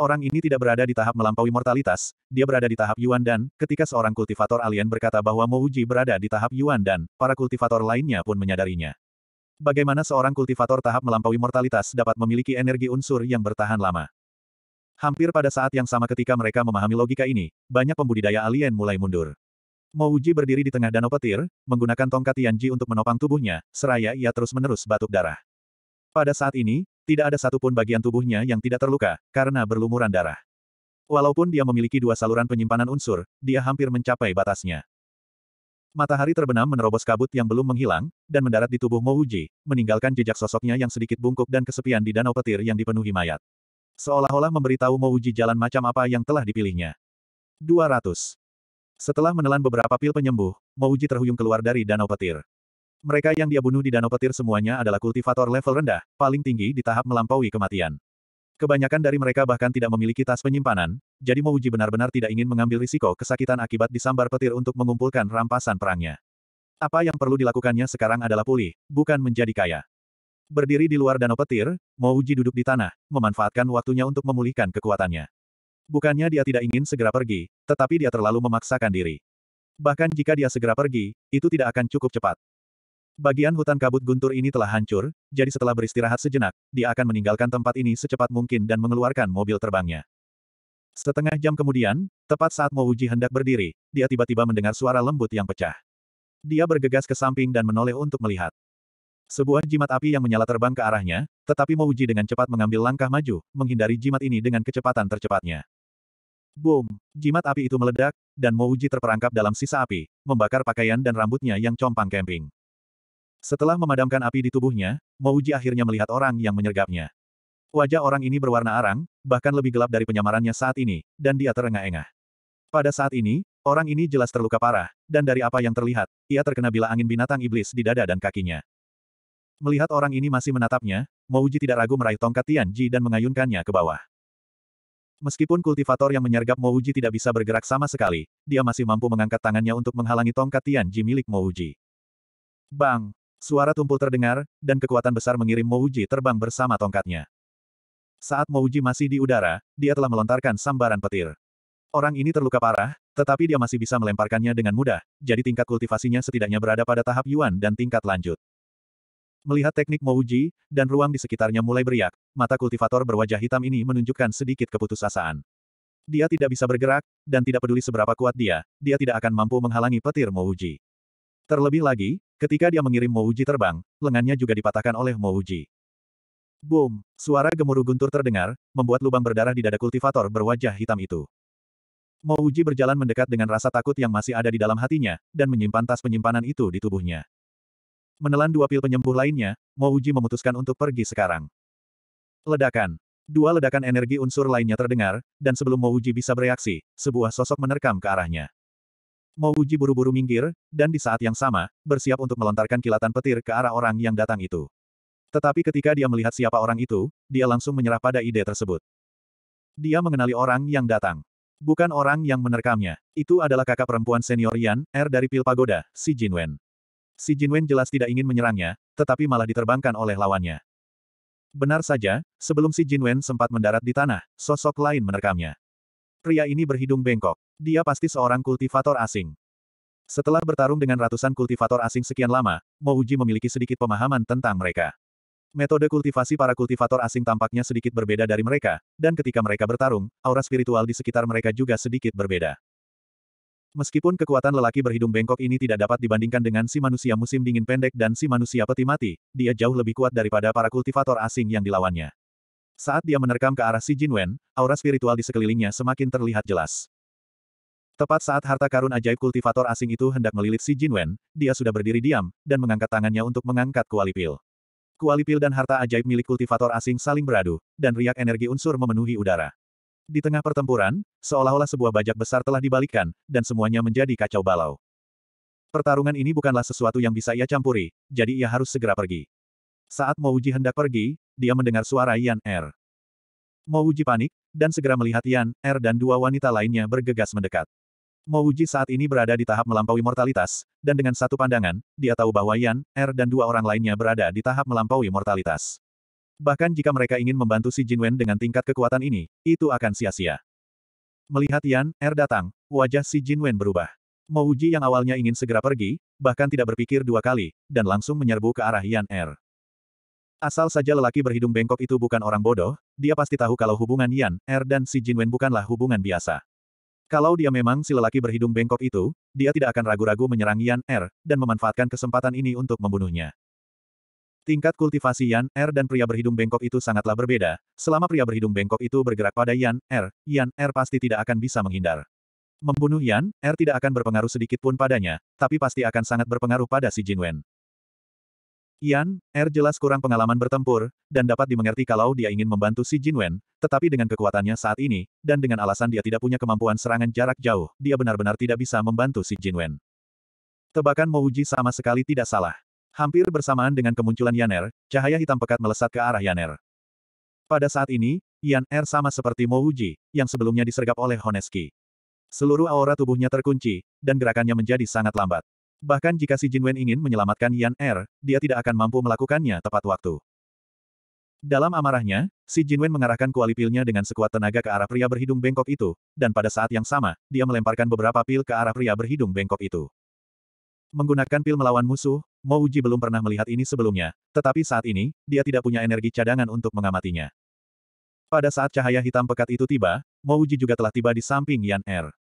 Orang ini tidak berada di tahap melampaui mortalitas, dia berada di tahap Yuan Dan, ketika seorang kultivator alien berkata bahwa Mouji berada di tahap Yuan Dan, para kultivator lainnya pun menyadarinya. Bagaimana seorang kultivator tahap melampaui mortalitas dapat memiliki energi unsur yang bertahan lama? Hampir pada saat yang sama ketika mereka memahami logika ini, banyak pembudidaya alien mulai mundur. Mouji berdiri di tengah danau petir, menggunakan tongkat Tianji untuk menopang tubuhnya, seraya ia terus-menerus batuk darah. Pada saat ini, tidak ada satupun bagian tubuhnya yang tidak terluka, karena berlumuran darah. Walaupun dia memiliki dua saluran penyimpanan unsur, dia hampir mencapai batasnya. Matahari terbenam menerobos kabut yang belum menghilang, dan mendarat di tubuh Mouji, meninggalkan jejak sosoknya yang sedikit bungkuk dan kesepian di danau petir yang dipenuhi mayat. Seolah-olah memberitahu Mouji jalan macam apa yang telah dipilihnya. 200. Setelah menelan beberapa pil penyembuh, Mouji terhuyung keluar dari danau petir. Mereka yang dia bunuh di danau petir semuanya adalah kultivator level rendah, paling tinggi di tahap melampaui kematian. Kebanyakan dari mereka bahkan tidak memiliki tas penyimpanan, jadi Mouji benar-benar tidak ingin mengambil risiko kesakitan akibat disambar petir untuk mengumpulkan rampasan perangnya. Apa yang perlu dilakukannya sekarang adalah pulih, bukan menjadi kaya. Berdiri di luar danau petir, Mouji duduk di tanah, memanfaatkan waktunya untuk memulihkan kekuatannya. Bukannya dia tidak ingin segera pergi, tetapi dia terlalu memaksakan diri. Bahkan jika dia segera pergi, itu tidak akan cukup cepat. Bagian hutan kabut guntur ini telah hancur, jadi setelah beristirahat sejenak, dia akan meninggalkan tempat ini secepat mungkin dan mengeluarkan mobil terbangnya. Setengah jam kemudian, tepat saat Mouji hendak berdiri, dia tiba-tiba mendengar suara lembut yang pecah. Dia bergegas ke samping dan menoleh untuk melihat. Sebuah jimat api yang menyala terbang ke arahnya, tetapi Mouji dengan cepat mengambil langkah maju, menghindari jimat ini dengan kecepatan tercepatnya. Boom! Jimat api itu meledak, dan Mouji terperangkap dalam sisa api, membakar pakaian dan rambutnya yang compang kemping. Setelah memadamkan api di tubuhnya, Mouji akhirnya melihat orang yang menyergapnya. Wajah orang ini berwarna arang, bahkan lebih gelap dari penyamarannya saat ini, dan dia terengah-engah. Pada saat ini, orang ini jelas terluka parah, dan dari apa yang terlihat, ia terkena bila angin binatang iblis di dada dan kakinya. Melihat orang ini masih menatapnya, Mouji tidak ragu meraih tongkat Tianji dan mengayunkannya ke bawah. Meskipun kultivator yang menyergap Mouji tidak bisa bergerak sama sekali, dia masih mampu mengangkat tangannya untuk menghalangi tongkat Tianji milik Mouji. Bang! Suara tumpul terdengar, dan kekuatan besar mengirim Mouji terbang bersama tongkatnya. Saat Mouji masih di udara, dia telah melontarkan sambaran petir. Orang ini terluka parah, tetapi dia masih bisa melemparkannya dengan mudah, jadi tingkat kultivasinya setidaknya berada pada tahap Yuan dan tingkat lanjut. Melihat teknik Mouji, dan ruang di sekitarnya mulai beriak, mata kultivator berwajah hitam ini menunjukkan sedikit keputusasaan. Dia tidak bisa bergerak, dan tidak peduli seberapa kuat dia, dia tidak akan mampu menghalangi petir Mouji. Terlebih lagi, Ketika dia mengirim Mouji terbang, lengannya juga dipatahkan oleh Mouji. Boom! Suara gemuruh guntur terdengar, membuat lubang berdarah di dada kultivator berwajah hitam itu. Mouji berjalan mendekat dengan rasa takut yang masih ada di dalam hatinya, dan menyimpan tas penyimpanan itu di tubuhnya. Menelan dua pil penyembuh lainnya, Mouji memutuskan untuk pergi sekarang. Ledakan. Dua ledakan energi unsur lainnya terdengar, dan sebelum Mouji bisa bereaksi, sebuah sosok menerkam ke arahnya. Mau Uji buru-buru minggir, dan di saat yang sama, bersiap untuk melontarkan kilatan petir ke arah orang yang datang itu. Tetapi ketika dia melihat siapa orang itu, dia langsung menyerah pada ide tersebut. Dia mengenali orang yang datang. Bukan orang yang menerkamnya. Itu adalah kakak perempuan senior Yan, R dari Pil Pagoda, si Jinwen. Si Jinwen jelas tidak ingin menyerangnya, tetapi malah diterbangkan oleh lawannya. Benar saja, sebelum si Jinwen sempat mendarat di tanah, sosok lain menerkamnya. Pria ini berhidung bengkok. Dia pasti seorang kultivator asing. Setelah bertarung dengan ratusan kultivator asing sekian lama, Mouji memiliki sedikit pemahaman tentang mereka. Metode kultivasi para kultivator asing tampaknya sedikit berbeda dari mereka, dan ketika mereka bertarung, aura spiritual di sekitar mereka juga sedikit berbeda. Meskipun kekuatan lelaki berhidung bengkok ini tidak dapat dibandingkan dengan si manusia musim dingin pendek dan si manusia peti mati, dia jauh lebih kuat daripada para kultivator asing yang dilawannya. Saat dia menerkam ke arah si Jinwen, aura spiritual di sekelilingnya semakin terlihat jelas. Tepat saat harta karun ajaib kultivator asing itu hendak melilit si Jinwen, dia sudah berdiri diam, dan mengangkat tangannya untuk mengangkat kuali pil. Kuali pil dan harta ajaib milik kultivator asing saling beradu, dan riak energi unsur memenuhi udara. Di tengah pertempuran, seolah-olah sebuah bajak besar telah dibalikkan, dan semuanya menjadi kacau balau. Pertarungan ini bukanlah sesuatu yang bisa ia campuri, jadi ia harus segera pergi. Saat Mouji hendak pergi, dia mendengar suara Yan Er. Mouji panik, dan segera melihat Yan Er dan dua wanita lainnya bergegas mendekat. Mo Uji saat ini berada di tahap melampaui mortalitas, dan dengan satu pandangan, dia tahu bahwa Yan, Er dan dua orang lainnya berada di tahap melampaui mortalitas. Bahkan jika mereka ingin membantu si Jinwen dengan tingkat kekuatan ini, itu akan sia-sia. Melihat Yan, Er datang, wajah si Jinwen berubah. Mo Uji yang awalnya ingin segera pergi, bahkan tidak berpikir dua kali, dan langsung menyerbu ke arah Yan Er. Asal saja lelaki berhidung bengkok itu bukan orang bodoh, dia pasti tahu kalau hubungan Yan, Er dan si Jinwen bukanlah hubungan biasa. Kalau dia memang si lelaki berhidung bengkok itu, dia tidak akan ragu-ragu menyerang Yan Er, dan memanfaatkan kesempatan ini untuk membunuhnya. Tingkat kultivasi Yan Er dan pria berhidung bengkok itu sangatlah berbeda, selama pria berhidung bengkok itu bergerak pada Yan Er, Yan Er pasti tidak akan bisa menghindar. Membunuh Yan Er tidak akan berpengaruh sedikit pun padanya, tapi pasti akan sangat berpengaruh pada si Jinwen. Yan, Er jelas kurang pengalaman bertempur, dan dapat dimengerti kalau dia ingin membantu si Jinwen, tetapi dengan kekuatannya saat ini, dan dengan alasan dia tidak punya kemampuan serangan jarak jauh, dia benar-benar tidak bisa membantu si Jinwen. Tebakan Mouji sama sekali tidak salah. Hampir bersamaan dengan kemunculan Yaner, cahaya hitam pekat melesat ke arah Yaner. Pada saat ini, Yan Er sama seperti Mouji, yang sebelumnya disergap oleh Honeski. Seluruh aura tubuhnya terkunci, dan gerakannya menjadi sangat lambat. Bahkan jika si Jinwen ingin menyelamatkan Yan Er, dia tidak akan mampu melakukannya tepat waktu. Dalam amarahnya, si Jinwen mengarahkan kuali pilnya dengan sekuat tenaga ke arah pria berhidung bengkok itu, dan pada saat yang sama, dia melemparkan beberapa pil ke arah pria berhidung bengkok itu. Menggunakan pil melawan musuh, Mo Uji belum pernah melihat ini sebelumnya, tetapi saat ini, dia tidak punya energi cadangan untuk mengamatinya. Pada saat cahaya hitam pekat itu tiba, Mo Uji juga telah tiba di samping Yan Er.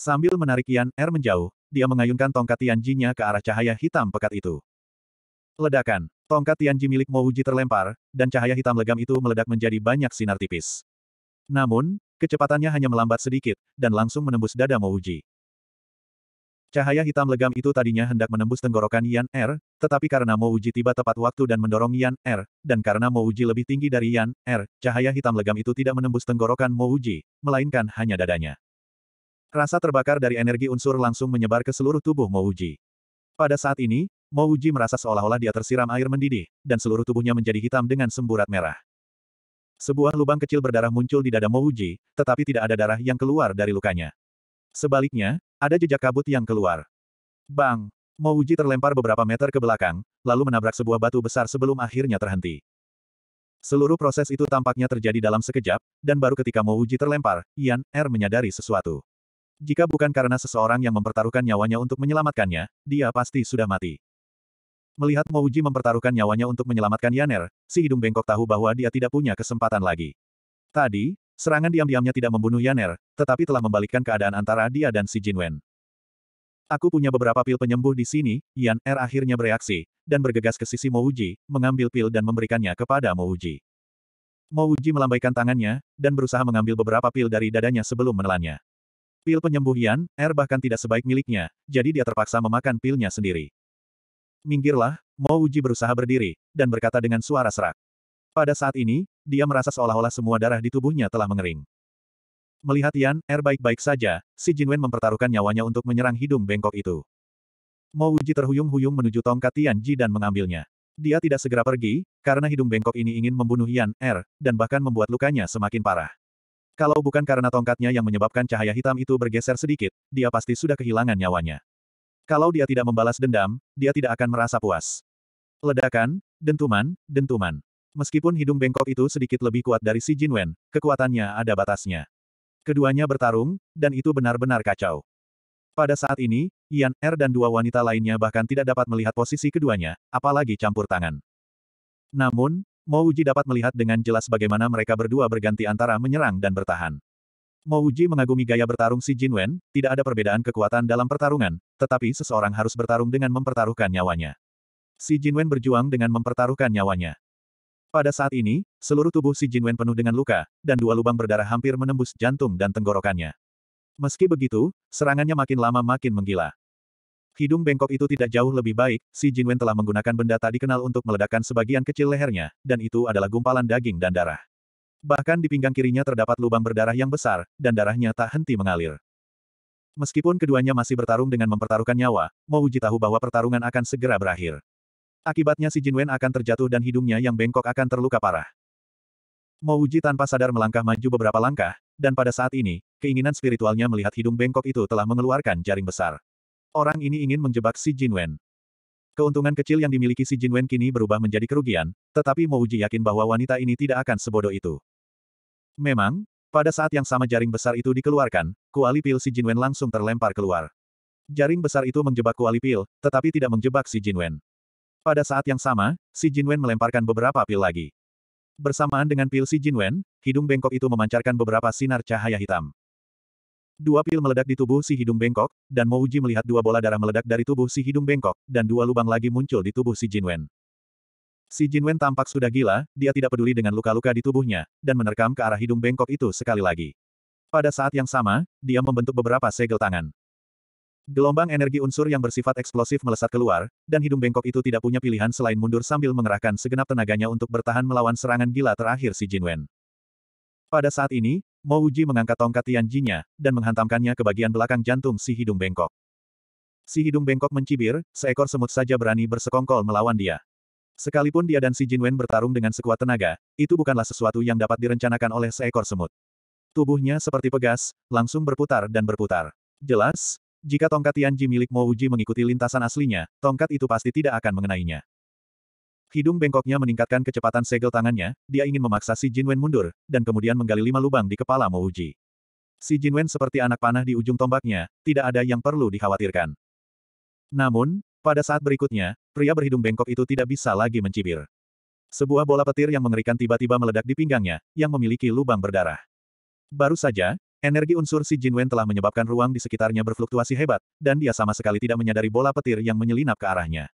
Sambil menarik Yan Er menjauh, dia mengayunkan tongkat Tianjinya ke arah cahaya hitam pekat itu. Ledakan. Tongkat Tianji milik Mo Uji terlempar, dan cahaya hitam legam itu meledak menjadi banyak sinar tipis. Namun, kecepatannya hanya melambat sedikit, dan langsung menembus dada Mo Uji. Cahaya hitam legam itu tadinya hendak menembus tenggorokan Yan Er, tetapi karena Mo Uji tiba tepat waktu dan mendorong Yan Er, dan karena Mo Uji lebih tinggi dari Yan Er, cahaya hitam legam itu tidak menembus tenggorokan Mo Uji, melainkan hanya dadanya. Rasa terbakar dari energi unsur langsung menyebar ke seluruh tubuh Mouji. Pada saat ini, Mouji merasa seolah-olah dia tersiram air mendidih, dan seluruh tubuhnya menjadi hitam dengan semburat merah. Sebuah lubang kecil berdarah muncul di dada Mouji, tetapi tidak ada darah yang keluar dari lukanya. Sebaliknya, ada jejak kabut yang keluar. Bang! Mouji terlempar beberapa meter ke belakang, lalu menabrak sebuah batu besar sebelum akhirnya terhenti. Seluruh proses itu tampaknya terjadi dalam sekejap, dan baru ketika Mouji terlempar, Yan Er menyadari sesuatu. Jika bukan karena seseorang yang mempertaruhkan nyawanya untuk menyelamatkannya, dia pasti sudah mati. Melihat Mouji mempertaruhkan nyawanya untuk menyelamatkan Yaner, si hidung bengkok tahu bahwa dia tidak punya kesempatan lagi. Tadi, serangan diam-diamnya tidak membunuh Yaner, tetapi telah membalikkan keadaan antara dia dan si Jinwen. Aku punya beberapa pil penyembuh di sini, Yan R er akhirnya bereaksi, dan bergegas ke sisi Mouji, mengambil pil dan memberikannya kepada Mouji. Mouji melambaikan tangannya, dan berusaha mengambil beberapa pil dari dadanya sebelum menelannya. Pil penyembuhian, R er bahkan tidak sebaik miliknya, jadi dia terpaksa memakan pilnya sendiri. Minggirlah, Mo Uji berusaha berdiri, dan berkata dengan suara serak. Pada saat ini, dia merasa seolah-olah semua darah di tubuhnya telah mengering. Melihat Yan, Er baik-baik saja, si Jinwen mempertaruhkan nyawanya untuk menyerang hidung bengkok itu. Mo Uji terhuyung-huyung menuju tongkat Tian Ji dan mengambilnya. Dia tidak segera pergi, karena hidung bengkok ini ingin membunuh Yan Er, dan bahkan membuat lukanya semakin parah. Kalau bukan karena tongkatnya yang menyebabkan cahaya hitam itu bergeser sedikit, dia pasti sudah kehilangan nyawanya. Kalau dia tidak membalas dendam, dia tidak akan merasa puas. Ledakan, dentuman, dentuman. Meskipun hidung bengkok itu sedikit lebih kuat dari si Jinwen, kekuatannya ada batasnya. Keduanya bertarung, dan itu benar-benar kacau. Pada saat ini, Yan Er dan dua wanita lainnya bahkan tidak dapat melihat posisi keduanya, apalagi campur tangan. Namun, Mouji dapat melihat dengan jelas bagaimana mereka berdua berganti antara menyerang dan bertahan. Mouji mengagumi gaya bertarung si Jin Wen, tidak ada perbedaan kekuatan dalam pertarungan, tetapi seseorang harus bertarung dengan mempertaruhkan nyawanya. Si Jin Wen berjuang dengan mempertaruhkan nyawanya. Pada saat ini, seluruh tubuh si Jin Wen penuh dengan luka, dan dua lubang berdarah hampir menembus jantung dan tenggorokannya. Meski begitu, serangannya makin lama makin menggila. Hidung bengkok itu tidak jauh lebih baik, si Jinwen telah menggunakan benda tak dikenal untuk meledakkan sebagian kecil lehernya, dan itu adalah gumpalan daging dan darah. Bahkan di pinggang kirinya terdapat lubang berdarah yang besar, dan darahnya tak henti mengalir. Meskipun keduanya masih bertarung dengan mempertaruhkan nyawa, uji tahu bahwa pertarungan akan segera berakhir. Akibatnya si Jinwen akan terjatuh dan hidungnya yang bengkok akan terluka parah. Mouji tanpa sadar melangkah maju beberapa langkah, dan pada saat ini, keinginan spiritualnya melihat hidung bengkok itu telah mengeluarkan jaring besar. Orang ini ingin menjebak si Jinwen. Keuntungan kecil yang dimiliki si Jinwen kini berubah menjadi kerugian, tetapi Uji yakin bahwa wanita ini tidak akan sebodoh itu. Memang, pada saat yang sama jaring besar itu dikeluarkan, kuali pil si Jinwen langsung terlempar keluar. Jaring besar itu menjebak kuali pil, tetapi tidak menjebak si Jinwen. Pada saat yang sama, si Jinwen melemparkan beberapa pil lagi. Bersamaan dengan pil si Jinwen, hidung bengkok itu memancarkan beberapa sinar cahaya hitam. Dua pil meledak di tubuh si hidung bengkok, dan Mo Uji melihat dua bola darah meledak dari tubuh si hidung bengkok, dan dua lubang lagi muncul di tubuh si Jinwen. Si Jinwen tampak sudah gila, dia tidak peduli dengan luka-luka di tubuhnya, dan menerkam ke arah hidung bengkok itu sekali lagi. Pada saat yang sama, dia membentuk beberapa segel tangan. Gelombang energi unsur yang bersifat eksplosif melesat keluar, dan hidung bengkok itu tidak punya pilihan selain mundur sambil mengerahkan segenap tenaganya untuk bertahan melawan serangan gila terakhir si Jinwen. Pada saat ini, Mo Uji mengangkat tongkat Tianjinya, dan menghantamkannya ke bagian belakang jantung si hidung bengkok. Si hidung bengkok mencibir, seekor semut saja berani bersekongkol melawan dia. Sekalipun dia dan si Jinwen bertarung dengan sekuat tenaga, itu bukanlah sesuatu yang dapat direncanakan oleh seekor semut. Tubuhnya seperti pegas, langsung berputar dan berputar. Jelas, jika tongkat Tianji milik Mo Uji mengikuti lintasan aslinya, tongkat itu pasti tidak akan mengenainya. Hidung bengkoknya meningkatkan kecepatan segel tangannya, dia ingin memaksa si Jinwen mundur, dan kemudian menggali lima lubang di kepala Mouji. Si Jinwen seperti anak panah di ujung tombaknya, tidak ada yang perlu dikhawatirkan. Namun, pada saat berikutnya, pria berhidung bengkok itu tidak bisa lagi mencibir. Sebuah bola petir yang mengerikan tiba-tiba meledak di pinggangnya, yang memiliki lubang berdarah. Baru saja, energi unsur si Jinwen telah menyebabkan ruang di sekitarnya berfluktuasi hebat, dan dia sama sekali tidak menyadari bola petir yang menyelinap ke arahnya.